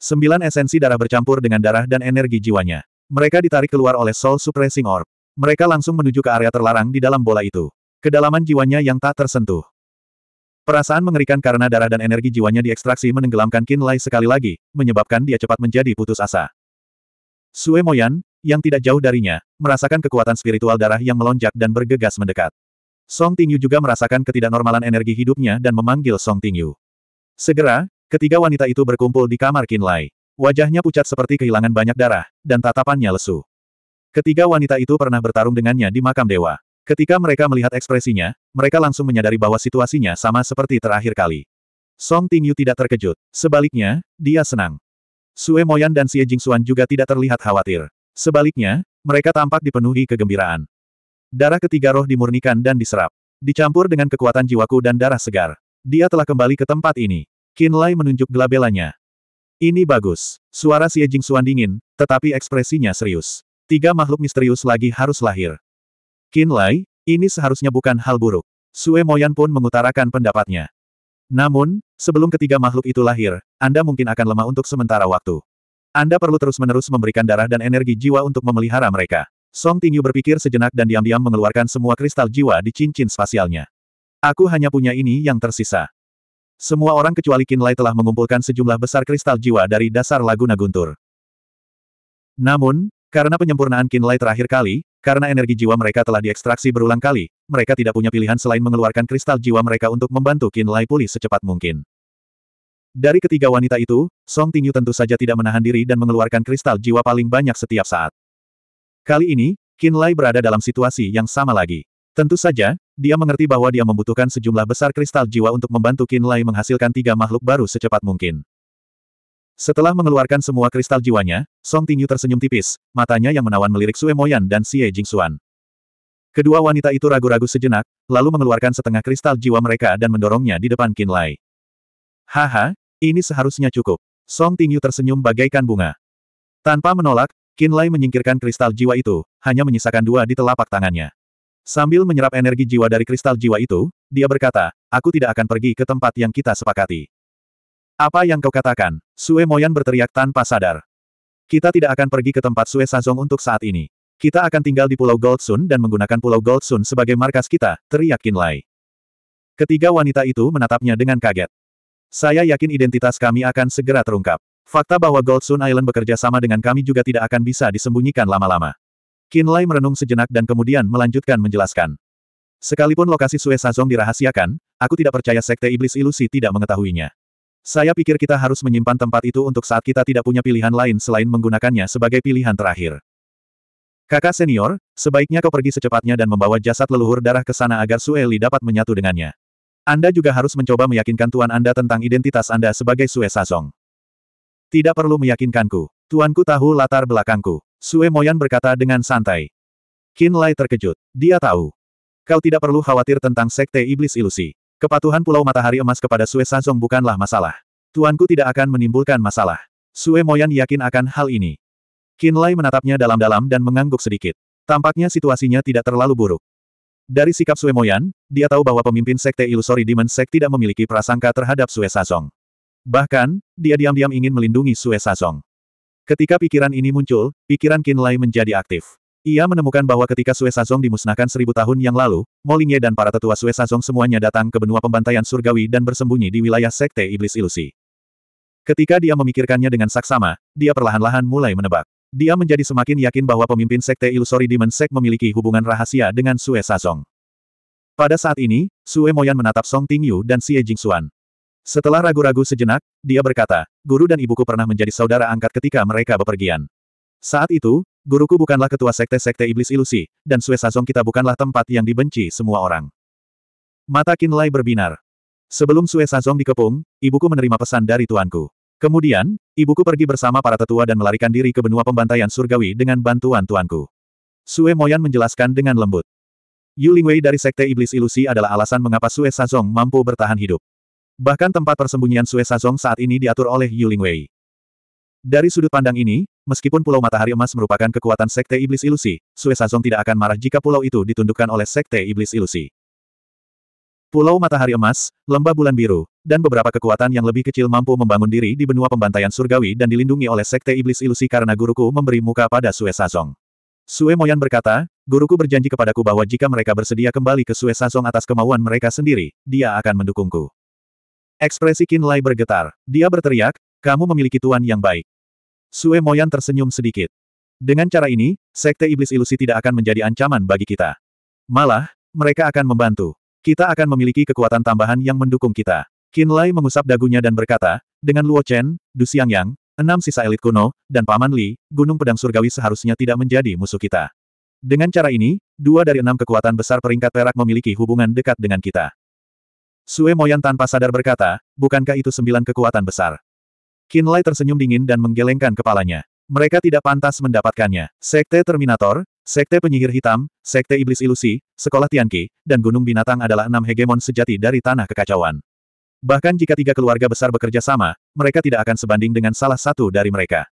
Sembilan esensi darah bercampur dengan darah dan energi jiwanya. Mereka ditarik keluar oleh Soul Suppressing Orb. Mereka langsung menuju ke area terlarang di dalam bola itu. Kedalaman jiwanya yang tak tersentuh. Perasaan mengerikan karena darah dan energi jiwanya diekstraksi menenggelamkan Qin Lai sekali lagi, menyebabkan dia cepat menjadi putus asa. Sue Moyan, yang tidak jauh darinya, merasakan kekuatan spiritual darah yang melonjak dan bergegas mendekat. Song Tingyu juga merasakan ketidaknormalan energi hidupnya dan memanggil Song Tingyu. Segera, ketiga wanita itu berkumpul di kamar Qin Lai. Wajahnya pucat seperti kehilangan banyak darah, dan tatapannya lesu. Ketiga wanita itu pernah bertarung dengannya di makam dewa. Ketika mereka melihat ekspresinya, mereka langsung menyadari bahwa situasinya sama seperti terakhir kali. Song Tingyu tidak terkejut. Sebaliknya, dia senang. Sue Moyan dan Xie Jingxuan juga tidak terlihat khawatir. Sebaliknya, mereka tampak dipenuhi kegembiraan. Darah ketiga roh dimurnikan dan diserap. Dicampur dengan kekuatan jiwaku dan darah segar. Dia telah kembali ke tempat ini. Qin Lai menunjuk gelabelanya. Ini bagus. Suara Xie Jingxuan dingin, tetapi ekspresinya serius. Tiga makhluk misterius lagi harus lahir. Qin Lai, ini seharusnya bukan hal buruk. Sue Moyan pun mengutarakan pendapatnya. Namun, sebelum ketiga makhluk itu lahir, Anda mungkin akan lemah untuk sementara waktu. Anda perlu terus-menerus memberikan darah dan energi jiwa untuk memelihara mereka. Song Tingyu berpikir sejenak dan diam-diam mengeluarkan semua kristal jiwa di cincin spasialnya. Aku hanya punya ini yang tersisa. Semua orang kecuali Qin Lai telah mengumpulkan sejumlah besar kristal jiwa dari dasar Laguna Guntur. Namun, karena penyempurnaan Kinlay terakhir kali, karena energi jiwa mereka telah diekstraksi berulang kali, mereka tidak punya pilihan selain mengeluarkan kristal jiwa mereka untuk membantu Kinlay pulih secepat mungkin. Dari ketiga wanita itu, Song Tingyu tentu saja tidak menahan diri dan mengeluarkan kristal jiwa paling banyak setiap saat. Kali ini, Kinlay berada dalam situasi yang sama lagi. Tentu saja, dia mengerti bahwa dia membutuhkan sejumlah besar kristal jiwa untuk membantu Kinlay menghasilkan tiga makhluk baru secepat mungkin. Setelah mengeluarkan semua kristal jiwanya, Song Tingyu tersenyum tipis, matanya yang menawan melirik Sue Moyan dan Xie Jingxuan. Kedua wanita itu ragu-ragu sejenak, lalu mengeluarkan setengah kristal jiwa mereka dan mendorongnya di depan Qin Lai. Haha, ini seharusnya cukup. Song Tingyu tersenyum bagaikan bunga. Tanpa menolak, Qin Lai menyingkirkan kristal jiwa itu, hanya menyisakan dua di telapak tangannya. Sambil menyerap energi jiwa dari kristal jiwa itu, dia berkata, aku tidak akan pergi ke tempat yang kita sepakati. Apa yang kau katakan? Sue Moyan berteriak tanpa sadar. Kita tidak akan pergi ke tempat Sue Sazong untuk saat ini. Kita akan tinggal di Pulau Goldsun dan menggunakan Pulau Goldsun sebagai markas kita, teriak Kinlay. Ketiga wanita itu menatapnya dengan kaget. Saya yakin identitas kami akan segera terungkap. Fakta bahwa Goldsun Island bekerja sama dengan kami juga tidak akan bisa disembunyikan lama-lama. Kinlay merenung sejenak dan kemudian melanjutkan menjelaskan. Sekalipun lokasi Sue Sazong dirahasiakan, aku tidak percaya Sekte Iblis Ilusi tidak mengetahuinya. Saya pikir kita harus menyimpan tempat itu untuk saat kita tidak punya pilihan lain selain menggunakannya sebagai pilihan terakhir. Kakak senior, sebaiknya kau pergi secepatnya dan membawa jasad leluhur darah ke sana agar Sueli dapat menyatu dengannya. Anda juga harus mencoba meyakinkan tuan Anda tentang identitas Anda sebagai Sue Sazong. Tidak perlu meyakinkanku. Tuanku tahu latar belakangku. Sue Moyan berkata dengan santai. Kin Lai terkejut. Dia tahu. Kau tidak perlu khawatir tentang Sekte Iblis Ilusi. Kepatuhan Pulau Matahari Emas kepada Sue Sansong bukanlah masalah. Tuanku tidak akan menimbulkan masalah. Sue Moyan yakin akan hal ini. Lai menatapnya dalam-dalam dan mengangguk sedikit. Tampaknya situasinya tidak terlalu buruk. Dari sikap Sue Moyan, dia tahu bahwa pemimpin Sekte Illusory Demon Sect tidak memiliki prasangka terhadap Sue Sazong. Bahkan, dia diam-diam ingin melindungi Sue Sazong. Ketika pikiran ini muncul, pikiran Qin Lai menjadi aktif. Ia menemukan bahwa ketika Sue Sazong dimusnahkan seribu tahun yang lalu, Molinye dan para tetua Sue Sazong semuanya datang ke benua pembantaian surgawi dan bersembunyi di wilayah Sekte Iblis Ilusi. Ketika dia memikirkannya dengan saksama, dia perlahan-lahan mulai menebak. Dia menjadi semakin yakin bahwa pemimpin Sekte Ilusori Demon Sek memiliki hubungan rahasia dengan Sue Sazong. Pada saat ini, Sue Moyan menatap Song Tingyu dan Xie Jingxuan. Setelah ragu-ragu sejenak, dia berkata, guru dan ibuku pernah menjadi saudara angkat ketika mereka bepergian. Saat itu, Guruku bukanlah ketua sekte-sekte iblis ilusi, dan Sue Sazong kita bukanlah tempat yang dibenci semua orang. Mata Kinlay berbinar. Sebelum Sue Sazong dikepung, ibuku menerima pesan dari tuanku. Kemudian, ibuku pergi bersama para tetua dan melarikan diri ke benua pembantaian surgawi dengan bantuan tuanku. Sue Moyan menjelaskan dengan lembut. Yu Lingwei dari sekte iblis ilusi adalah alasan mengapa Sue Sazong mampu bertahan hidup. Bahkan tempat persembunyian Sue Sazong saat ini diatur oleh Yu Lingwei. Dari sudut pandang ini, Meskipun Pulau Matahari Emas merupakan kekuatan Sekte Iblis Ilusi, Sue Sazong tidak akan marah jika pulau itu ditundukkan oleh Sekte Iblis Ilusi. Pulau Matahari Emas, Lembah Bulan Biru, dan beberapa kekuatan yang lebih kecil mampu membangun diri di benua pembantaian surgawi dan dilindungi oleh Sekte Iblis Ilusi karena guruku memberi muka pada Sue Sazong. Sue Moyan berkata, guruku berjanji kepadaku bahwa jika mereka bersedia kembali ke Sue Sazong atas kemauan mereka sendiri, dia akan mendukungku. Ekspresi Kinlay bergetar. Dia berteriak, kamu memiliki tuan yang baik. Sue Moyan tersenyum sedikit. Dengan cara ini, Sekte Iblis Ilusi tidak akan menjadi ancaman bagi kita. Malah, mereka akan membantu. Kita akan memiliki kekuatan tambahan yang mendukung kita. Qin Lai mengusap dagunya dan berkata, dengan Luo Chen, Du Yang, enam sisa elit kuno, dan Paman Li, Gunung Pedang Surgawi seharusnya tidak menjadi musuh kita. Dengan cara ini, dua dari enam kekuatan besar peringkat perak memiliki hubungan dekat dengan kita. Sue Moyan tanpa sadar berkata, bukankah itu sembilan kekuatan besar? Kinlay tersenyum dingin dan menggelengkan kepalanya. Mereka tidak pantas mendapatkannya. Sekte Terminator, Sekte Penyihir Hitam, Sekte Iblis Ilusi, Sekolah Tianqi, dan Gunung Binatang adalah enam hegemon sejati dari Tanah Kekacauan. Bahkan jika tiga keluarga besar bekerja sama, mereka tidak akan sebanding dengan salah satu dari mereka.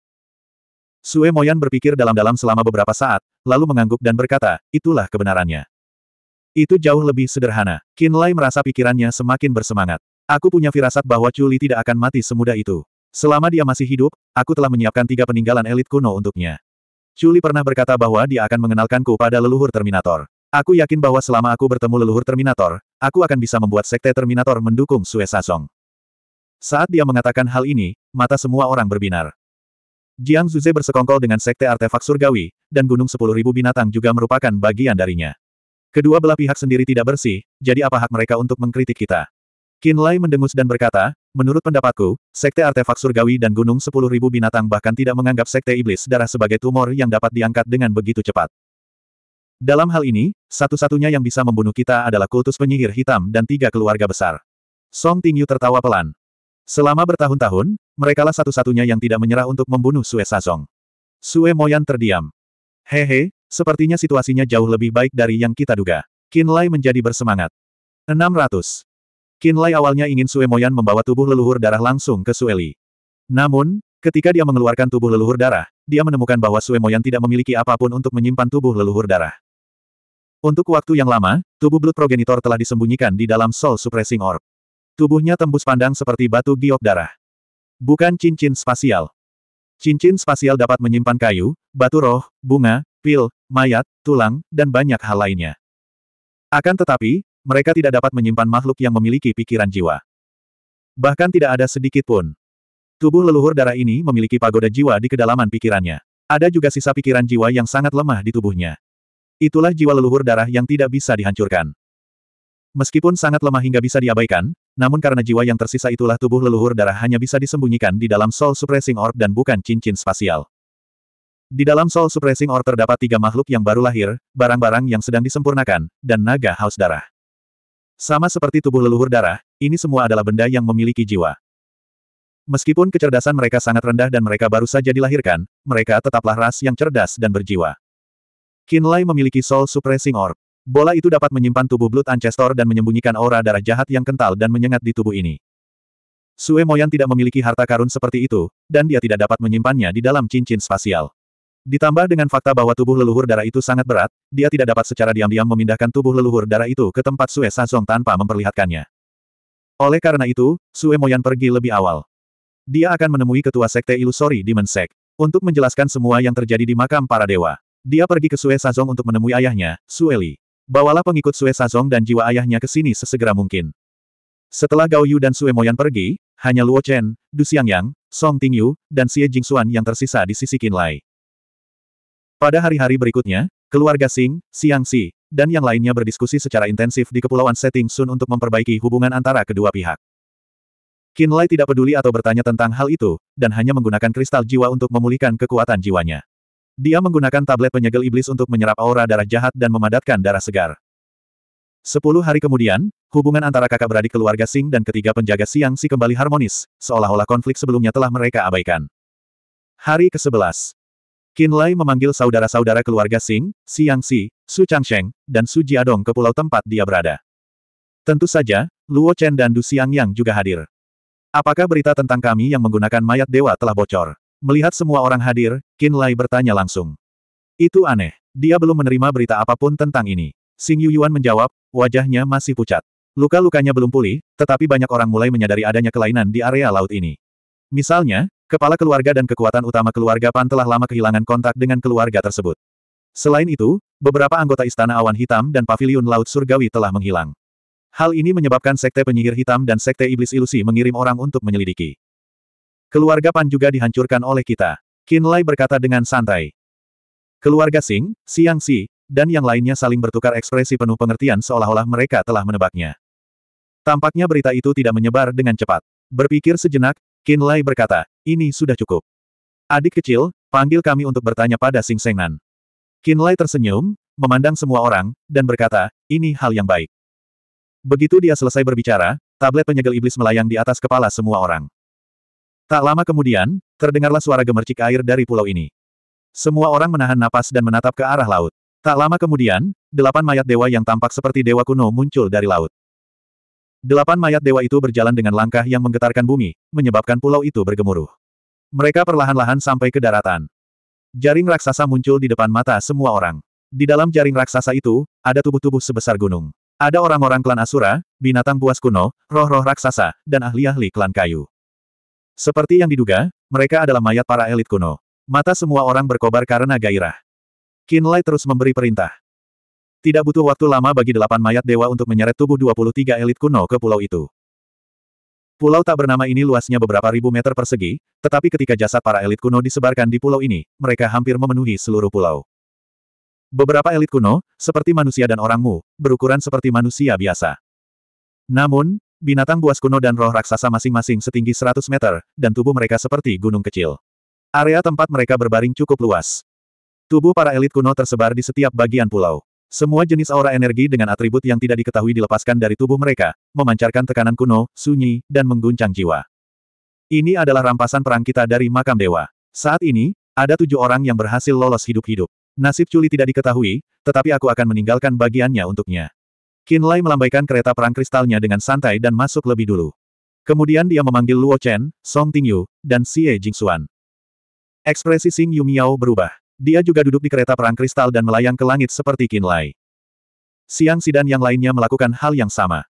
Sue Moyan berpikir dalam-dalam selama beberapa saat, lalu mengangguk dan berkata, itulah kebenarannya. Itu jauh lebih sederhana. Kinlay merasa pikirannya semakin bersemangat. Aku punya firasat bahwa Chuli tidak akan mati semudah itu. Selama dia masih hidup, aku telah menyiapkan tiga peninggalan elit kuno untuknya. Chuli pernah berkata bahwa dia akan mengenalkanku pada leluhur Terminator. Aku yakin bahwa selama aku bertemu leluhur Terminator, aku akan bisa membuat sekte Terminator mendukung Sue Sasong. Saat dia mengatakan hal ini, mata semua orang berbinar. Jiang Zuze bersekongkol dengan sekte artefak surgawi, dan gunung Sepuluh Ribu binatang juga merupakan bagian darinya. Kedua belah pihak sendiri tidak bersih, jadi apa hak mereka untuk mengkritik kita? Lai mendengus dan berkata, menurut pendapatku, Sekte Artefak Surgawi dan Gunung Sepuluh Ribu Binatang bahkan tidak menganggap Sekte Iblis Darah sebagai tumor yang dapat diangkat dengan begitu cepat. Dalam hal ini, satu-satunya yang bisa membunuh kita adalah kultus penyihir hitam dan tiga keluarga besar. Song Tingyu tertawa pelan. Selama bertahun-tahun, merekalah satu-satunya yang tidak menyerah untuk membunuh Sue Sazong. Sue Moyan terdiam. Hehe, sepertinya situasinya jauh lebih baik dari yang kita duga. Qin Lai menjadi bersemangat. 600. Kinlay awalnya ingin Sue Moyan membawa tubuh leluhur darah langsung ke Sueli. Namun, ketika dia mengeluarkan tubuh leluhur darah, dia menemukan bahwa Sue Moyan tidak memiliki apapun untuk menyimpan tubuh leluhur darah. Untuk waktu yang lama, tubuh Blood Progenitor telah disembunyikan di dalam Soul Suppressing Orb. Tubuhnya tembus pandang seperti batu giok darah. Bukan cincin spasial. Cincin spasial dapat menyimpan kayu, batu roh, bunga, pil, mayat, tulang, dan banyak hal lainnya. Akan tetapi, mereka tidak dapat menyimpan makhluk yang memiliki pikiran jiwa. Bahkan tidak ada sedikit pun. Tubuh leluhur darah ini memiliki pagoda jiwa di kedalaman pikirannya. Ada juga sisa pikiran jiwa yang sangat lemah di tubuhnya. Itulah jiwa leluhur darah yang tidak bisa dihancurkan. Meskipun sangat lemah hingga bisa diabaikan, namun karena jiwa yang tersisa itulah tubuh leluhur darah hanya bisa disembunyikan di dalam Soul Suppressing Orb dan bukan cincin spasial. Di dalam Soul Suppressing Orb terdapat tiga makhluk yang baru lahir, barang-barang yang sedang disempurnakan, dan naga haus darah. Sama seperti tubuh leluhur darah, ini semua adalah benda yang memiliki jiwa. Meskipun kecerdasan mereka sangat rendah dan mereka baru saja dilahirkan, mereka tetaplah ras yang cerdas dan berjiwa. Kinlay memiliki Soul Suppressing Orb. Bola itu dapat menyimpan tubuh Blood Ancestor dan menyembunyikan aura darah jahat yang kental dan menyengat di tubuh ini. Sue Moyan tidak memiliki harta karun seperti itu, dan dia tidak dapat menyimpannya di dalam cincin spasial. Ditambah dengan fakta bahwa tubuh leluhur darah itu sangat berat, dia tidak dapat secara diam-diam memindahkan tubuh leluhur darah itu ke tempat Sue Sazong tanpa memperlihatkannya. Oleh karena itu, Sue Moyan pergi lebih awal. Dia akan menemui ketua sekte ilusori di Mensek, untuk menjelaskan semua yang terjadi di makam para dewa. Dia pergi ke Sue Sazong untuk menemui ayahnya, Sue Li. Bawalah pengikut Sue Sazong dan jiwa ayahnya ke sini sesegera mungkin. Setelah Gao Yu dan Sue Moyan pergi, hanya Luo Chen, Du Xiangyang, Song Tingyu, dan Xie Jingxuan yang tersisa di sisi Qin Lai. Pada hari-hari berikutnya, keluarga Sing, Xiang Si, dan yang lainnya berdiskusi secara intensif di Kepulauan Setting Sun untuk memperbaiki hubungan antara kedua pihak. Qin Lai tidak peduli atau bertanya tentang hal itu, dan hanya menggunakan kristal jiwa untuk memulihkan kekuatan jiwanya. Dia menggunakan tablet penyegel iblis untuk menyerap aura darah jahat dan memadatkan darah segar. Sepuluh hari kemudian, hubungan antara kakak beradik keluarga Sing dan ketiga penjaga Siang Si kembali harmonis, seolah-olah konflik sebelumnya telah mereka abaikan. Hari ke-11 Qin Lai memanggil saudara-saudara keluarga Sing, Siang Si, Su Changsheng, dan Su Jiadong ke pulau tempat dia berada. Tentu saja, Luo Chen dan Du Yang juga hadir. Apakah berita tentang kami yang menggunakan mayat dewa telah bocor? Melihat semua orang hadir, Qin Lai bertanya langsung. Itu aneh. Dia belum menerima berita apapun tentang ini. Sing Yu Yuan menjawab, wajahnya masih pucat. Luka-lukanya belum pulih, tetapi banyak orang mulai menyadari adanya kelainan di area laut ini. Misalnya, Kepala keluarga dan kekuatan utama keluarga Pan telah lama kehilangan kontak dengan keluarga tersebut. Selain itu, beberapa anggota Istana Awan Hitam dan Paviliun Laut Surgawi telah menghilang. Hal ini menyebabkan Sekte Penyihir Hitam dan Sekte Iblis Ilusi mengirim orang untuk menyelidiki. Keluarga Pan juga dihancurkan oleh kita. Lai berkata dengan santai. Keluarga Sing, Siang Si, dan yang lainnya saling bertukar ekspresi penuh pengertian seolah-olah mereka telah menebaknya. Tampaknya berita itu tidak menyebar dengan cepat. Berpikir sejenak, Qin Lai berkata, ini sudah cukup. Adik kecil, panggil kami untuk bertanya pada Sing Sengnan. Qin Lai tersenyum, memandang semua orang, dan berkata, ini hal yang baik. Begitu dia selesai berbicara, tablet penyegel iblis melayang di atas kepala semua orang. Tak lama kemudian, terdengarlah suara gemercik air dari pulau ini. Semua orang menahan napas dan menatap ke arah laut. Tak lama kemudian, delapan mayat dewa yang tampak seperti dewa kuno muncul dari laut. Delapan mayat dewa itu berjalan dengan langkah yang menggetarkan bumi, menyebabkan pulau itu bergemuruh. Mereka perlahan-lahan sampai ke daratan. Jaring raksasa muncul di depan mata semua orang. Di dalam jaring raksasa itu, ada tubuh-tubuh sebesar gunung. Ada orang-orang klan Asura, binatang buas kuno, roh-roh raksasa, dan ahli-ahli klan kayu. Seperti yang diduga, mereka adalah mayat para elit kuno. Mata semua orang berkobar karena gairah. Kinlay terus memberi perintah. Tidak butuh waktu lama bagi delapan mayat dewa untuk menyeret tubuh 23 elit kuno ke pulau itu. Pulau tak bernama ini luasnya beberapa ribu meter persegi, tetapi ketika jasad para elit kuno disebarkan di pulau ini, mereka hampir memenuhi seluruh pulau. Beberapa elit kuno, seperti manusia dan orangmu, berukuran seperti manusia biasa. Namun, binatang buas kuno dan roh raksasa masing-masing setinggi 100 meter, dan tubuh mereka seperti gunung kecil. Area tempat mereka berbaring cukup luas. Tubuh para elit kuno tersebar di setiap bagian pulau. Semua jenis aura energi dengan atribut yang tidak diketahui dilepaskan dari tubuh mereka, memancarkan tekanan kuno, sunyi, dan mengguncang jiwa. Ini adalah rampasan perang kita dari makam dewa. Saat ini, ada tujuh orang yang berhasil lolos hidup-hidup. Nasib Chuli tidak diketahui, tetapi aku akan meninggalkan bagiannya untuknya. Kinlay melambaikan kereta perang kristalnya dengan santai dan masuk lebih dulu. Kemudian dia memanggil Luo Chen, Song Tingyu, dan Xie Jingxuan. Ekspresi Xing Yumiao berubah. Dia juga duduk di kereta perang kristal dan melayang ke langit seperti Kinlay. Siang Sidan yang lainnya melakukan hal yang sama.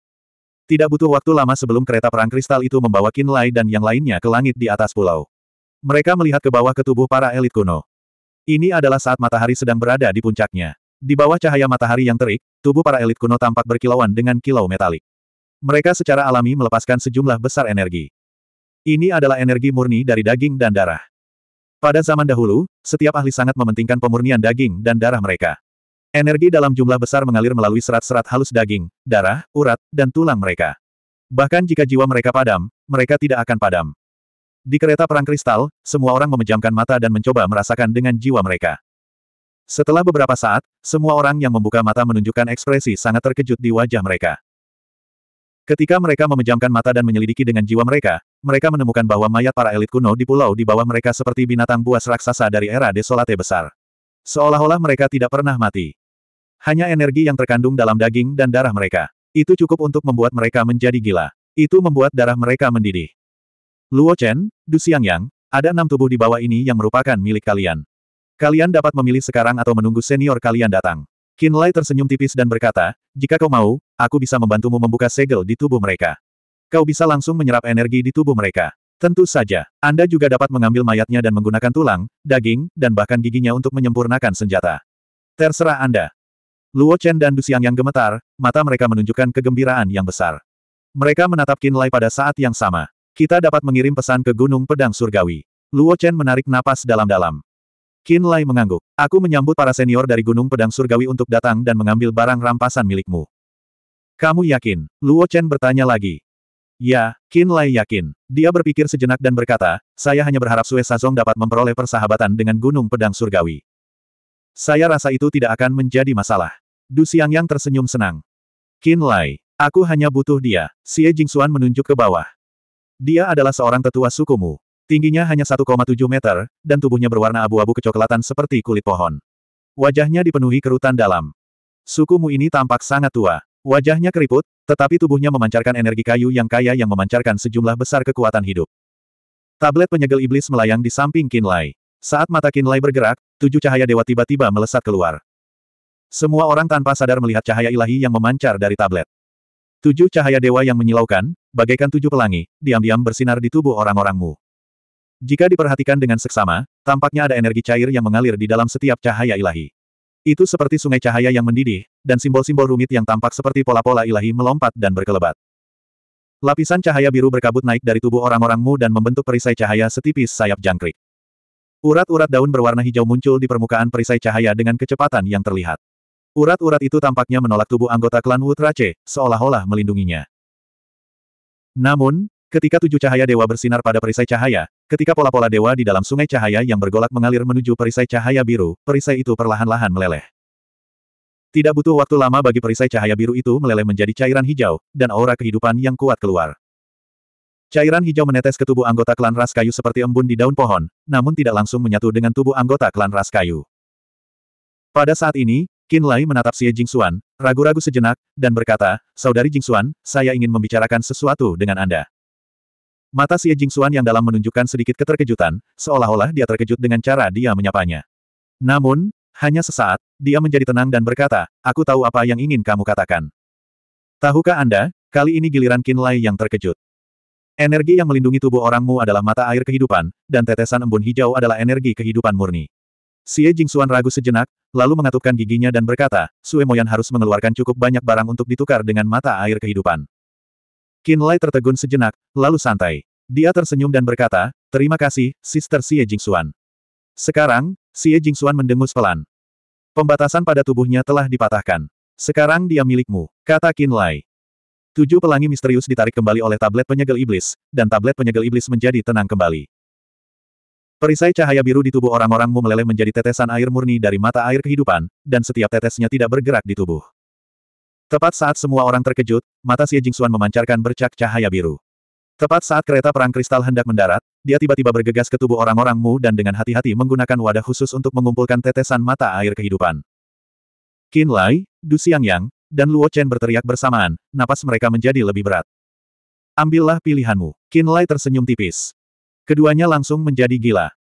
Tidak butuh waktu lama sebelum kereta perang kristal itu membawa Kinlay dan yang lainnya ke langit di atas pulau. Mereka melihat ke bawah ke tubuh para elit kuno. Ini adalah saat matahari sedang berada di puncaknya. Di bawah cahaya matahari yang terik, tubuh para elit kuno tampak berkilauan dengan kilau metalik. Mereka secara alami melepaskan sejumlah besar energi. Ini adalah energi murni dari daging dan darah. Pada zaman dahulu, setiap ahli sangat mementingkan pemurnian daging dan darah mereka. Energi dalam jumlah besar mengalir melalui serat-serat halus daging, darah, urat, dan tulang mereka. Bahkan jika jiwa mereka padam, mereka tidak akan padam. Di kereta perang kristal, semua orang memejamkan mata dan mencoba merasakan dengan jiwa mereka. Setelah beberapa saat, semua orang yang membuka mata menunjukkan ekspresi sangat terkejut di wajah mereka. Ketika mereka memejamkan mata dan menyelidiki dengan jiwa mereka, mereka menemukan bahwa mayat para elit kuno di pulau di bawah mereka seperti binatang buas raksasa dari era desolate besar. Seolah-olah mereka tidak pernah mati. Hanya energi yang terkandung dalam daging dan darah mereka. Itu cukup untuk membuat mereka menjadi gila. Itu membuat darah mereka mendidih. Luo Chen, Du Xiangyang, ada enam tubuh di bawah ini yang merupakan milik kalian. Kalian dapat memilih sekarang atau menunggu senior kalian datang. Lai tersenyum tipis dan berkata, jika kau mau, aku bisa membantumu membuka segel di tubuh mereka. Kau bisa langsung menyerap energi di tubuh mereka. Tentu saja, Anda juga dapat mengambil mayatnya dan menggunakan tulang, daging, dan bahkan giginya untuk menyempurnakan senjata. Terserah Anda. Luo Chen dan Xiang yang gemetar, mata mereka menunjukkan kegembiraan yang besar. Mereka menatap Lai pada saat yang sama. Kita dapat mengirim pesan ke Gunung Pedang Surgawi. Luo Chen menarik napas dalam-dalam. Qin Lai mengangguk. Aku menyambut para senior dari Gunung Pedang Surgawi untuk datang dan mengambil barang rampasan milikmu. Kamu yakin? Luo Chen bertanya lagi. Ya, Qin Lai yakin. Dia berpikir sejenak dan berkata, saya hanya berharap Sue Sazong dapat memperoleh persahabatan dengan Gunung Pedang Surgawi. Saya rasa itu tidak akan menjadi masalah. Du Xiang yang tersenyum senang. Qin Lai, aku hanya butuh dia. Xie Jingxuan menunjuk ke bawah. Dia adalah seorang tetua sukumu. Tingginya hanya 1,7 meter, dan tubuhnya berwarna abu-abu kecoklatan seperti kulit pohon. Wajahnya dipenuhi kerutan dalam. Suku Mu ini tampak sangat tua. Wajahnya keriput, tetapi tubuhnya memancarkan energi kayu yang kaya yang memancarkan sejumlah besar kekuatan hidup. Tablet penyegel iblis melayang di samping Kinlay. Saat mata Kinlay bergerak, tujuh cahaya dewa tiba-tiba melesat keluar. Semua orang tanpa sadar melihat cahaya ilahi yang memancar dari tablet. Tujuh cahaya dewa yang menyilaukan, bagaikan tujuh pelangi, diam-diam bersinar di tubuh orang-orangmu. Jika diperhatikan dengan seksama, tampaknya ada energi cair yang mengalir di dalam setiap cahaya ilahi. Itu seperti sungai cahaya yang mendidih, dan simbol-simbol rumit yang tampak seperti pola-pola ilahi melompat dan berkelebat. Lapisan cahaya biru berkabut naik dari tubuh orang-orang Mu dan membentuk perisai cahaya setipis sayap jangkrik. Urat-urat daun berwarna hijau muncul di permukaan perisai cahaya dengan kecepatan yang terlihat. Urat-urat itu tampaknya menolak tubuh anggota klan Wutrace, seolah-olah melindunginya. Namun, Ketika tujuh cahaya dewa bersinar pada perisai cahaya, ketika pola-pola dewa di dalam sungai cahaya yang bergolak mengalir menuju perisai cahaya biru, perisai itu perlahan-lahan meleleh. Tidak butuh waktu lama bagi perisai cahaya biru itu meleleh menjadi cairan hijau, dan aura kehidupan yang kuat keluar. Cairan hijau menetes ke tubuh anggota klan ras kayu seperti embun di daun pohon, namun tidak langsung menyatu dengan tubuh anggota klan ras kayu. Pada saat ini, Qin Lai menatap Xie Jingxuan, ragu-ragu sejenak, dan berkata, Saudari Jingxuan, saya ingin membicarakan sesuatu dengan Anda. Mata Xie Jingxuan yang dalam menunjukkan sedikit keterkejutan, seolah-olah dia terkejut dengan cara dia menyapanya. Namun, hanya sesaat, dia menjadi tenang dan berkata, aku tahu apa yang ingin kamu katakan. Tahukah Anda, kali ini giliran Qin Lai yang terkejut. Energi yang melindungi tubuh orangmu adalah mata air kehidupan, dan tetesan embun hijau adalah energi kehidupan murni. Xie Jingxuan ragu sejenak, lalu mengatupkan giginya dan berkata, Sue Moyan harus mengeluarkan cukup banyak barang untuk ditukar dengan mata air kehidupan. Lai tertegun sejenak, lalu santai. Dia tersenyum dan berkata, terima kasih, Sister Xie Jingxuan. Sekarang, Xie Jingxuan mendengus pelan. Pembatasan pada tubuhnya telah dipatahkan. Sekarang dia milikmu, kata Lai. Tujuh pelangi misterius ditarik kembali oleh tablet penyegel iblis, dan tablet penyegel iblis menjadi tenang kembali. Perisai cahaya biru di tubuh orang-orangmu meleleh menjadi tetesan air murni dari mata air kehidupan, dan setiap tetesnya tidak bergerak di tubuh. Tepat saat semua orang terkejut, mata Xie Jingxuan memancarkan bercak cahaya biru. Tepat saat kereta perang kristal hendak mendarat, dia tiba-tiba bergegas ke tubuh orang orangmu dan dengan hati-hati menggunakan wadah khusus untuk mengumpulkan tetesan mata air kehidupan. Qin Lai, Du Xiangyang, dan Luo Chen berteriak bersamaan, napas mereka menjadi lebih berat. Ambillah pilihanmu. Qin Lai tersenyum tipis. Keduanya langsung menjadi gila.